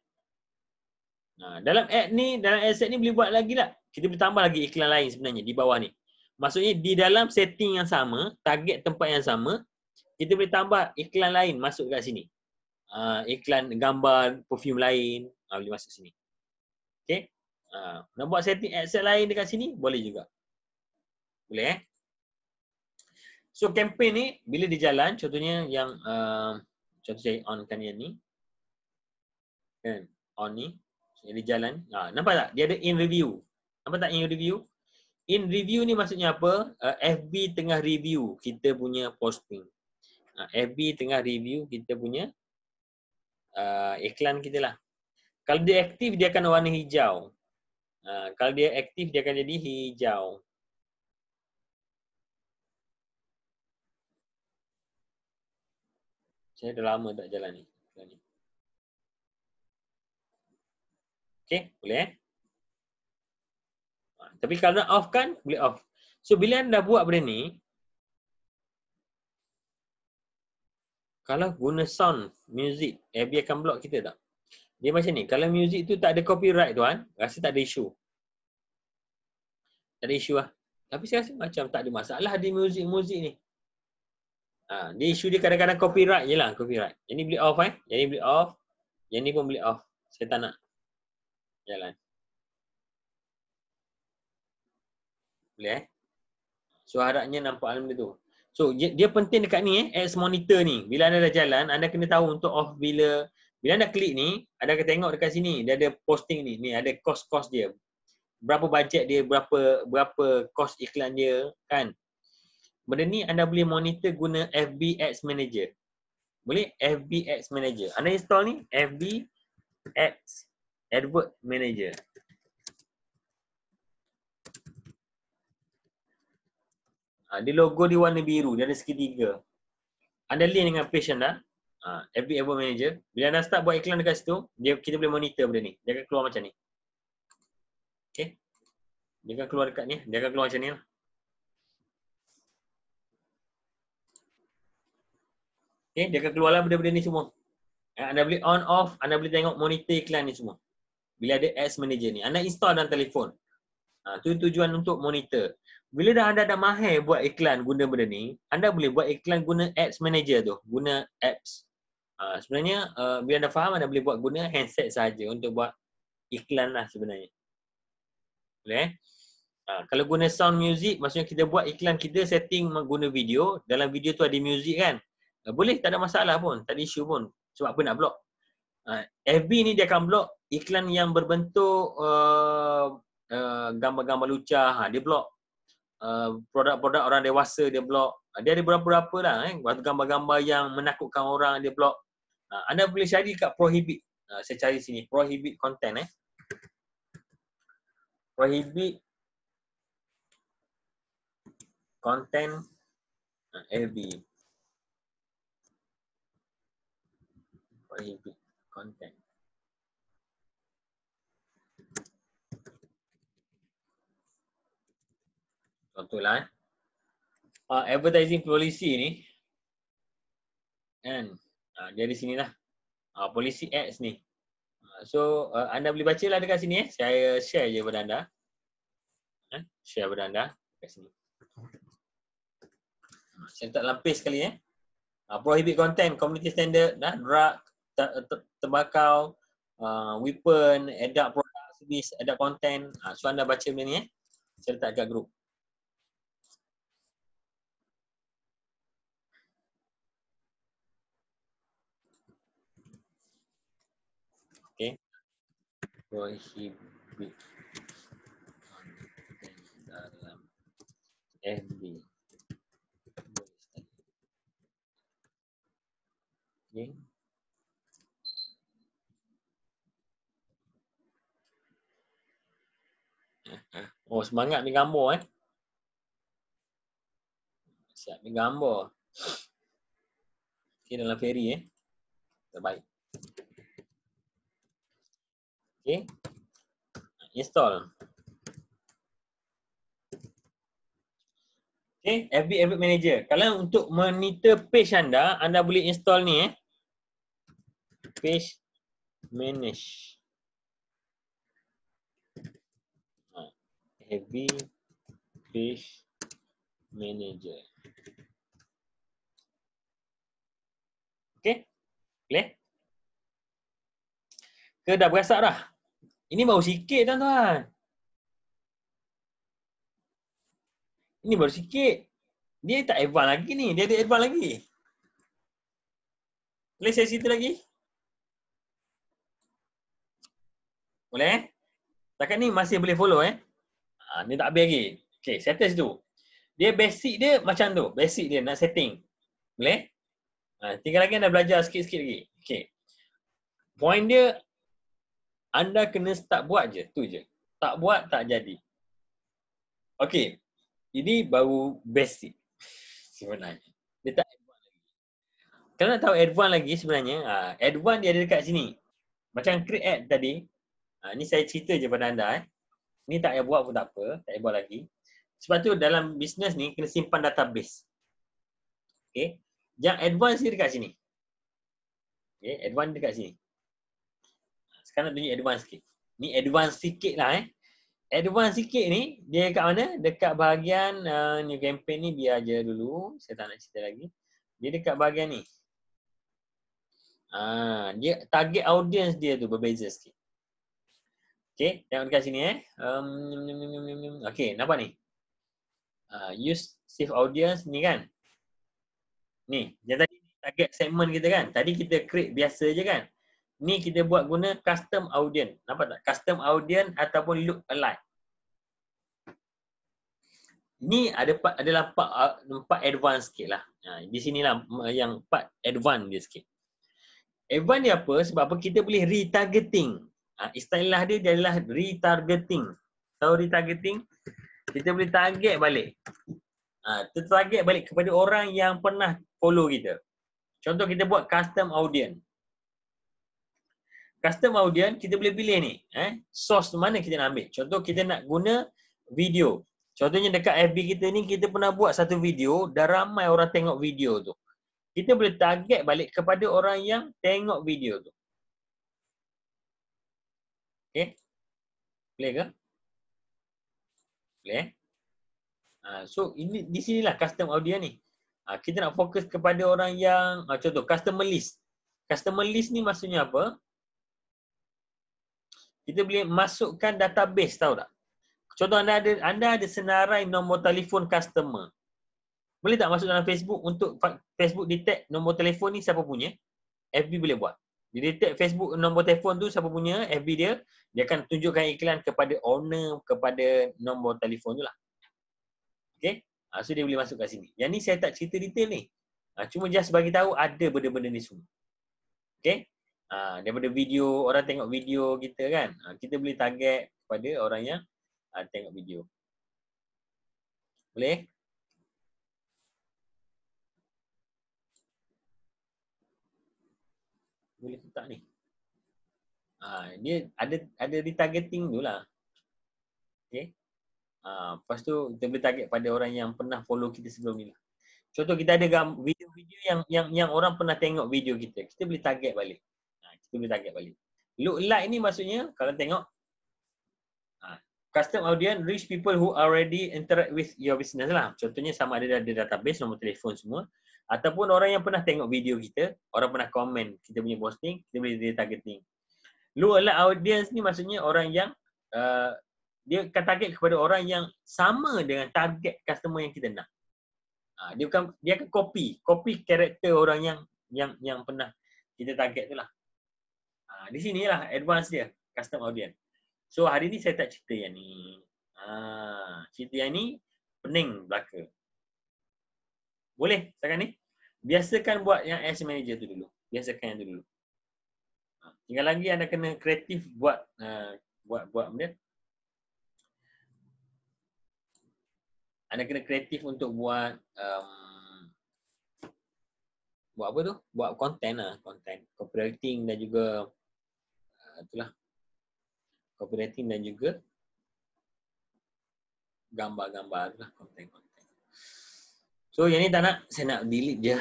Nah, dalam ad ni, dalam asset ni boleh buat lagi lah. Kita boleh tambah lagi iklan lain sebenarnya di bawah ni. Maksudnya di dalam setting yang sama, target tempat yang sama, kita boleh tambah iklan lain masuk kat sini. Uh, iklan gambar, perfume lain, uh, boleh masuk sini. Okay. Uh, nak buat setting ad set lain dekat sini, boleh juga. Boleh eh? So kempen ni bila dijalan contohnya yang uh, contoh saya onkan yang ni. Kan? On ni. Jadi dijalan. Ha, nampak tak? Dia ada in review. Nampak tak in review? In review ni maksudnya apa? Uh, FB tengah review kita punya posting. Uh, ha, FB tengah review kita punya uh, iklan kita lah. Kalau dia aktif dia akan warna hijau. Uh, kalau dia aktif dia akan jadi hijau. Saya dah lama tak jalan ni. Jalan Okay, boleh eh? Ha, tapi kalau nak off kan, boleh off. So, bila anda buat benda ni, kalau guna sound, music, eh, AB akan block kita tak? Dia macam ni, kalau music tu tak ada copyright tuan, rasa tak ada isu. Tak ada isu lah. Tapi saya rasa macam tak ada masalah di music-music ni. Ha, ni isu dia kadang-kadang copyright je lah copyright. Yang ni beli off eh. Yang ni beli off. Yang ni pun beli off. Saya tak nak jalan. Boleh eh? So harapnya nampak dalam tu. So dia penting dekat ni eh. X monitor ni. Bila anda dah jalan, anda kena tahu untuk off bila bila anda klik ni, anda akan tengok dekat sini. Dia ada posting ni. Ni ada cost-cost dia. Berapa bajet dia, berapa berapa cost iklan dia kan benda ni anda boleh monitor guna FB Ads Manager. Boleh FB Ads Manager. Anda install ni FB Ads Advert Manager. Ha, dia logo di warna biru, dia ada segitiga. Anda link dengan page anda, ha, FB Advert Manager. Bila anda start buat iklan dekat situ, dia, kita boleh monitor benda ni. Dia akan keluar macam ni. Okay. Dia akan keluar dekat ni, dia akan keluar macam ni lah. Okay, dia akan keluarlah benda-benda ni semua. Eh, anda boleh on off, anda boleh tengok monitor iklan ni semua. Bila ada ads manager ni, anda install dalam telefon. Ha, tu tujuan untuk monitor. Bila dah anda dah mahir buat iklan guna benda ni, anda boleh buat iklan guna ads manager tu, guna apps. Ha, sebenarnya uh, bila anda faham anda boleh buat guna handset saja untuk buat iklan lah sebenarnya. Boleh? Ha, kalau guna sound music, maksudnya kita buat iklan kita setting guna video, dalam video tu ada music kan? Eh, boleh tak ada masalah pun tak ada isu pun sebab apa nak blok uh, ha, FB ni dia akan blok iklan yang berbentuk uh, uh, gambar-gambar lucah ha, dia blok uh, produk-produk orang dewasa dia blok uh, ha, dia ada berapa-berapa lah eh. gambar-gambar yang menakutkan orang dia blok uh, ha, anda boleh cari kat prohibit uh, saya cari sini prohibit content eh prohibit content FB Olympic content. Contohlah eh. Uh, advertising policy ni kan uh, ah, dari sinilah uh, ah, policy ads ni uh, so uh, anda boleh baca lah dekat sini eh saya share je pada anda eh share pada anda dekat sini saya tak lampis sekali eh uh, prohibit content community standard nah drug tembakau, uh, weapon, adult product, service, adult content. Uh, so anda baca benda ni eh. Saya letak dekat group. Okay. Prohibit. Dalam FB. Okay. Oh semangat main gambar eh. Siap main gambar. Okay dalam ferry eh. Terbaik. Okay. Install. Okay, FB Advert Manager. Kalau untuk monitor page anda, anda boleh install ni eh. Page Manage. heavy page manager okay, boleh ke dah berasa dah ini baru sikit tuan-tuan ini baru sikit dia tak advance lagi ni dia ada advance lagi boleh saya situ lagi boleh eh? Takkan ni masih boleh follow eh? ni ha, tak habis lagi. Okay, settle situ. Dia basic dia macam tu. Basic dia nak setting. Boleh? Ha, tinggal lagi anda belajar sikit-sikit lagi. Okay. Point dia, anda kena start buat je. Tu je. Tak buat, tak jadi. Okay. Ini baru basic. sebenarnya. Dia tak advance lagi. Kalau nak tahu advance lagi sebenarnya, ha, advance dia ada dekat sini. Macam create ad tadi. Ha, ni saya cerita je pada anda. Eh ni tak payah buat pun tak apa, tak payah buat lagi. Sebab tu dalam bisnes ni kena simpan database. Okay. Yang advance ni dekat sini. Okay, advance dekat sini. Sekarang nak tunjuk advance sikit. Ni advance sikit lah eh. Advance sikit ni, dia dekat mana? Dekat bahagian uh, new campaign ni, biar je dulu. Saya tak nak cerita lagi. Dia dekat bahagian ni. Ah, dia target audience dia tu berbeza sikit. Okay, tengok dekat sini eh. Um, okay, nampak ni? Uh, use safe audience ni kan? Ni, yang tadi target segment kita kan? Tadi kita create biasa je kan? Ni kita buat guna custom audience. Nampak tak? Custom audience ataupun look alike. Ni ada part, adalah part, uh, part advance sikit lah. Ha, di lah yang part advance dia sikit. Advance dia apa? Sebab apa? Kita boleh retargeting. Ha, istilah dia, dia adalah retargeting. Tahu retargeting? Kita boleh target balik. Ha, kita ha, target balik kepada orang yang pernah follow kita. Contoh kita buat custom audience. Custom audience kita boleh pilih ni. Eh? Source mana kita nak ambil. Contoh kita nak guna video. Contohnya dekat FB kita ni kita pernah buat satu video dah ramai orang tengok video tu. Kita boleh target balik kepada orang yang tengok video tu okay play ke play uh, ah, so ini di sini lah custom audio ni uh, kita nak fokus kepada orang yang uh, contoh customer list customer list ni maksudnya apa kita boleh masukkan database tahu tak contoh anda ada anda ada senarai nombor telefon customer boleh tak masuk dalam Facebook untuk Facebook detect nombor telefon ni siapa punya FB boleh buat dia detect Facebook nombor telefon tu siapa punya FB dia dia akan tunjukkan iklan kepada owner kepada nombor telefon tu lah okay ha, ah, so dia boleh masuk kat sini yang ni saya tak cerita detail ni ha, cuma just bagi tahu ada benda-benda ni semua okay ha, ah, daripada video orang tengok video kita kan ha, kita boleh target kepada orang yang ha, tengok video boleh boleh tak ni. Ha, dia ada ada retargeting tu lah. Okay. Ha, lepas tu kita boleh target pada orang yang pernah follow kita sebelum ni lah. Contoh kita ada video-video yang yang yang orang pernah tengok video kita. Kita boleh target balik. Ha, kita boleh target balik. Look like ni maksudnya kalau tengok ha, custom audience reach people who already interact with your business lah. Contohnya sama ada ada database, nombor telefon semua ataupun orang yang pernah tengok video kita, orang pernah komen kita punya posting, kita boleh jadi targeting. Lu adalah audience ni maksudnya orang yang uh, dia akan target kepada orang yang sama dengan target customer yang kita nak. Uh, dia akan dia akan copy, copy karakter orang yang yang yang pernah kita target tu lah. Uh, di sinilah advance dia, custom audience. So hari ni saya tak cerita yang ni. uh, cerita yang ni pening belaka. Boleh setakat ni? Biasakan buat yang as manager tu dulu. Biasakan yang tu dulu. Ha, tinggal lagi anda kena kreatif buat ha, buat buat benda. Anda kena kreatif untuk buat um, buat apa tu? Buat konten lah. Konten. Copywriting dan juga uh, lah? Copywriting dan juga gambar-gambar lah. Konten-konten. So yang ni tak nak, saya nak delete je.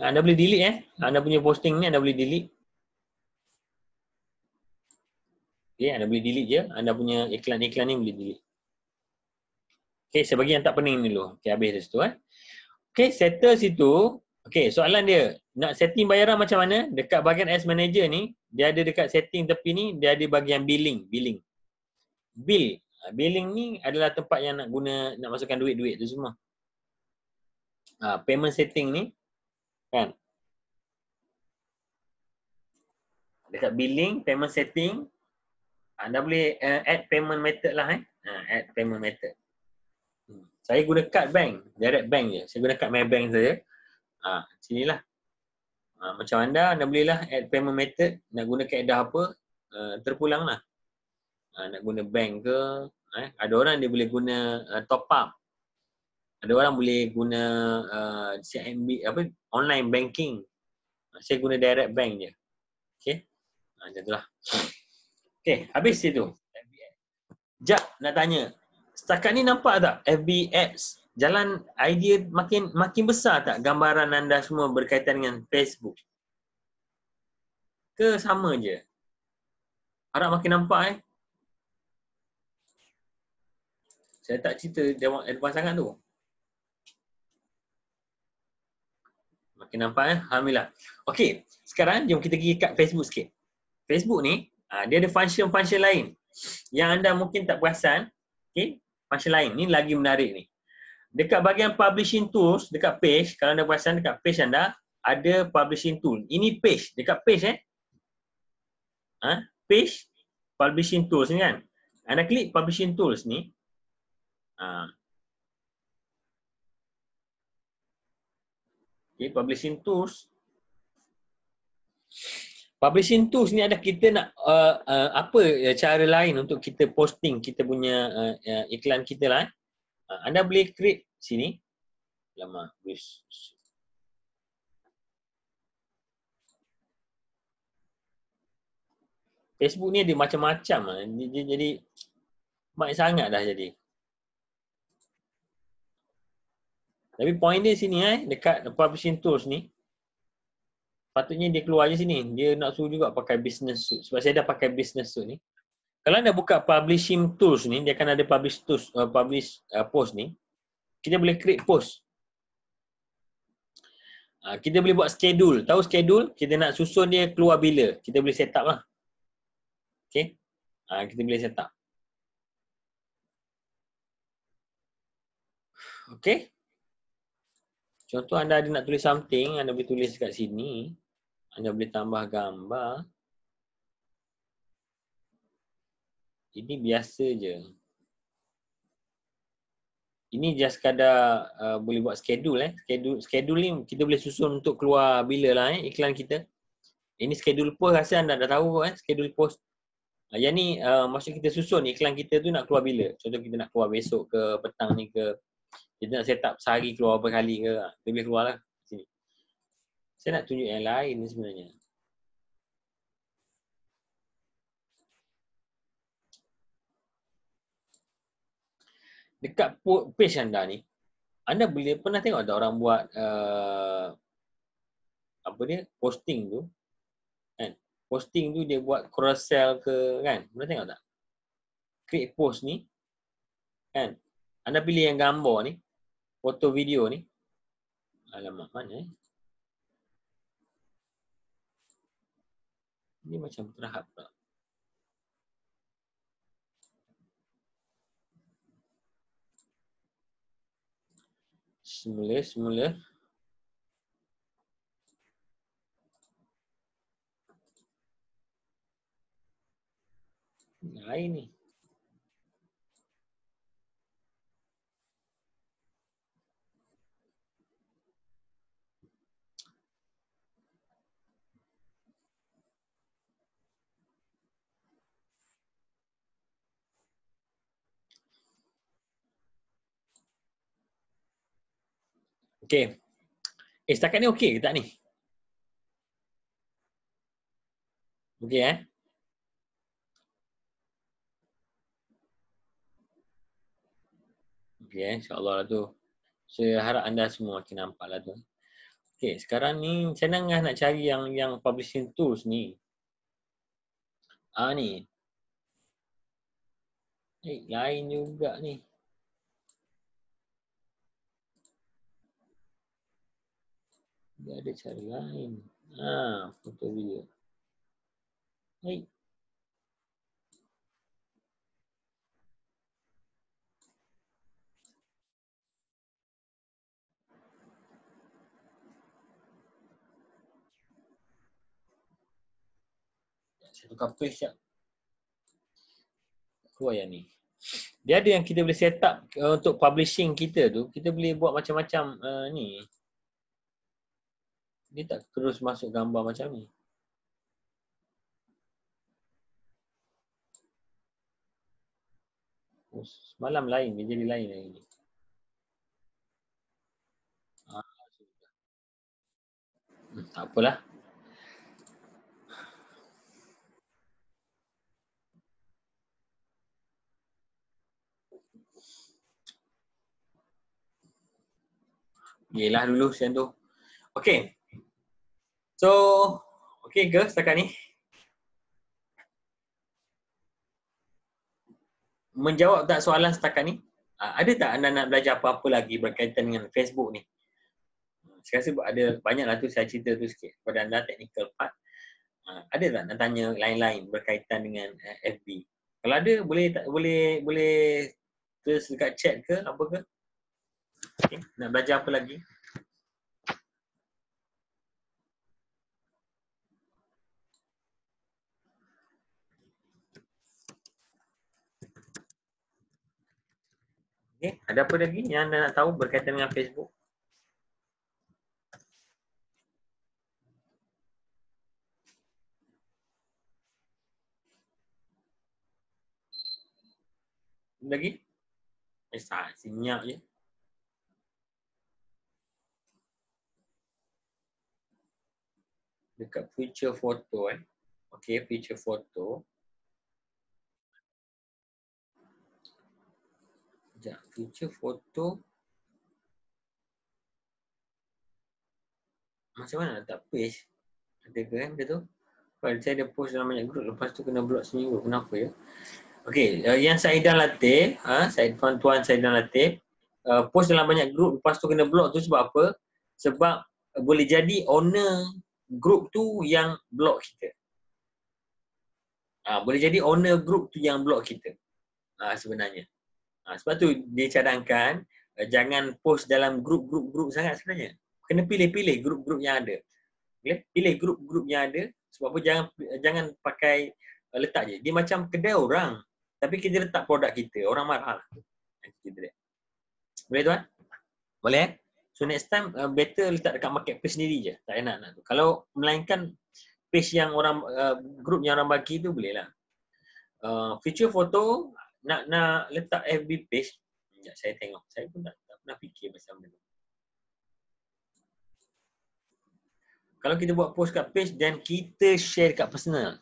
Ah, anda boleh delete eh. Ah, anda punya posting ni anda boleh delete. Okay, anda boleh delete je. Anda punya iklan-iklan ni boleh delete. Okay, saya bagi yang tak pening ni dulu. Okay, habis dari situ eh. Okay, settle situ. Okay, soalan dia. Nak setting bayaran macam mana? Dekat bahagian as Manager ni, dia ada dekat setting tepi ni, dia ada bahagian billing. Billing. Bill. Ah, billing ni adalah tempat yang nak guna, nak masukkan duit-duit tu semua uh, payment setting ni kan dekat billing payment setting anda boleh uh, add payment method lah eh uh, add payment method hmm. saya guna card bank direct bank je saya guna card my bank saja ah uh, sinilah uh, macam anda anda boleh lah add payment method nak guna kaedah apa uh, lah uh, nak guna bank ke eh ada orang dia boleh guna uh, top up ada orang boleh guna uh, CIMB apa online banking ah, saya guna direct bank je okey ha, macam itulah okey habis situ jap nak tanya setakat ni nampak tak FB apps jalan idea makin makin besar tak gambaran anda semua berkaitan dengan Facebook ke sama je harap makin nampak eh saya tak cerita dia advance sangat tu Makin nampak ya. Eh? Alhamdulillah. Okey, sekarang jom kita pergi kat Facebook sikit. Facebook ni, ah, dia ada function-function lain yang anda mungkin tak perasan. Okey, function lain. Ni lagi menarik ni. Dekat bahagian publishing tools, dekat page, kalau anda perasan dekat page anda, ada publishing tool. Ini page. Dekat page eh. Ha? Page, publishing tools ni kan. Anda klik publishing tools ni. Uh, Okay, publishing tools. Publishing tools ni ada kita nak uh, uh, apa uh, cara lain untuk kita posting kita punya uh, uh, iklan kita lah. Eh. Uh, anda boleh create sini. Lama, wish. Facebook ni ada macam-macam lah. Jadi, jadi banyak sangat dah jadi. Tapi point dia sini eh, dekat publishing tools ni Patutnya dia keluar je sini, dia nak suruh juga pakai business suit Sebab saya dah pakai business suit ni Kalau anda buka publishing tools ni, dia akan ada publish tools, uh, publish uh, post ni Kita boleh create post uh, Kita boleh buat schedule, tahu schedule? Kita nak susun dia keluar bila, kita boleh set up lah Okay, uh, kita boleh set up Okay Contoh anda ada nak tulis something, anda boleh tulis kat sini. Anda boleh tambah gambar. Ini biasa je. Ini just kadar uh, boleh buat schedule eh. Schedule, schedule ni kita boleh susun untuk keluar bila lah eh iklan kita. Ini schedule post rasa anda dah tahu eh schedule post. Uh, yang ni uh, maksud kita susun iklan kita tu nak keluar bila. Contoh kita nak keluar besok ke petang ni ke kita nak set up sehari keluar berapa kali ke ah, Lebih keluar lah sini. Saya nak tunjuk yang lain ni sebenarnya Dekat page anda ni Anda boleh pernah tengok ada orang buat uh, Apa dia? Posting tu kan? Posting tu dia buat cross sell ke kan? Pernah tengok tak? Create post ni kan? Anda pilih yang gambar ni foto video ni. Alamak mana eh? Ini macam terhad pula. Semula, semula. Nah ini. Okay, Eh, setakat ni okey ke tak ni? Okey eh? Okey eh, insyaAllah lah tu. Saya harap anda semua makin nampak lah tu. Okey, sekarang ni saya tengah nak cari yang yang publishing tools ni. Ah ni. Eh, lain juga ni. Dia ada cara lain. Ha, foto video. Hai. Saya tukar page sekejap. Keluar yang ni. Dia ada yang kita boleh set up eh, untuk publishing kita tu. Kita boleh buat macam-macam uh, ni dia tak terus masuk gambar macam ni. Oh, Malam lain, dia jadi lain hari ni. Ah, hmm, tak apalah. Yelah dulu macam tu. Okay. So, okay ke setakat ni? Menjawab tak soalan setakat ni? Ah, ada tak anda nak belajar apa-apa lagi berkaitan dengan Facebook ni? Saya rasa ada banyak lah tu saya cerita tu sikit pada anda technical part. Ah, ada tak nak tanya lain-lain berkaitan dengan eh, FB? Kalau ada boleh tak boleh boleh terus dekat chat ke apa ke? Okay. Nak belajar apa lagi? Okay. Ada apa lagi yang anda nak tahu berkaitan dengan Facebook? Lagi? Eh, sah, sinyap je. Dekat future photo eh. Okay, future photo. Sekejap. Teacher foto. Macam mana letak page? Ada ke kan eh, benda tu? Kalau saya ada post dalam banyak grup lepas tu kena block seminggu. Kenapa ya? Okay. Uh, yang saya dah latih. Ha? Saya, tuan, tuan saya dah latih. Uh, post dalam banyak grup lepas tu kena block tu sebab apa? Sebab uh, boleh jadi owner grup tu yang block kita. Ha, boleh jadi owner group tu yang block kita ha, sebenarnya. Ha, sebab tu dicadangkan uh, eh, jangan post dalam grup-grup-grup sangat sebenarnya. Kena pilih-pilih grup-grup yang ada. Okay? Ya, pilih grup-grup yang ada sebab apa jangan eh, jangan pakai uh, letak je. Dia macam kedai orang tapi kita letak produk kita. Orang marah lah. Boleh tuan? Boleh So next time uh, better letak dekat marketplace sendiri je. Tak enak nak lah tu. Kalau melainkan page yang orang, uh, grup yang orang bagi tu boleh lah. Uh, feature photo, nak nak letak FB page. Sekejap saya tengok. Saya pun tak, tak pernah fikir macam benda. Kalau kita buat post kat page dan kita share kat personal.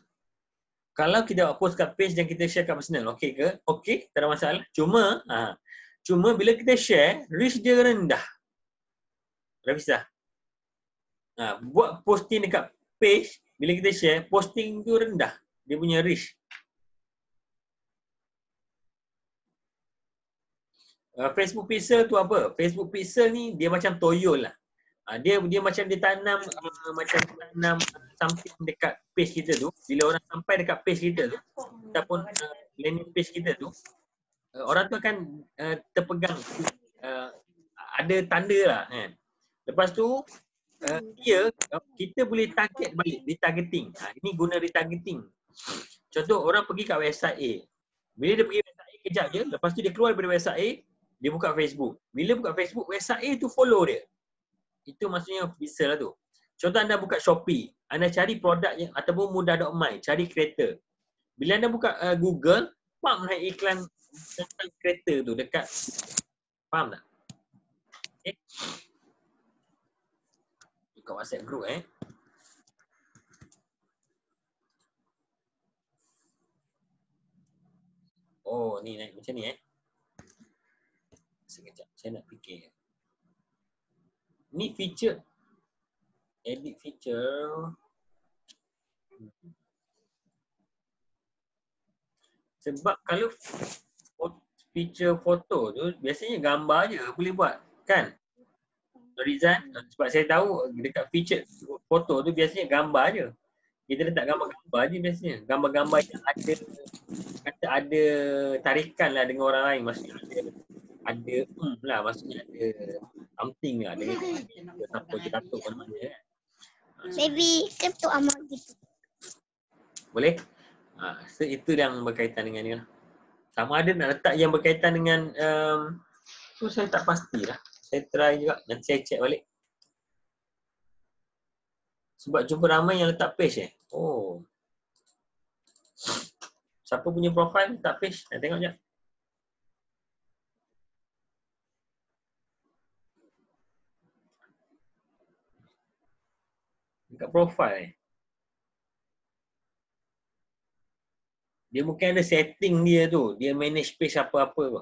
Kalau kita buat post kat page dan kita share kat personal, okey ke? Okey, tak ada masalah. Cuma ha, cuma bila kita share, reach dia rendah. Rafizah. Ha, buat posting dekat page, bila kita share, posting tu rendah. Dia punya reach. Uh, Facebook Pixel tu apa? Facebook Pixel ni dia macam toyol lah. Uh, dia dia macam dia tanam uh, macam tanam uh, something dekat page kita tu. Bila orang sampai dekat page kita tu ataupun uh, landing page kita tu uh, orang tu akan uh, terpegang uh, ada tanda lah kan. Lepas tu uh, dia uh, kita boleh target balik retargeting. Ha, ini guna retargeting. Contoh orang pergi kat website A. Bila dia pergi website A kejap je, lepas tu dia keluar daripada website A, dia buka Facebook. Bila buka Facebook, website A tu follow dia. Itu maksudnya visa lah tu. Contoh anda buka Shopee, anda cari produk yang ataupun mai, cari kereta. Bila anda buka uh, Google, pam naik iklan tentang kereta tu dekat Faham tak? Okay. Eh. Dekat WhatsApp group eh. Oh, ni naik macam ni eh sekejap saya nak fikir ni feature edit feature sebab kalau feature foto tu biasanya gambar je boleh buat kan Rizan sebab saya tahu dekat feature foto tu biasanya gambar je kita letak gambar-gambar je biasanya gambar-gambar yang ada kata ada tarikan lah dengan orang lain maksudnya ada hmm lah maksudnya ada something lah dengan kita sampai kita tu kan mana eh. Ah. Maybe crypto amount gitu. Boleh? Ha, so itu yang berkaitan dengan ni lah. Sama ada nak letak yang berkaitan dengan um, tu saya tak pasti lah. Saya try juga nanti saya check balik. Sebab jumpa ramai yang letak page eh. Oh. Siapa punya profile letak page? Nak tengok jap. dekat profile Dia mungkin ada setting dia tu, dia manage page apa-apa tu.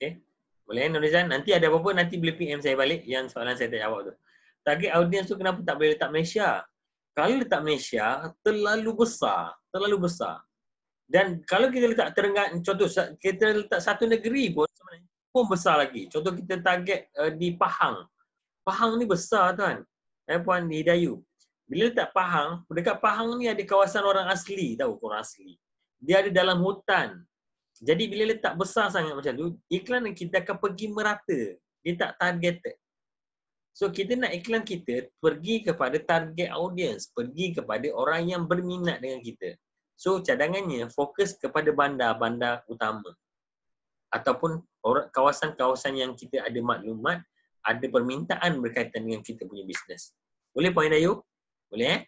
Okay. Boleh kan Nurizan? Nanti ada apa-apa, nanti boleh PM saya balik yang soalan saya tak jawab tu. Target audience tu kenapa tak boleh letak Malaysia? Kalau letak Malaysia, terlalu besar. Terlalu besar. Dan kalau kita letak terengganu, contoh kita letak satu negeri pun sebenarnya pun besar lagi. Contoh kita target uh, di Pahang. Pahang ni besar tuan. Eh puan Hidayu. Bila letak Pahang, dekat Pahang ni ada kawasan orang asli tahu orang asli. Dia ada dalam hutan. Jadi bila letak besar sangat macam tu, iklan kita akan pergi merata. Dia tak targeted. So kita nak iklan kita pergi kepada target audience, pergi kepada orang yang berminat dengan kita. So cadangannya fokus kepada bandar-bandar utama ataupun kawasan-kawasan yang kita ada maklumat ada permintaan berkaitan dengan kita punya bisnes. Boleh poin Ayu? Boleh eh?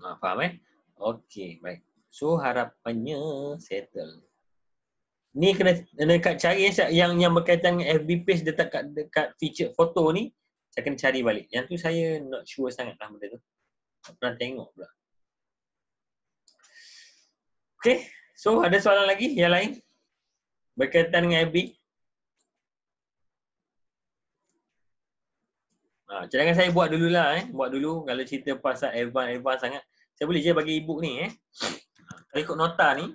Ah, faham eh? Okey, baik. So harapannya settle. Ni kena dekat cari eh, yang yang berkaitan dengan FB page dekat dekat, dekat feature foto ni saya kena cari balik. Yang tu saya not sure sangat lah benda tu. Tak pernah tengok pula. Okay, so ada soalan lagi yang lain berkaitan dengan FB? Ha, cadangan saya buat dululah eh. Buat dulu kalau cerita pasal advance-advance sangat. Saya boleh je bagi e-book ni eh. Kalau ikut nota ni,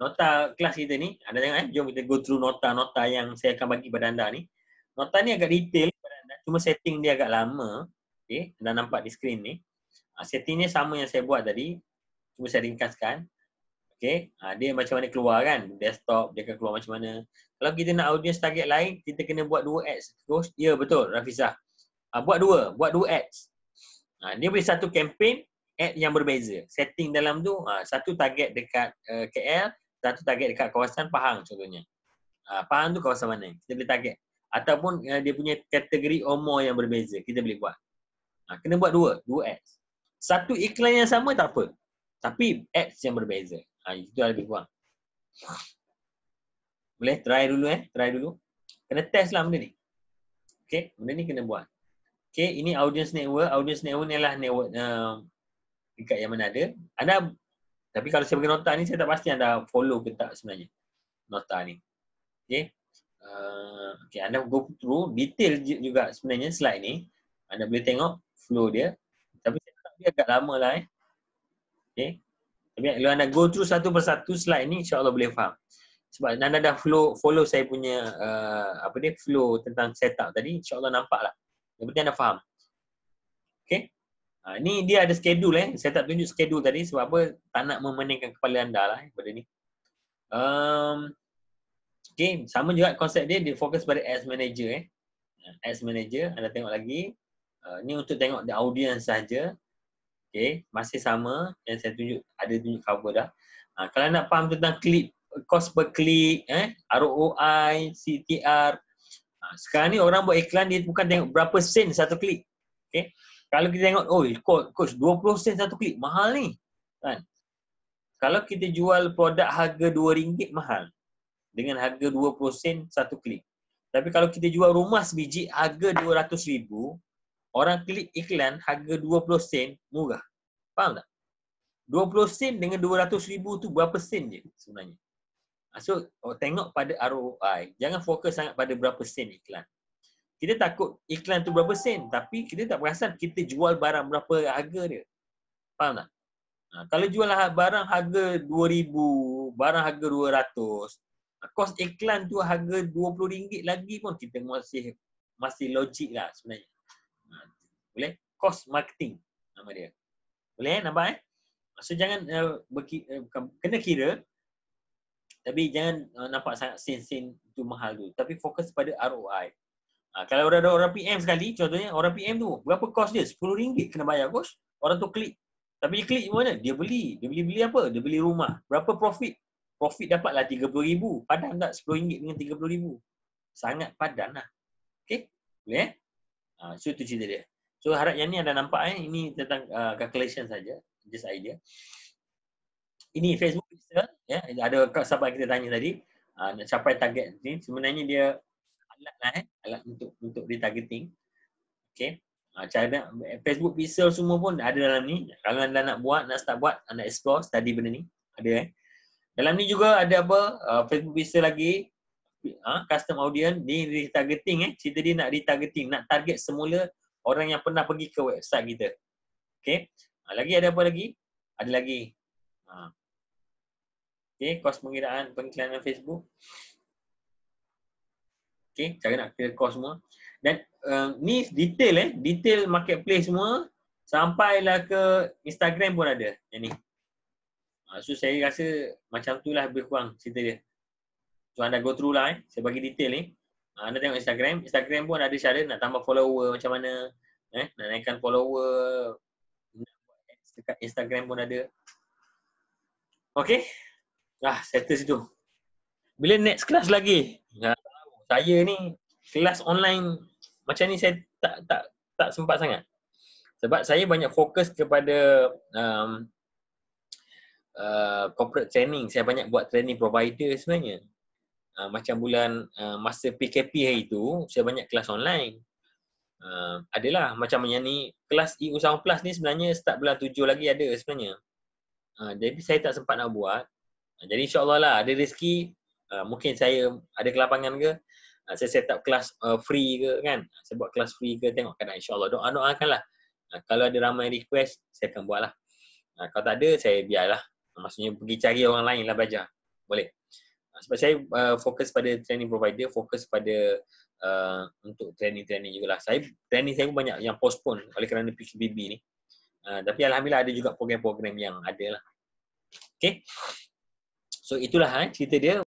nota kelas kita ni, anda tengok eh. Jom kita go through nota-nota yang saya akan bagi pada anda ni. Nota ni agak detail pada anda. Cuma setting dia agak lama. Okay, anda nampak di skrin ni. Ha, Settingnya sama yang saya buat tadi cuba saya ringkaskan. Okay, ha, ah, dia macam mana keluar kan, desktop, dia akan keluar macam mana. Kalau kita nak audience target lain, kita kena buat dua ads terus. Ya betul, Rafizah. Ha, buat dua, buat dua ads. Ha, dia boleh satu campaign, ad yang berbeza. Setting dalam tu, ha, satu target dekat uh, eh, KL, satu target dekat kawasan Pahang contohnya. Ha, Pahang tu kawasan mana? Kita boleh target. Ataupun uh, dia punya kategori OMO yang berbeza, kita boleh buat. Ha, kena buat dua, dua ads. Satu iklan yang sama tak apa. Tapi apps yang berbeza. Ha, itu yang lebih kurang. Boleh try dulu eh. Try dulu. Kena test lah benda ni. Okay. Benda ni kena buat. Okay. Ini audience network. Audience network ni lah network uh, um, dekat yang mana ada. Anda tapi kalau saya bagi nota ni, saya tak pasti anda follow ke tak sebenarnya. Nota ni. Okay. Uh, okay. Anda go through. Detail juga sebenarnya slide ni. Anda boleh tengok flow dia. Tapi saya tak agak lama lah eh. Okay. kalau anda go through satu persatu slide ni insyaAllah boleh faham. Sebab anda dah flow, follow saya punya uh, apa ni flow tentang setup tadi insyaAllah nampak lah. Yang penting anda faham. Okay. Ha, ni dia ada schedule eh. Saya tak tunjuk schedule tadi sebab apa tak nak memeningkan kepala anda lah eh, pada ni. Um, okay. Sama juga konsep dia dia fokus pada as manager eh. Ha, as manager anda tengok lagi. Uh, ni untuk tengok the audience saja. Okay, masih sama yang saya tunjuk, ada tunjuk cover dah. Ha, kalau nak faham tentang klik, cost per klik, eh, ROI, CTR. Ha, sekarang ni orang buat iklan dia bukan tengok berapa sen satu klik. Okay. Kalau kita tengok, oh coach 20 sen satu klik, mahal ni. Kan? Kalau kita jual produk harga RM2, mahal. Dengan harga 20 sen satu klik. Tapi kalau kita jual rumah sebiji harga 200 ribu, orang klik iklan harga 20 sen murah. Faham tak? 20 sen dengan 200 ribu tu berapa sen je sebenarnya. Ah, so oh, tengok pada ROI. Jangan fokus sangat pada berapa sen iklan. Kita takut iklan tu berapa sen tapi kita tak perasan kita jual barang berapa harga dia. Faham tak? Ha, kalau jual lah barang harga ribu, barang harga 200, ah, kos iklan tu harga 20 ringgit lagi pun kita masih masih logik lah sebenarnya. Boleh? Cost marketing nama dia. Boleh eh? Nampak eh? So jangan uh, eh, berki, uh, eh, bukan, kena kira tapi jangan uh, nampak sangat sen sen tu mahal tu. Tapi fokus pada ROI. Ha, ah, kalau ada orang PM sekali, contohnya orang PM tu, berapa cost dia? RM10 kena bayar kos. Orang tu klik. Tapi dia klik mana? Dia beli. Dia beli-beli apa? Dia beli rumah. Berapa profit? Profit dapatlah RM30,000. Padan tak RM10 dengan RM30,000? Sangat padan lah. Okay? Boleh Ha, so tu cerita dia. So harap yang ni ada nampak eh. Ini tentang uh, calculation saja. Just idea. Ini Facebook user. Ya. Yeah. Ada sahabat kita tanya tadi. Uh, nak capai target ni. Sebenarnya dia alat lah eh. Alat untuk untuk retargeting. Okay. Ah, cara Facebook pixel semua pun ada dalam ni. Kalau anda nak buat, nak start buat, anda explore, study benda ni. Ada eh. Dalam ni juga ada apa? Uh, Facebook pixel lagi. Uh, custom audience. Ni retargeting eh. Cerita dia nak retargeting. Nak target semula orang yang pernah pergi ke website kita. Okay. Ah, lagi ada apa lagi? Ada lagi. Ah. Okay, kos pengiraan pengiklanan Facebook. Okay, cara nak kira kos semua. Dan uh, ni detail eh. Detail marketplace semua. Sampailah ke Instagram pun ada. Yang ni. Ah, so, saya rasa macam tu lah lebih kurang cerita dia. So, anda go through lah eh. Saya bagi detail ni. Eh. Ha, anda tengok Instagram, Instagram pun ada cara nak tambah follower macam mana eh nak naikkan follower dekat Instagram pun ada. Okay, Dah settle situ. Bila next kelas lagi? Ha, saya ni kelas online macam ni saya tak tak tak sempat sangat. Sebab saya banyak fokus kepada um, uh, corporate training. Saya banyak buat training provider sebenarnya uh, macam bulan uh, masa PKP hari tu saya banyak kelas online. Uh, adalah macam yang ni kelas e usaha plus ni sebenarnya start bulan 7 lagi ada sebenarnya. Uh, jadi saya tak sempat nak buat. Uh, jadi insyaAllah lah ada rezeki uh, mungkin saya ada kelapangan ke uh, saya set up kelas uh, free ke kan. Saya buat kelas free ke tengok kadang insyaAllah doa-doakan doa lah. Uh, kalau ada ramai request saya akan buat lah. Uh, kalau tak ada saya biarlah. Maksudnya pergi cari orang lain lah belajar. Boleh. Ah, sebab saya uh, fokus pada training provider, fokus pada uh, untuk training-training juga lah. Saya, training saya pun banyak yang postpone oleh kerana PQBB ni. Uh, tapi Alhamdulillah ada juga program-program yang ada lah. Okay. So itulah eh, cerita dia.